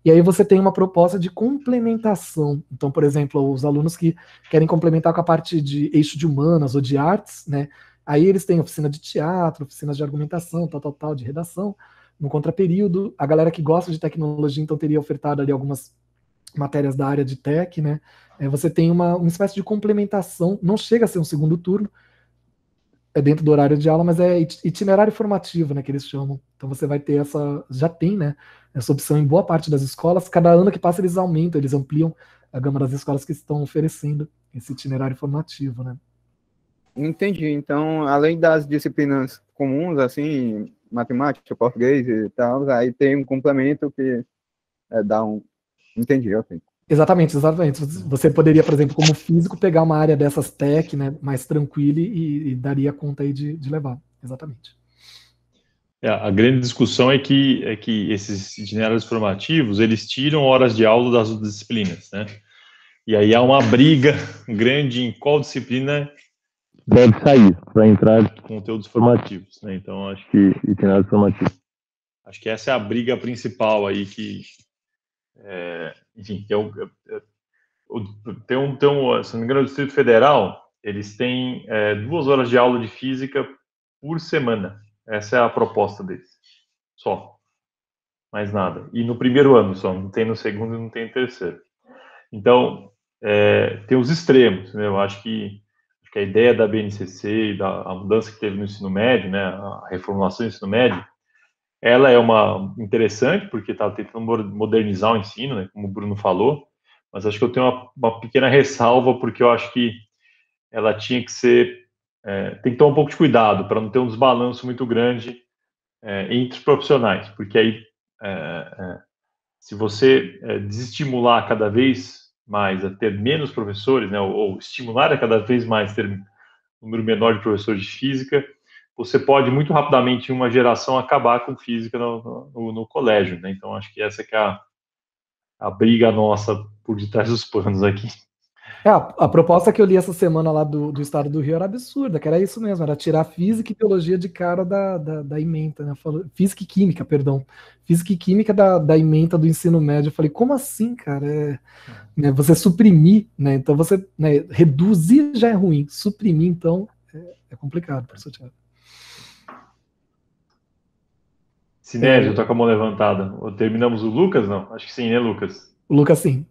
e aí você tem uma proposta de complementação. Então, por exemplo, os alunos que querem complementar com a parte de eixo de humanas ou de artes, né? Aí eles têm oficina de teatro, oficinas de argumentação, tal, tal, tal, de redação no contraperíodo. A galera que gosta de tecnologia, então, teria ofertado ali algumas matérias da área de tech, né? É, você tem uma, uma espécie de complementação, não chega a ser um segundo turno, é dentro do horário de aula, mas é itinerário formativo, né, que eles chamam. Então você vai ter essa, já tem, né, essa opção em boa parte das escolas. Cada ano que passa eles aumentam, eles ampliam a gama das escolas que estão oferecendo esse itinerário formativo, né. Entendi. Então, além das disciplinas comuns, assim, matemática, português e tal, aí tem um complemento que é, dá um... Entendi, eu tenho. Exatamente, exatamente. Você poderia, por exemplo, como físico, pegar uma área dessas tech, né, mais tranquila e, e daria conta aí de, de levar. Exatamente. É, a grande discussão é que, é que esses itinerários formativos, eles tiram horas de aula das disciplinas, né? E aí há uma briga grande em qual disciplina deve sair para entrar conteúdos né? formativos. Né? Então, acho que itinerários formativos. Acho que essa é a briga principal aí que, é, enfim, que é o, é, é tem um, tem um, se não me engano, o Distrito Federal, eles têm é, duas horas de aula de física por semana. Essa é a proposta deles. Só. Mais nada. E no primeiro ano só. Não tem no segundo e não tem no terceiro. Então, é, tem os extremos. Né? Eu acho que que a ideia da BNCC e da mudança que teve no ensino médio, né, a reformulação do ensino médio, ela é uma interessante porque está tentando modernizar o ensino, né, como o Bruno falou, mas acho que eu tenho uma, uma pequena ressalva porque eu acho que ela tinha que ser é, tem que tomar um pouco de cuidado para não ter um desbalanço muito grande é, entre os profissionais, porque aí é, é se você é, desestimular cada vez mais a ter menos professores, né, ou, ou estimular a cada vez mais ter um número menor de professores de física, você pode muito rapidamente em uma geração acabar com física no, no, no colégio, né? Então acho que essa que é a, a briga nossa por detrás dos panos aqui. É, a, a, proposta que eu li essa semana lá do, do Estado do Rio era absurda, que era isso mesmo, era tirar física e biologia de cara da, da, da né? Falo, física e química, perdão. Física e química da, da ementa do ensino médio. Eu falei, como assim, cara? É, né, você suprimir, né? Então você né, reduzir já é ruim, suprimir, então, é, é complicado, professor Tiago. Sinésia, é. tô com a mão levantada. Terminamos o Lucas, não? Acho que sim, né, Lucas? O Lucas, sim.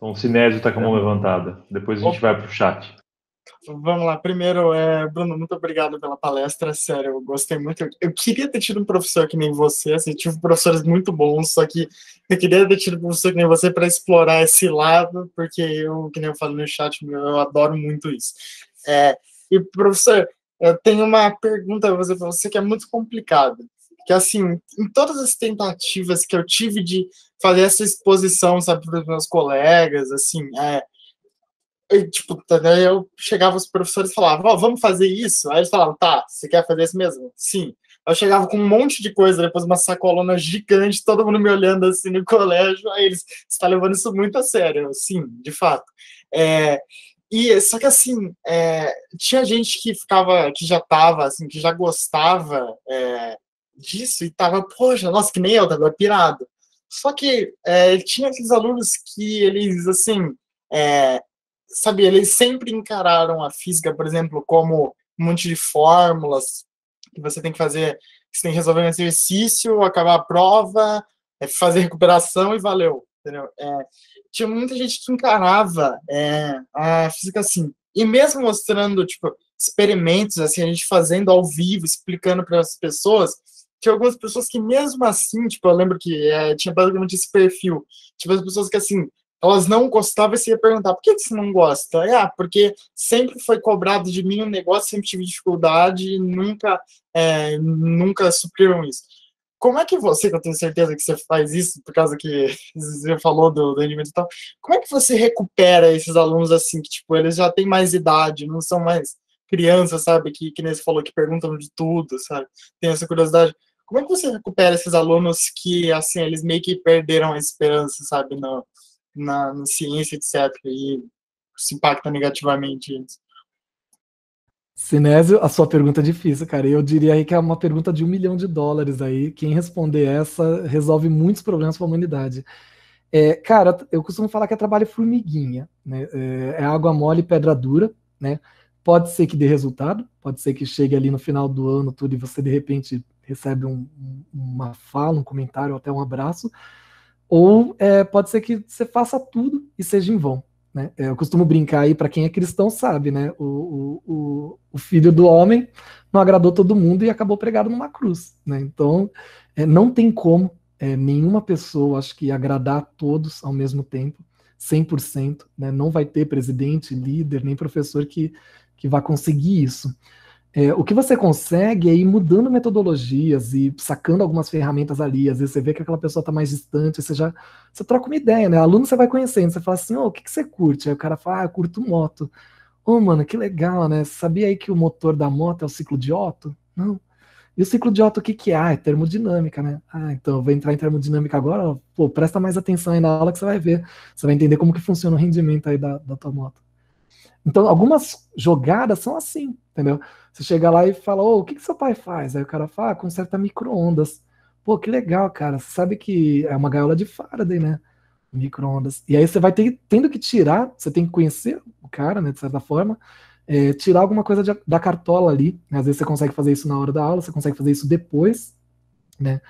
Então, o Sinésio está com a mão é. levantada. Depois a gente vai para o chat. Vamos lá. Primeiro, é, Bruno, muito obrigado pela palestra. Sério, eu gostei muito. Eu, eu queria ter tido um professor que nem você. Assim, tive professores muito bons, só que eu queria ter tido um professor que nem você para explorar esse lado, porque eu, que nem eu falo no chat, eu adoro muito isso. É, e, professor, eu tenho uma pergunta para você que é muito complicada que assim, em todas as tentativas que eu tive de fazer essa exposição, sabe, para os meus colegas, assim, é, eu, tipo, eu chegava os professores e falava, ó, oh, vamos fazer isso? Aí eles falavam, tá, você quer fazer isso mesmo? Sim. Eu chegava com um monte de coisa, depois uma sacolona gigante, todo mundo me olhando assim no colégio, aí eles, você tá levando isso muito a sério, sim, de fato. É, e, só que assim, é, tinha gente que ficava, que já tava, assim, que já gostava é, disso e tava, poxa, nossa, que nem eu, tava pirado. Só que é, tinha aqueles alunos que eles, assim, é, sabe, eles sempre encararam a física, por exemplo, como um monte de fórmulas que você tem que fazer, que você tem que resolver um exercício, acabar a prova, é, fazer recuperação e valeu, entendeu? É, tinha muita gente que encarava é, a física assim. E mesmo mostrando, tipo, experimentos, assim, a gente fazendo ao vivo, explicando para as pessoas, tinha algumas pessoas que mesmo assim, tipo, eu lembro que é, tinha basicamente esse perfil, tinha as pessoas que assim, elas não gostavam e se ia perguntar, por que você não gosta? É, ah, porque sempre foi cobrado de mim um negócio, sempre tive dificuldade, nunca, é, nunca supriram isso. Como é que você, que eu tenho certeza que você faz isso, por causa que você falou do, do rendimento e tal, como é que você recupera esses alunos assim, que tipo, eles já têm mais idade, não são mais crianças, sabe, que, que nem você falou, que perguntam de tudo, sabe, tem essa curiosidade como é que você recupera esses alunos que, assim, eles meio que perderam a esperança, sabe, na, na, na ciência, etc., e se impacta negativamente Sinésio, a sua pergunta é difícil, cara. Eu diria aí que é uma pergunta de um milhão de dólares aí. Quem responder essa resolve muitos problemas para a humanidade. É, cara, eu costumo falar que é trabalho formiguinha, né? É, é água mole, pedra dura, né? Pode ser que dê resultado, pode ser que chegue ali no final do ano tudo e você de repente recebe um, uma fala, um comentário, até um abraço, ou é, pode ser que você faça tudo e seja em vão. Né? É, eu costumo brincar aí, para quem é cristão sabe, né? O, o, o, filho do homem não agradou todo mundo e acabou pregado numa cruz. Né? Então, é, não tem como é, nenhuma pessoa, acho que, agradar a todos ao mesmo tempo, 100%. Né? Não vai ter presidente, líder, nem professor que, que vá conseguir isso. É, o que você consegue é ir mudando metodologias e sacando algumas ferramentas ali. Às vezes você vê que aquela pessoa está mais distante, você já você troca uma ideia, né? Aluno você vai conhecendo, você fala assim, ô, oh, o que, que você curte? Aí o cara fala, ah, eu curto moto. Ô, oh, mano, que legal, né? Sabia aí que o motor da moto é o ciclo de Otto? Não. E o ciclo de Otto o que, que é? Ah, é termodinâmica, né? Ah, então eu vou entrar em termodinâmica agora, pô, presta mais atenção aí na aula que você vai ver. Você vai entender como que funciona o rendimento aí da, da tua moto. Então, algumas jogadas são assim, entendeu? Você chega lá e fala, ô, o que, que seu pai faz? Aí o cara fala, ah, conserta micro-ondas. Pô, que legal, cara. Você sabe que é uma gaiola de Faraday, né? Micro-ondas. E aí você vai ter, tendo que tirar, você tem que conhecer o cara, né, de certa forma, é, tirar alguma coisa de, da cartola ali. Né? Às vezes você consegue fazer isso na hora da aula, você consegue fazer isso depois, né?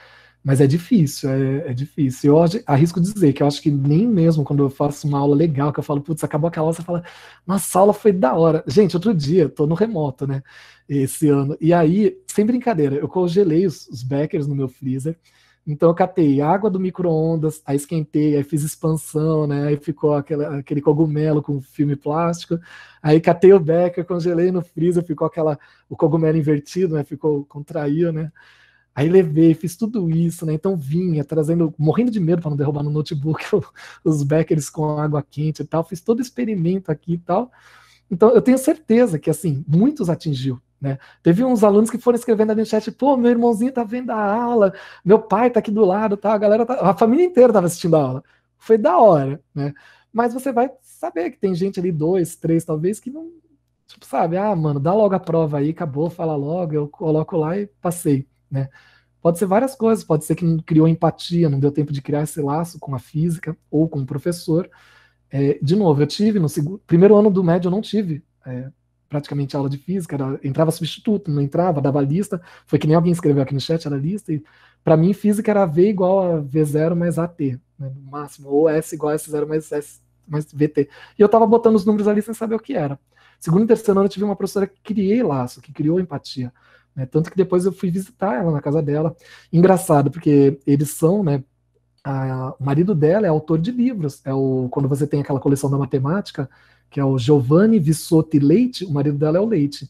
Mas é difícil, é, é difícil. Eu arrisco dizer que eu acho que nem mesmo quando eu faço uma aula legal, que eu falo, putz, acabou aquela aula, você fala, nossa, a aula foi da hora. Gente, outro dia, tô no remoto, né, esse ano. E aí, sem brincadeira, eu congelei os, os backers no meu freezer, então eu catei água do micro-ondas, aí esquentei, aí fiz expansão, né? Aí ficou aquela, aquele cogumelo com filme plástico. Aí catei o becker, congelei no freezer, ficou aquela o cogumelo invertido, né? Ficou contraiu, né? Aí levei, fiz tudo isso, né? Então vinha trazendo, morrendo de medo para não derrubar no notebook os backers com água quente e tal, fiz todo experimento aqui e tal. Então eu tenho certeza que assim, muitos atingiu, né? Teve uns alunos que foram escrevendo ali no chat, pô, meu irmãozinho tá vendo a aula, meu pai tá aqui do lado, tá? A galera tá, a família inteira tava assistindo a aula. Foi da hora, né? Mas você vai saber que tem gente ali, dois, três, talvez, que não, tipo, sabe, ah, mano, dá logo a prova aí, acabou, fala logo, eu coloco lá e passei né? Pode ser várias coisas, pode ser que não criou empatia, não deu tempo de criar esse laço com a física ou com o professor. É, de novo, eu tive no segundo, primeiro ano do médio eu não tive é, praticamente aula de física, era, entrava substituto, não entrava, dava lista, foi que nem alguém escreveu aqui no chat, era lista, e para mim física era V igual a V0 mais AT, né, no máximo, ou S igual a S0 mais, S, mais VT. E eu estava botando os números ali sem saber o que era. Segundo e terceiro ano eu tive uma professora que criei laço, que criou empatia. Né? Tanto que depois eu fui visitar ela na casa dela. Engraçado, porque eles são, né? A, o marido dela é autor de livros. É o quando você tem aquela coleção da matemática, que é o Giovanni Vissotti Leite, o marido dela é o Leite.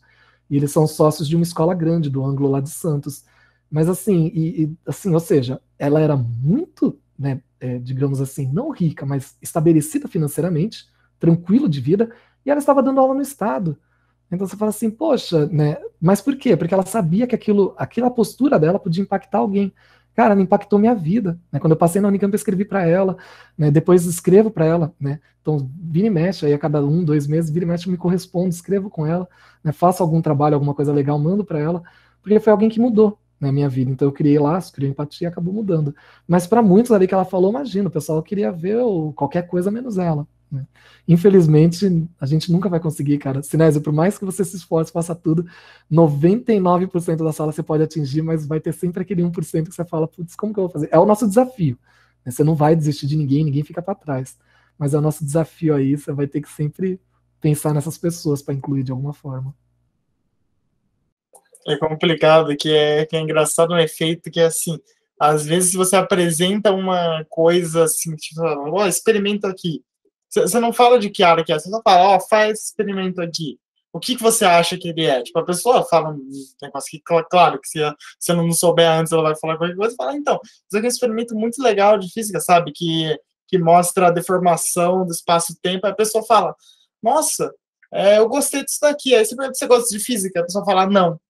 E eles são sócios de uma escola grande do ângulo lá de Santos. Mas assim, e, e assim, ou seja, ela era muito, né, é, digamos assim, não rica, mas estabelecida financeiramente, tranquilo de vida, e ela estava dando aula no estado. Então você fala assim, poxa, né? Mas por quê? Porque ela sabia que aquilo, aquela postura dela podia impactar alguém. Cara, ela impactou minha vida. Né? Quando eu passei na Unicamp, eu escrevi para ela, né? depois escrevo para ela. Né? Então, vira e mexe, aí a cada um, dois meses, vira e mexe, eu me correspondo, escrevo com ela, né? faço algum trabalho, alguma coisa legal, mando para ela, porque foi alguém que mudou na né, minha vida. Então eu criei laço, criei empatia e acabou mudando. Mas para muitos ali que ela falou, imagina, o pessoal queria ver qualquer coisa menos ela. Né? Infelizmente, a gente nunca vai conseguir, cara. Sinésio, por mais que você se esforce, faça tudo, 99% da sala você pode atingir, mas vai ter sempre aquele 1% que você fala, putz, como que eu vou fazer? É o nosso desafio. Né? Você não vai desistir de ninguém, ninguém fica para trás. Mas é o nosso desafio aí, você vai ter que sempre pensar nessas pessoas para incluir de alguma forma. É complicado, que é, que é engraçado um efeito que é assim, às vezes você apresenta uma coisa assim, tipo, ó, experimenta aqui. Você não fala de que área que é, você só fala, ó, oh, faz experimento aqui. O que, que você acha que ele é? Tipo, a pessoa fala um negócio que, claro, que se, se ela não souber antes, ela vai falar qualquer coisa e fala, então, isso aqui é um experimento muito legal de física, sabe? Que, que mostra a deformação do espaço-tempo. A pessoa fala, nossa, é, eu gostei disso daqui. Aí você pergunta, você gosta de física? A pessoa fala, não.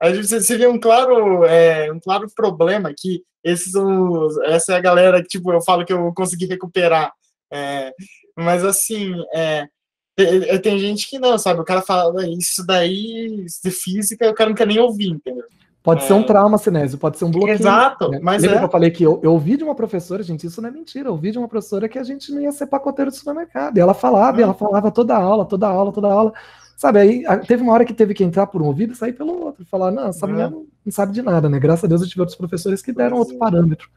Aí você, você vê um claro, é, um claro problema que esses são, essa é a galera que, tipo, eu falo que eu consegui recuperar. É, mas assim, é, tem, tem gente que não, sabe? O cara fala isso daí, isso de física, o cara não quer nem ouvir, entendeu? Pode é. ser um é. trauma, Sinésio, pode ser um bloqueio. Exato, né? mas Lembra é. que eu falei que eu, eu, ouvi de uma professora, gente, isso não é mentira, eu ouvi de uma professora que a gente não ia ser pacoteiro de supermercado. E ela falava, é. e ela uhum. falava toda aula, toda aula, toda aula. Sabe, aí teve uma hora que teve que entrar por um ouvido e sair pelo outro. Falar, não, essa uhum. mulher não, não sabe de nada, né? Graças a Deus eu tive outros professores que deram outro é. parâmetro.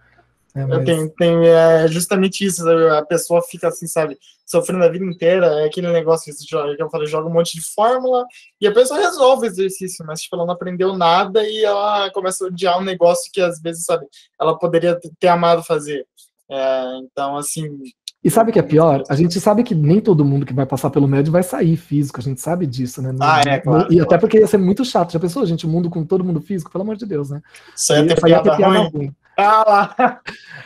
É, mas... tem, tem, é justamente isso, sabe? a pessoa fica assim, sabe, sofrendo a vida inteira, é aquele negócio que eu falei, joga um monte de fórmula e a pessoa resolve o exercício, mas tipo, ela não aprendeu nada e ela começa a odiar um negócio que às vezes, sabe, ela poderia ter amado fazer. É, então, assim. E sabe o que é pior? É a gente sabe que nem todo mundo que vai passar pelo médio vai sair físico, a gente sabe disso, né? ah, é, claro. e até porque ia ser muito chato. Já pensou, gente, o mundo com todo mundo físico? Pelo amor de Deus, né? Isso ia, ia ter piada ruim. ruim. Ah lá!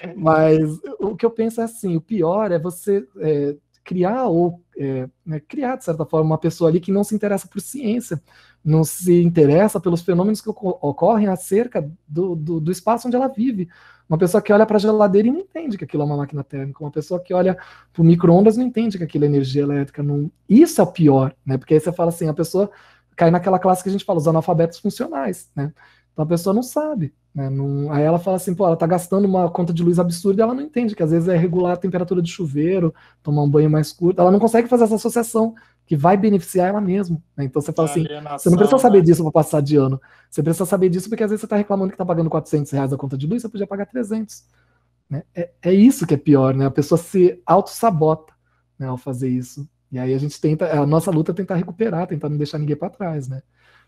Mas o que eu penso é assim, o pior é você é, criar ou é, né, criar, de certa forma, uma pessoa ali que não se interessa por ciência, não se interessa pelos fenômenos que ocorrem acerca do, do, do espaço onde ela vive. Uma pessoa que olha para a geladeira e não entende que aquilo é uma máquina térmica. Uma pessoa que olha para o micro-ondas não entende que aquilo é energia elétrica. Não... Isso é o pior, né? Porque aí você fala assim, a pessoa cai naquela classe que a gente fala, os analfabetos funcionais, né? Então a pessoa não sabe. Né? Não, aí ela fala assim, pô, ela tá gastando uma conta de luz absurda e ela não entende, que às vezes é regular a temperatura do chuveiro, tomar um banho mais curto. Ela não consegue fazer essa associação que vai beneficiar ela mesma. Né? Então você fala assim, você não precisa saber né? disso para passar de ano. Você precisa saber disso porque às vezes você está reclamando que está pagando 400 reais a conta de luz, você podia pagar 300. Né? É, é isso que é pior, né? A pessoa se auto-sabota né, ao fazer isso. E aí a gente tenta, a nossa luta é tentar recuperar, tentar não deixar ninguém para trás, né?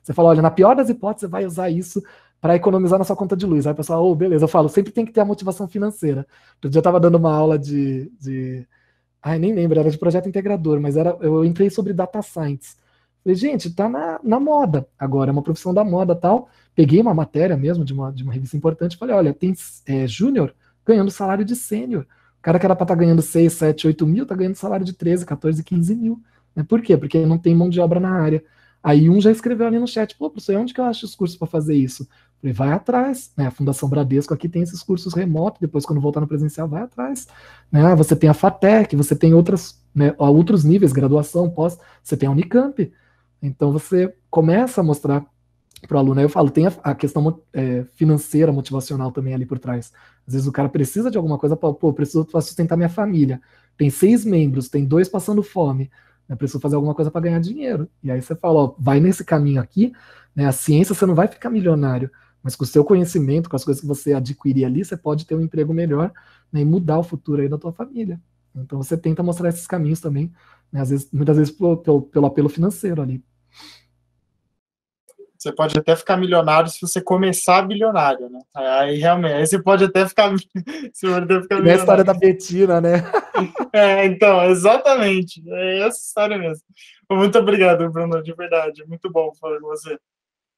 Você fala, olha, na pior das hipóteses, você vai usar isso para economizar na sua conta de luz. Aí o pessoal, oh, beleza, eu falo, sempre tem que ter a motivação financeira. Outro dia eu estava dando uma aula de, de... Ai, nem lembro, era de projeto integrador, mas era, eu entrei sobre data science. Falei, gente, tá na, na moda agora, é uma profissão da moda tal. Peguei uma matéria mesmo de uma, de uma revista importante falei, olha, tem é, júnior ganhando salário de sênior. O cara que era para estar tá ganhando 6, 7, 8 mil, tá ganhando salário de 13, 14, 15 mil. Né? Por quê? Porque não tem mão de obra na área. Aí um já escreveu ali no chat, pô, professor, onde que eu acho os cursos para fazer isso? Falei, vai atrás, né? A Fundação Bradesco aqui tem esses cursos remotos, depois quando voltar no presencial, vai atrás. Né? Você tem a FATEC, você tem outras, né, outros níveis, graduação, pós, você tem a Unicamp. Então você começa a mostrar para o aluno. Aí eu falo, tem a, a questão é, financeira, motivacional também ali por trás. Às vezes o cara precisa de alguma coisa, pô, preciso para sustentar minha família. Tem seis membros, tem dois passando fome né? preciso fazer alguma coisa para ganhar dinheiro. E aí você fala, ó, vai nesse caminho aqui, né? A ciência você não vai ficar milionário, mas com o seu conhecimento, com as coisas que você adquirir ali, você pode ter um emprego melhor né? e mudar o futuro aí da tua família. Então você tenta mostrar esses caminhos também, né? Às vezes, muitas vezes pelo, pelo, pelo apelo financeiro ali. Você pode até ficar milionário se você começar bilionário, né? Aí realmente, aí você pode até ficar. você pode até ficar milionário. a história da Betina, né? É, então, exatamente. É essa história mesmo. Muito obrigado, Bruno, de verdade. Muito bom falar com você.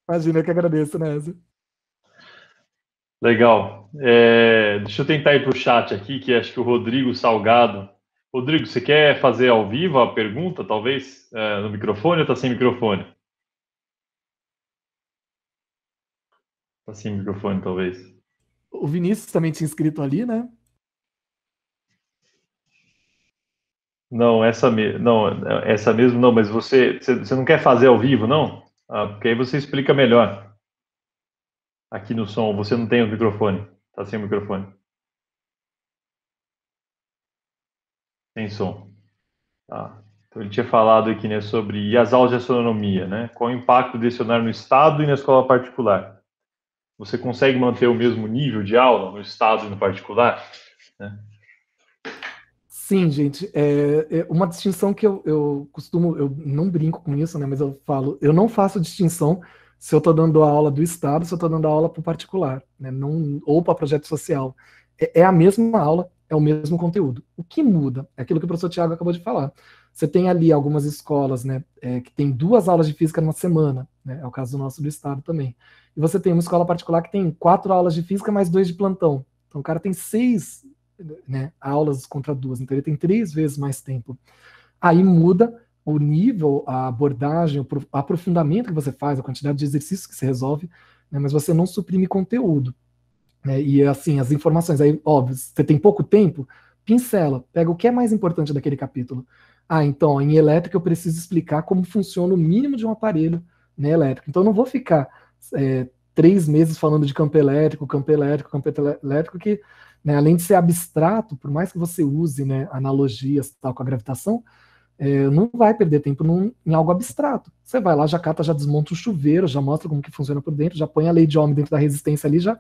Imagina, eu que agradeço, né, Zé? Legal. É, deixa eu tentar ir para o chat aqui, que acho que o Rodrigo Salgado. Rodrigo, você quer fazer ao vivo a pergunta, talvez, é, no microfone ou está sem microfone? Está sem microfone, talvez. O Vinícius também tinha inscrito ali, né? Não, essa mesmo. Não, essa mesmo não, mas você, você não quer fazer ao vivo, não? Ah, porque aí você explica melhor. Aqui no som, você não tem o microfone. Tá sem o microfone. Sem som. Tá. Então ele tinha falado aqui, né, sobre e as aulas de astronomia, né? Qual o impacto do dicionário no estado e na escola particular? Você consegue manter o mesmo nível de aula no estado e no particular? Né? Sim, gente, é, é uma distinção que eu, eu costumo, eu não brinco com isso, né? Mas eu falo, eu não faço distinção se eu estou dando a aula do Estado, se eu estou dando a aula para o particular, né? não, ou para projeto social. É, é, a mesma aula, é o mesmo conteúdo. O que muda é aquilo que o professor Tiago acabou de falar. Você tem ali algumas escolas né, é, que tem duas aulas de física numa semana, né? é o caso do nosso do Estado também. E você tem uma escola particular que tem quatro aulas de física mais dois de plantão. Então o cara tem seis né, aulas contra duas, então ele tem três vezes mais tempo. Aí muda o nível, a abordagem, o aprofundamento que você faz, a quantidade de exercícios que se resolve, né, mas você não suprime conteúdo. Né, e assim, as informações, aí, óbvio, você tem pouco tempo, pincela, pega o que é mais importante daquele capítulo. Ah, então, em elétrica eu preciso explicar como funciona o mínimo de um aparelho né, elétrico. Então, eu não vou ficar é, três meses falando de campo elétrico, campo elétrico, campo elétrico, que né, além de ser abstrato, por mais que você use né, analogias tal com a gravitação, é, não vai perder tempo num, em algo abstrato. Você vai lá, já cata, já desmonta o chuveiro, já mostra como que funciona por dentro, já põe a lei de Ohm dentro da resistência ali, já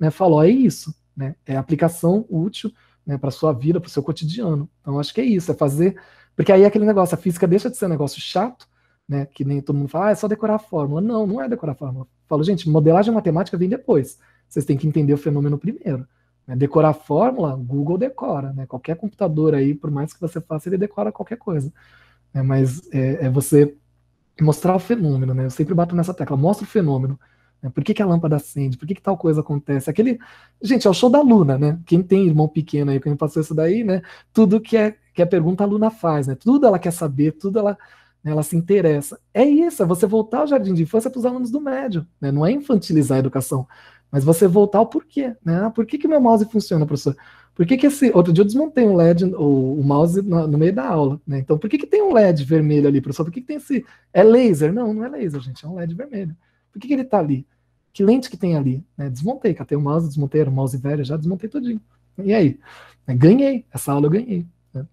né, falou, é isso, né, é aplicação útil né, para sua vida, para o seu cotidiano. Então acho que é isso, é fazer, porque aí é aquele negócio, a física deixa de ser um negócio chato, né, que nem todo mundo fala, ah, é só decorar a fórmula. Não, não é decorar a fórmula falo, gente, modelagem matemática vem depois. Vocês têm que entender o fenômeno primeiro. Né? Decorar fórmula, Google decora, né? Qualquer computador aí, por mais que você faça, ele decora qualquer coisa. Né? Mas é, é, você mostrar o fenômeno, né? Eu sempre bato nessa tecla, mostra o fenômeno. Né? Por que, que a lâmpada acende? Por que, que tal coisa acontece? Aquele, gente, é o show da Luna, né? Quem tem irmão pequeno aí, quem passou isso daí, né? Tudo que é que a é pergunta a Luna faz, né? Tudo ela quer saber, tudo ela né? ela se interessa. É isso, é você voltar ao jardim de infância para os alunos do médio, né? não é infantilizar a educação, mas você voltar ao porquê, né? Ah, por que que meu mouse funciona, professor? Por que que esse... Outro dia eu desmontei um LED, o, o mouse no, no, meio da aula, né? Então, por que que tem um LED vermelho ali, professor? Por que que tem esse... É laser? Não, não é laser, gente, é um LED vermelho. Por que que ele está ali? Que lente que tem ali? Né? Desmontei, catei o mouse, desmontei, era mouse velho, já desmontei todinho. E aí? Né? Ganhei, essa aula eu ganhei. Né?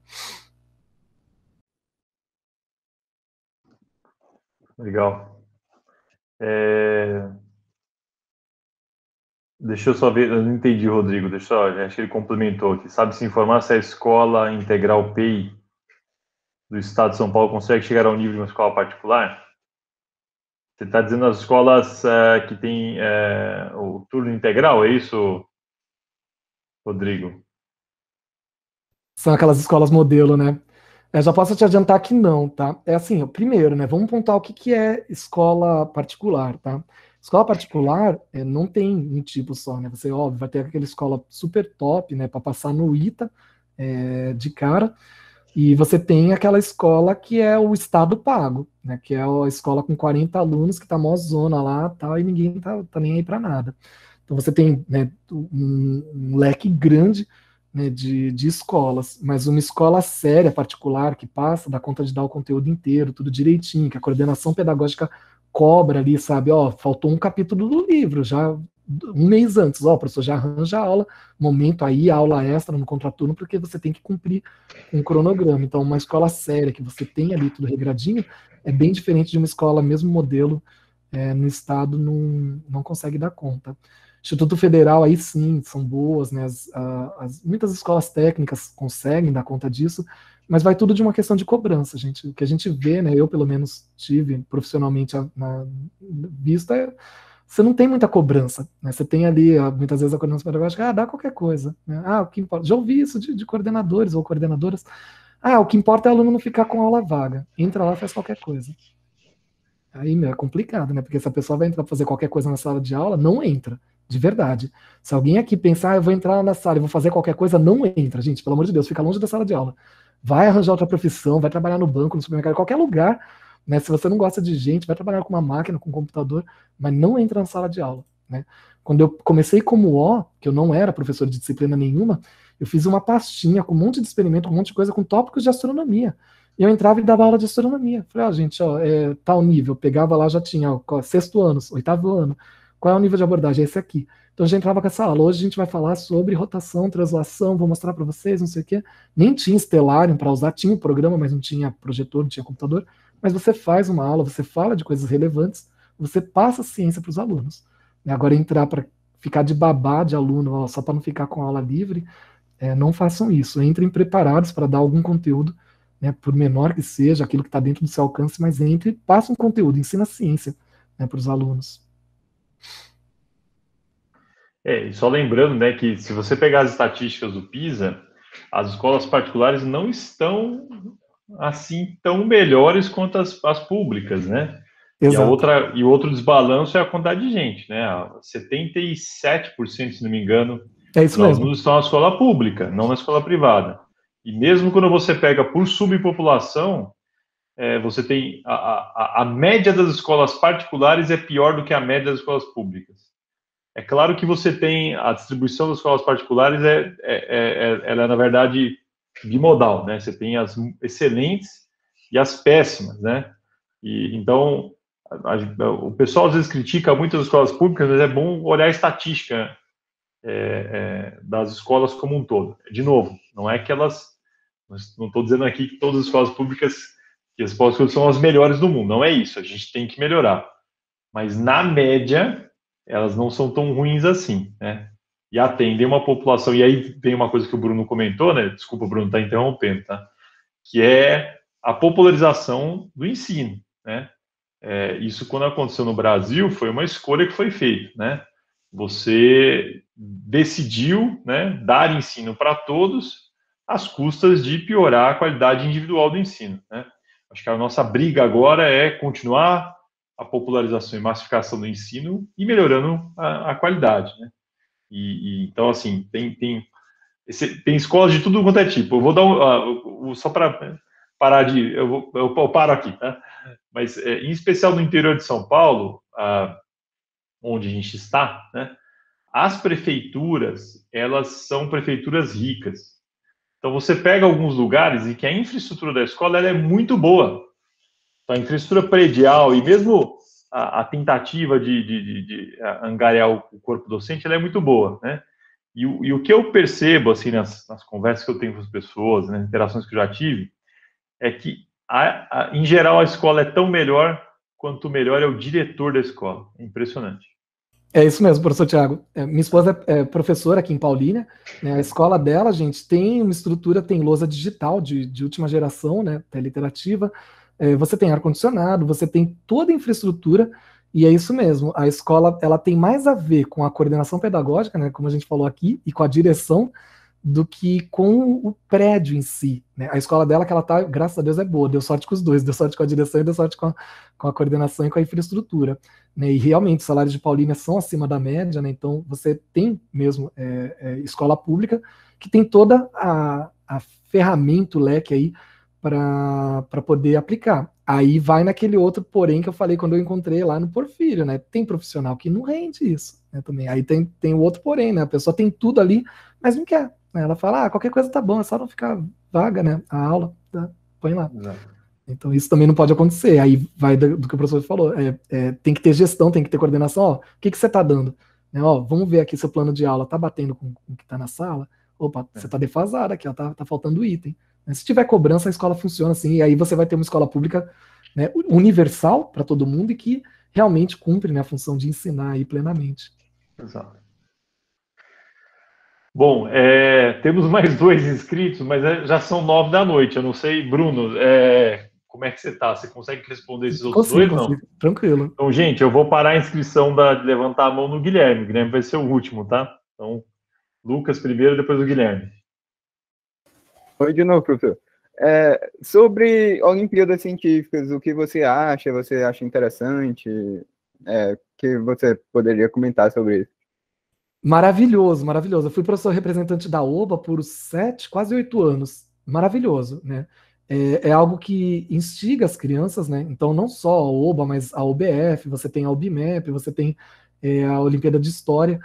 Legal. É... Deixa eu só ver, eu não entendi, Rodrigo. Deixa eu, acho que ele complementou aqui. Sabe se informar se a escola integral PEI do Estado de São Paulo consegue chegar ao nível de uma escola particular? Você está dizendo as escolas é, que têm é, o turno integral, é isso, Rodrigo? São aquelas escolas modelo, né? Eu já posso te adiantar que não, tá? É assim, primeiro, né? Vamos pontuar o que, que é escola particular, tá? Escola particular é, não tem um tipo só, né? Você, óbvio, vai ter aquela escola super top, né? Para passar no ITA é, de cara. E você tem aquela escola que é o Estado pago, né? Que é a escola com 40 alunos que tá mó zona lá tal, e ninguém tá, tá nem aí para nada. Então você tem né, um, um leque grande né, de, de escolas, mas uma escola séria, particular, que passa, dá conta de dar o conteúdo inteiro, tudo direitinho, que a coordenação pedagógica cobra ali, sabe, ó, faltou um capítulo do livro, já um mês antes, ó, professor, já arranja a aula, momento aí, aula extra no contraturno, porque você tem que cumprir um cronograma. Então, uma escola séria que você tem ali tudo regradinho é bem diferente de uma escola, mesmo modelo, é, no estado não, não consegue dar conta. Instituto Federal, aí sim, são boas, né? As, as, muitas escolas técnicas conseguem dar conta disso, mas vai tudo de uma questão de cobrança, gente. O que a gente vê, né? Eu, pelo menos, tive profissionalmente visto na vista, é, você não tem muita cobrança, né? Você tem ali, muitas vezes, a coordenação pedagógica, ah, dá qualquer coisa. Né? Ah, o que importa? Já ouvi isso de, de coordenadores ou coordenadoras. Ah, o que importa é o aluno não ficar com aula vaga. Entra lá, faz qualquer coisa. Aí, meu, é complicado, né? Porque se a pessoa vai entrar fazer qualquer coisa na sala de aula, não entra. De verdade. Se alguém aqui pensar, ah, eu vou entrar na sala, eu vou fazer qualquer coisa, não entra, gente, pelo amor de Deus, fica longe da sala de aula. Vai arranjar outra profissão, vai trabalhar no banco, no supermercado, qualquer lugar. Né? Se você não gosta de gente, vai trabalhar com uma máquina, com um computador, mas não entra na sala de aula. Né? Quando eu comecei como O, que eu não era professor de disciplina nenhuma, eu fiz uma pastinha com um monte de experimento, um monte de coisa com tópicos de astronomia. E eu entrava e dava aula de astronomia. Falei, ó, ah, gente, ó, é, tal nível. Pegava lá, já tinha ó, sexto ano, oitavo ano, qual é o nível de abordagem? É esse aqui. Então, já entrava com essa aula. Hoje a gente vai falar sobre rotação, translação, vou mostrar para vocês, não sei o quê. Nem tinha Stellarium para usar, tinha o programa, mas não tinha projetor, não tinha computador. Mas você faz uma aula, você fala de coisas relevantes, você passa a ciência para os alunos. E agora, entrar para ficar de babá de aluno, só para não ficar com a aula livre, é, não façam isso. Entrem preparados para dar algum conteúdo, né, por menor que seja, aquilo que está dentro do seu alcance, mas entre, passa um conteúdo, ensina a ciência né, para os alunos. É, e só lembrando, né, que se você pegar as estatísticas do PISA, as escolas particulares não estão assim tão melhores quanto as, as públicas, né? Exato. E, outra, e outro desbalanço é a quantidade de gente, né? 77%, se não me engano, é isso mesmo. estão na escola pública, não na escola privada. E mesmo quando você pega por subpopulação, é, você tem a, a, a, média das escolas particulares é pior do que a média das escolas públicas. É claro que você tem a distribuição das escolas particulares é, é, é, é ela é na verdade bimodal, né? Você tem as excelentes e as péssimas, né? E então a, o pessoal às vezes critica muito as escolas públicas, mas é bom olhar a estatística né? é, é, das escolas como um todo. De novo, não é que elas, não estou dizendo aqui que todas as escolas públicas que as pós-graduações são as melhores do mundo. Não é isso, a gente tem que melhorar. Mas, na média, elas não são tão ruins assim, né? E atendem uma população. E aí tem uma coisa que o Bruno comentou, né? Desculpa, Bruno, tá interrompendo, tá? Que é a popularização do ensino, né? É, isso, quando aconteceu no Brasil, foi uma escolha que foi feita, né? Você decidiu né, dar ensino para todos às custas de piorar a qualidade individual do ensino, né? Acho que a nossa briga agora é continuar a popularização e massificação do ensino e melhorando a, a qualidade, né? E, e, então, assim, tem, tem, esse, tem escolas de tudo quanto é tipo. Eu vou dar um, uh, só para né, parar de... Eu, vou, eu, eu paro aqui, tá? Mas, é, em especial no interior de São Paulo, uh, onde a gente está, né? As prefeituras, elas são prefeituras ricas. Então você pega alguns lugares em que a infraestrutura da escola é muito boa. Então, a infraestrutura predial e mesmo a, a tentativa de, de, de, de, angariar o corpo docente é muito boa, né? E, e, o que eu percebo, assim, nas, nas, conversas que eu tenho com as pessoas, nas né, interações que eu já tive, é que, a, a, em geral, a escola é tão melhor quanto melhor é o diretor da escola. É impressionante. É isso mesmo, professor Tiago. É, minha esposa é, é professora aqui em Paulínia. Né, a escola dela, gente, tem uma estrutura, tem lousa digital de, de última geração, né? literativa. É, você tem ar-condicionado, você tem toda a infraestrutura. E é isso mesmo. A escola, ela tem mais a ver com a coordenação pedagógica, né? Como a gente falou aqui, e com a direção do que com o prédio em si. Né? A escola dela, que ela tá, graças a Deus, é boa, deu sorte com os dois, deu sorte com a direção e deu sorte com a, com a coordenação e com a infraestrutura. Né? E realmente, os salários de Paulínia são acima da média, né? então você tem mesmo é, é, escola pública que tem toda a, a ferramenta, o leque aí para poder aplicar. Aí vai naquele outro porém que eu falei quando eu encontrei lá no Porfírio, né? Tem profissional que não rende isso, né, também. Aí tem, tem o outro porém, né? A pessoa tem tudo ali, mas não quer. Né? Ela fala, ah, qualquer coisa tá bom, é só não ficar vaga, né? A aula, tá? põe lá. Então isso também não pode acontecer. Aí vai do, do que o professor falou, é, é, tem que ter gestão, tem que ter coordenação. Ó, o que, que você tá dando? Né, ó, vamos ver aqui seu plano de aula, tá batendo com, com o que tá na sala? Opa, é. você tá defasado aqui, ó, tá, tá faltando item. Se tiver cobrança, a escola funciona assim, e aí você vai ter uma escola pública né, universal para todo mundo e que realmente cumpre né, a função de ensinar aí plenamente. Exato. Bom, é, temos mais dois inscritos, mas é, já são nove da noite. Eu não sei, Bruno, é, como é que você está? Você consegue responder esses outros consigo, dois? Consigo. Não? Tranquilo. Então, gente, eu vou parar a inscrição da, de levantar a mão no Guilherme. O Guilherme vai ser o último, tá? Então, Lucas primeiro, depois o Guilherme. Oi de novo, professor. É, sobre Olimpíadas Científicas, o que você acha? Você acha interessante? É, que você poderia comentar sobre isso? Maravilhoso, maravilhoso. Eu fui professor representante da OBA por sete, quase oito anos. Maravilhoso, né? É, é, algo que instiga as crianças, né? Então, não só a OBA, mas a OBF, você tem a OBMEP, você tem é, a Olimpíada de História.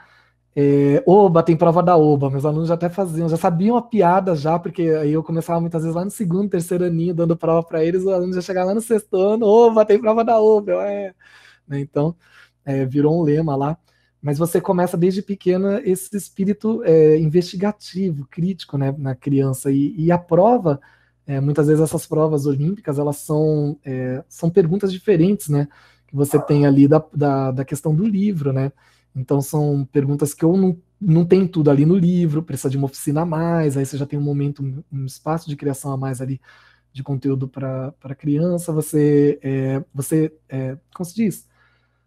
É, Oba, tem prova da Oba. Meus alunos já até faziam, já sabiam a piada já, porque aí eu começava muitas vezes lá no segundo, terceiro aninho, dando prova para eles, os alunos já chegavam lá no sexto ano, Oba, tem prova da Oba. Eu, é. Né? então, é, virou um lema lá. Mas você começa desde pequena esse espírito é, investigativo, crítico né, na criança. E, e a prova, é, muitas vezes essas provas olímpicas, elas são, é, são perguntas diferentes, né? Que você tem ali da, da, da questão do livro, né? Então são perguntas que eu não, não tem tudo ali no livro, precisa de uma oficina a mais, aí você já tem um momento, um espaço de criação a mais ali de conteúdo para criança, você, é, você é, como se diz?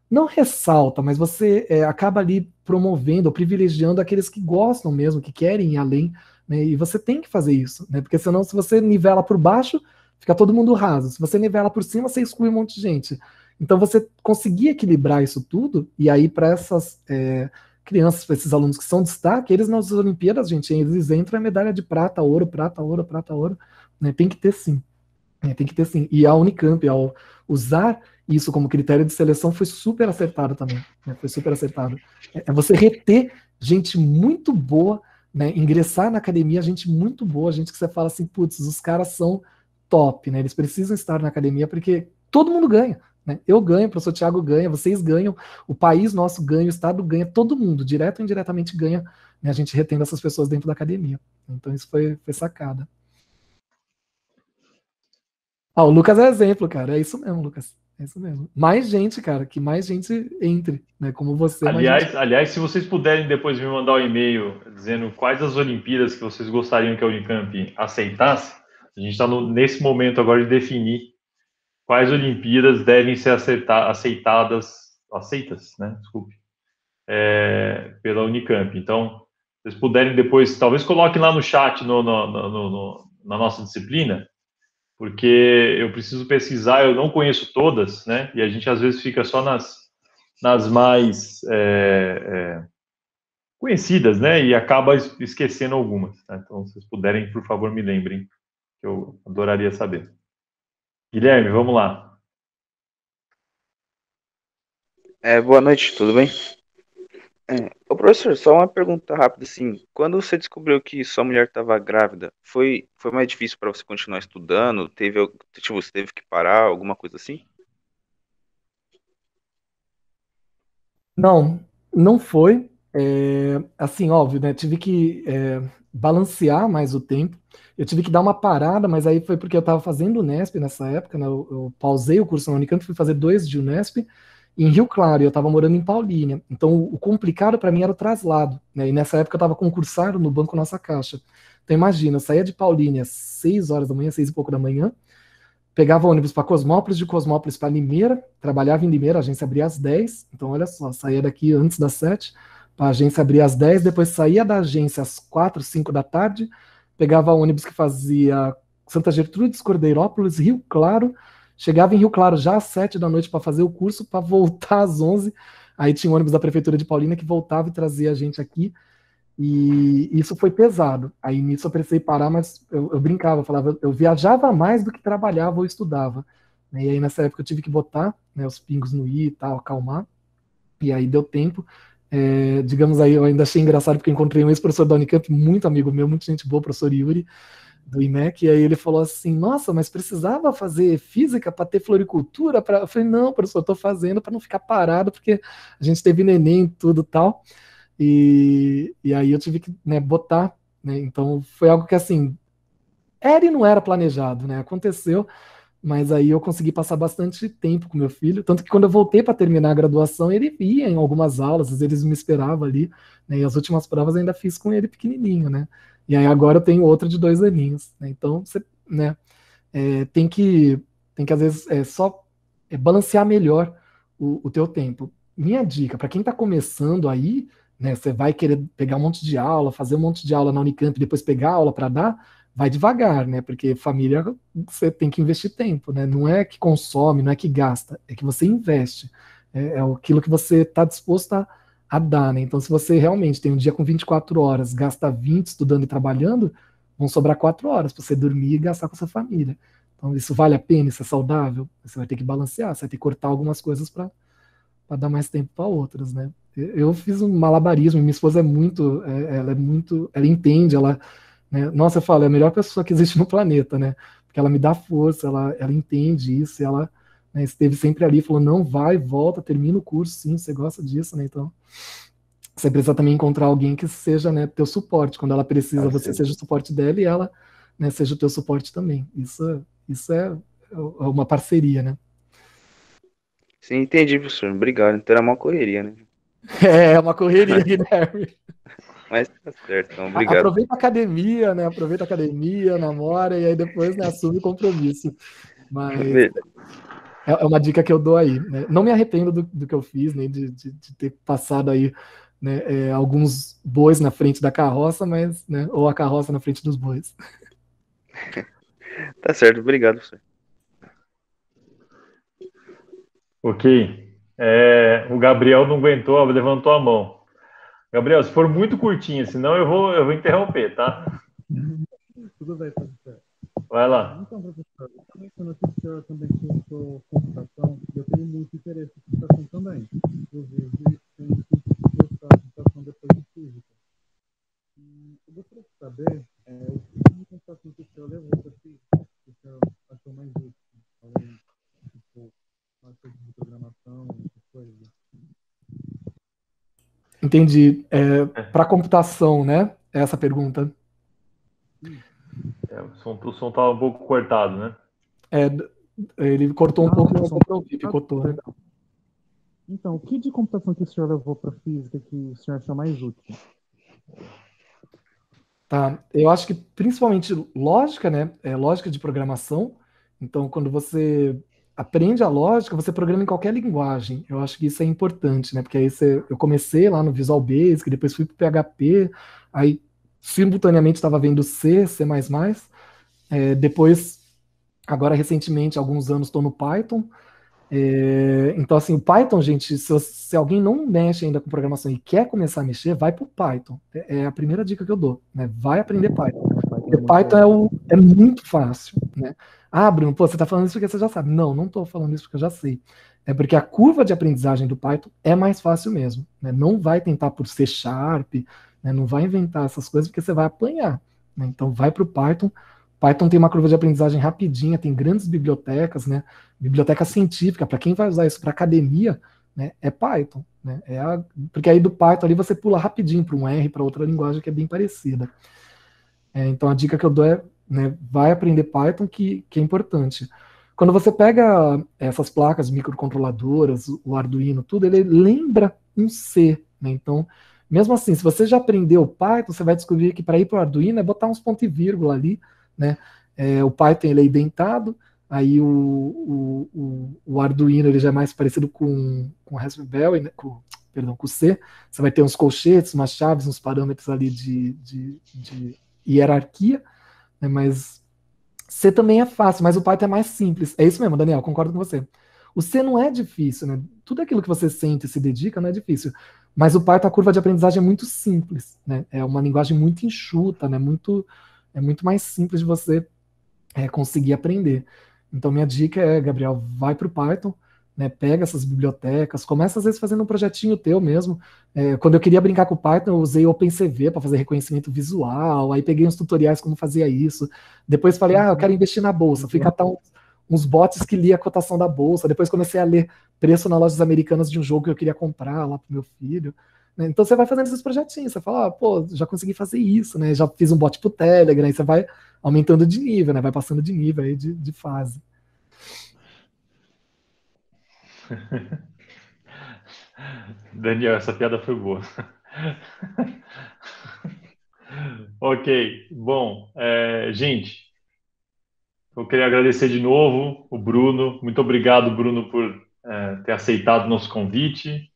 Não ressalta, mas você é, acaba ali promovendo ou privilegiando aqueles que gostam mesmo, que querem ir além, né? e você tem que fazer isso, né? porque senão se você nivela por baixo, fica todo mundo raso, se você nivela por cima, você exclui um monte de gente. Então você conseguir equilibrar isso tudo, e aí para essas é, crianças, para esses alunos que são destaque, eles nas Olimpíadas, gente, eles entram em medalha de prata, ouro, prata, ouro, prata, ouro, né? Tem que ter sim. É, tem que ter sim. E a Unicamp, ao usar isso como critério de seleção, foi super acertado também. Né? Foi super acertado. É, é, você reter gente muito boa, né? ingressar na academia gente muito boa, gente que você fala assim, putz, os caras são top, né? Eles precisam estar na academia porque todo mundo ganha. Né? Eu ganho, o professor Tiago ganha, vocês ganham, o país nosso ganha, o Estado ganha, todo mundo, direto ou indiretamente, ganha, né? a gente retendo essas pessoas dentro da academia. Então isso foi, foi sacada. Ah, o Lucas é exemplo, cara. É isso mesmo, Lucas. É isso mesmo. Mais gente, cara, que mais gente entre, né? Como você. Aliás, aliás se vocês puderem depois me mandar um e-mail dizendo quais as Olimpíadas que vocês gostariam que a Unicamp aceitasse, a gente está nesse momento agora de definir quais Olimpíadas devem ser aceita, aceitadas, aceitas, né? Desculpe, é, pela Unicamp. Então, vocês puderem depois, talvez coloquem lá no chat no, no, no, na nossa disciplina, porque eu preciso pesquisar, eu não conheço todas, né? E a gente às vezes fica só nas, nas mais é, é, conhecidas, né? E acaba esquecendo algumas. Né? Então, se vocês puderem, por favor, me lembrem, que eu adoraria saber. Guilherme, vamos lá. É, boa noite, tudo bem? É, professor, só uma pergunta rápida assim. Quando você descobriu que sua mulher estava grávida, foi, foi mais difícil para você continuar estudando? Teve, tipo, você teve que parar, alguma coisa assim? Não, não foi. É, assim, óbvio, né? Tive que é, balancear mais o tempo. Eu tive que dar uma parada, mas aí foi porque eu estava fazendo Unesp nessa época, né? Eu, eu, pausei o curso na Unicamp, fui fazer dois de Unesp em Rio Claro, eu estava morando em Paulínia. Então, o complicado para mim era o traslado, né? E nessa época eu estava concursado no Banco Nossa Caixa. Então, imagina, eu saía de Paulínia às 6 horas da manhã, seis e pouco da manhã, pegava ônibus para Cosmópolis, de Cosmópolis para Limeira, trabalhava em Limeira, a agência abria às 10, então olha só, saía daqui antes das 7, a agência abria às 10, depois saía da agência às 4, 5 da tarde, pegava ônibus que fazia Santa Gertrudes, Cordeirópolis, Rio Claro, chegava em Rio Claro já às 7 da noite para fazer o curso, para voltar às 11. Aí tinha ônibus da prefeitura de Paulina que voltava e trazia a gente aqui. E isso foi pesado. Aí nisso eu precisei parar, mas eu, eu brincava, falava, eu viajava mais do que trabalhava ou estudava. Né? E aí nessa época eu tive que botar né, os pingos no i e tal, acalmar. E aí deu tempo. É, digamos aí, eu ainda achei engraçado porque encontrei um ex-professor da Unicamp, muito amigo meu, muito gente boa, professor Yuri, do IMEC, e aí ele falou assim: Nossa, mas precisava fazer física para ter floricultura? Pra... Eu falei: Não, professor, estou fazendo para não ficar parado, porque a gente teve neném tudo tal. E, e aí eu tive que né, botar. Né? Então foi algo que assim era e não era planejado, né? Aconteceu. Mas aí eu consegui passar bastante tempo com meu filho, tanto que quando eu voltei para terminar a graduação, ele ia em algumas aulas, às vezes me esperava ali, né? E as últimas provas ainda fiz com ele pequenininho, né? E aí agora eu tenho outra de dois aninhos, né? Então, você, né, é, tem que, tem que às vezes é, só é, balancear melhor o, o teu tempo. Minha dica, para quem está começando aí, né, você vai querer pegar um monte de aula, fazer um monte de aula na Unicamp, e depois pegar aula para dar, vai devagar, né? Porque família você tem que investir tempo, né? Não é que consome, não é que gasta, é que você investe. É, é aquilo que você está disposto a, a, dar, né? Então, se você realmente tem um dia com 24 horas, gasta 20 estudando e trabalhando, vão sobrar 4 horas para você dormir e gastar com a sua família. Então, isso vale a pena, isso é saudável? Você vai ter que balancear, você vai ter que cortar algumas coisas para dar mais tempo para outras, né? Eu fiz um malabarismo, minha esposa é muito, é, ela é muito, ela entende, ela né? Nossa, eu falo, é a melhor pessoa que existe no planeta, né? Porque ela me dá força, ela, ela entende isso, ela né, esteve sempre ali, falou, não, vai, volta, termina o curso, sim, você gosta disso, né? Então, você precisa também encontrar alguém que seja né, teu suporte. Quando ela precisa, você seja o suporte dela e ela né, seja o teu suporte também. Isso, isso é, é uma parceria, né? Sim, entendi, professor. Obrigado. Então era uma correria, né? É, é, uma correria, Guilherme. Mas tá certo, então, obrigado. Aproveita a academia, né? Aproveita a academia, namora e aí depois né, assume o compromisso. Mas é, é uma dica que eu dou aí. Né? Não me arrependo do, do que eu fiz, nem né? de, de, de, ter passado aí né, é, alguns bois na frente da carroça, mas né, ou a carroça na frente dos bois. tá certo, obrigado, professor. Ok. É, o Gabriel não aguentou, levantou a mão. Gabriel, se for muito curtinho, senão eu vou, eu vou interromper, tá? Tudo bem, professor. Vai lá. Então, professor, é eu também que o senhor também curso computação, e eu tenho muito interesse em computação também. Inclusive, tenho que curso computação depois de física. E eu gostaria de saber é, o tipo de computação que o senhor levou para física, que o senhor achou mais útil, além de tipo, mais coisas de programação, essas coisas. Entendi. É, é. Para computação, né? É essa pergunta. É, o, som, estava tá um pouco cortado, né? É, ele cortou um não, pouco, o tá VIP, picotou, tá né? Então, o que de computação que o senhor levou para física que o senhor achou mais útil? Tá, eu acho que principalmente lógica, né? É lógica de programação. Então, quando você aprende a lógica, você programa em qualquer linguagem. Eu acho que isso é importante, né? Porque aí você, eu comecei lá no Visual Basic, depois fui para PHP, aí simultaneamente estava vendo C, C++, é, depois, agora recentemente, alguns anos estou no Python, é, então, assim, o Python, gente, se, se, alguém não mexe ainda com programação e quer começar a mexer, vai para o Python. É, é a primeira dica que eu dou, né? Vai aprender Python. Porque Python é, o, é, muito fácil, né? Ah, Bruno, pô, você está falando isso porque você já sabe. Não, não estou falando isso porque eu já sei. É porque a curva de aprendizagem do Python é mais fácil mesmo. Né? Não vai tentar por C Sharp, né? não vai inventar essas coisas porque você vai apanhar. Né? Então vai para o Python. Python tem uma curva de aprendizagem rapidinha, tem grandes bibliotecas, né? Biblioteca científica, para quem vai usar isso para academia, né? É Python. Né? É a... Porque aí do Python ali você pula rapidinho para um R, para outra linguagem que é bem parecida. É, então a dica que eu dou é, né, vai aprender Python, que, que é importante. Quando você pega essas placas microcontroladoras, o Arduino, tudo, ele lembra um C, né? Então, mesmo assim, se você já aprendeu Python, você vai descobrir que para ir para o Arduino é botar uns pontos e vírgula ali, né? É, o Python ele é identado, aí o, o, o, o, Arduino ele já é mais parecido com, com o Raspberry, né? com, perdão, com o C. Você vai ter uns colchetes, umas chaves, uns parâmetros ali de, de, de hierarquia, né? mas C também é fácil, mas o Python é mais simples. É isso mesmo, Daniel, concordo com você. O C não é difícil, né? Tudo aquilo que você sente e se dedica não é difícil. Mas o Python, a curva de aprendizagem é muito simples, né? É uma linguagem muito enxuta, né? Muito, é muito mais simples de você é, conseguir aprender. Então, minha dica é, Gabriel, vai para o Python né, pega essas bibliotecas, começa às vezes fazendo um projetinho teu mesmo. É, quando eu queria brincar com o Python, eu usei OpenCV para fazer reconhecimento visual, aí peguei uns tutoriais como fazia isso. Depois falei, ah, eu quero investir na bolsa, fui uhum. catar uns, uns bots que lia a cotação da bolsa. Depois comecei a ler preço nas lojas americanas de um jogo que eu queria comprar lá para meu filho. Né, então você vai fazendo esses projetinhos, você fala, ah, pô, já consegui fazer isso, né? Já fiz um bot pro Telegram, aí você vai aumentando de nível, né? Vai passando de nível aí de, de fase. Daniel, essa piada foi boa. ok, bom, é, gente, eu queria agradecer de novo o Bruno. Muito obrigado, Bruno, por é, ter aceitado nosso convite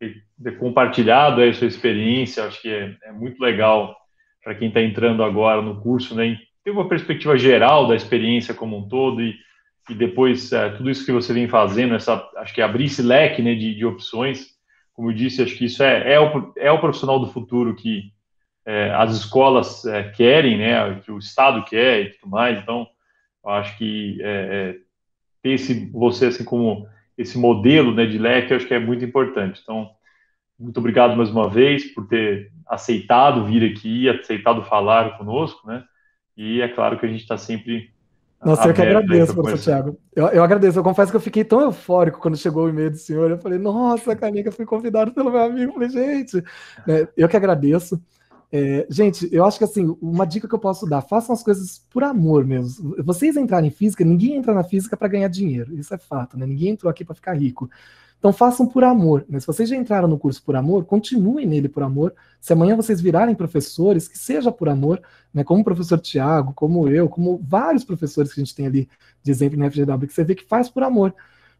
e ter compartilhado aí sua experiência. Acho que é, é muito legal para quem está entrando agora no curso, né? Ter uma perspectiva geral da experiência como um todo e e depois é, tudo isso que você vem fazendo, essa, acho que abrir esse leque né, de, de opções, como eu disse, acho que isso é, é, o, é o profissional do futuro que é, as escolas é, querem, né, que o Estado quer e tudo mais, então acho que é, é, ter esse, você assim como esse modelo né, de leque, acho que é muito importante. Então, muito obrigado mais uma vez por ter aceitado vir aqui, aceitado falar conosco, né? E é claro que a gente está sempre nossa, eu que agradeço, professor Tiago Thiago. Eu, eu agradeço. Eu confesso que eu fiquei tão eufórico quando chegou o e-mail do senhor. Eu falei, nossa, Canica, fui convidado pelo meu amigo. Eu falei, gente, é, eu que agradeço. É, gente, eu acho que assim, uma dica que eu posso dar, façam as coisas por amor mesmo. Vocês entrarem em física, ninguém entra na física para ganhar dinheiro. Isso é fato, né? Ninguém entrou aqui para ficar rico. Então façam por amor. Né? Se vocês já entraram no curso por amor, continuem nele por amor. Se amanhã vocês virarem professores, que seja por amor, né? como o professor Tiago, como eu, como vários professores que a gente tem ali de exemplo na FGW, que você vê que faz por amor.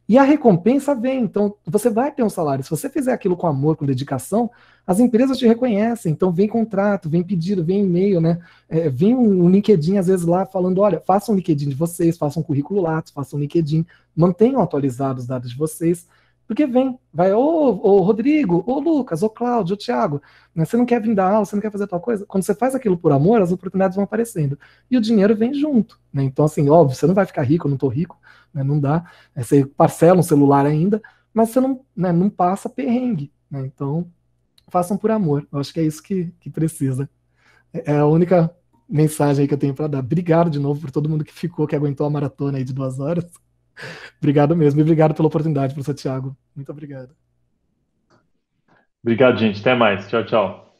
E a recompensa vem, então você vai ter um salário. Se você fizer aquilo com amor, com dedicação, as empresas te reconhecem. Então vem contrato, vem pedido, vem e-mail, né? É, vem um LinkedIn, às vezes, lá falando: olha, façam um LinkedIn de vocês, façam um currículo Lattes, façam um LinkedIn, mantenham atualizados os dados de vocês. Porque vem, vai, ô, ô Rodrigo, ô Lucas, ô Cláudio, ô Tiago, né? você não quer vir dar aula, você não quer fazer tal coisa. Quando você faz aquilo por amor, as oportunidades vão aparecendo. E o dinheiro vem junto. Né? Então, assim, óbvio, você não vai ficar rico, eu não tô rico, né? não dá. É, você parcela um celular ainda, mas você não, né, não passa perrengue. Né? Então, façam por amor. Eu acho que é isso que, que precisa. É, é a única mensagem que eu tenho para dar. Obrigado de novo por todo mundo que ficou, que aguentou a maratona aí de duas horas obrigado mesmo, e obrigado pela oportunidade, professor Tiago. Muito obrigado. Obrigado, gente. Até mais. Tchau, tchau.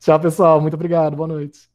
Tchau, pessoal. Muito obrigado. Boa noite.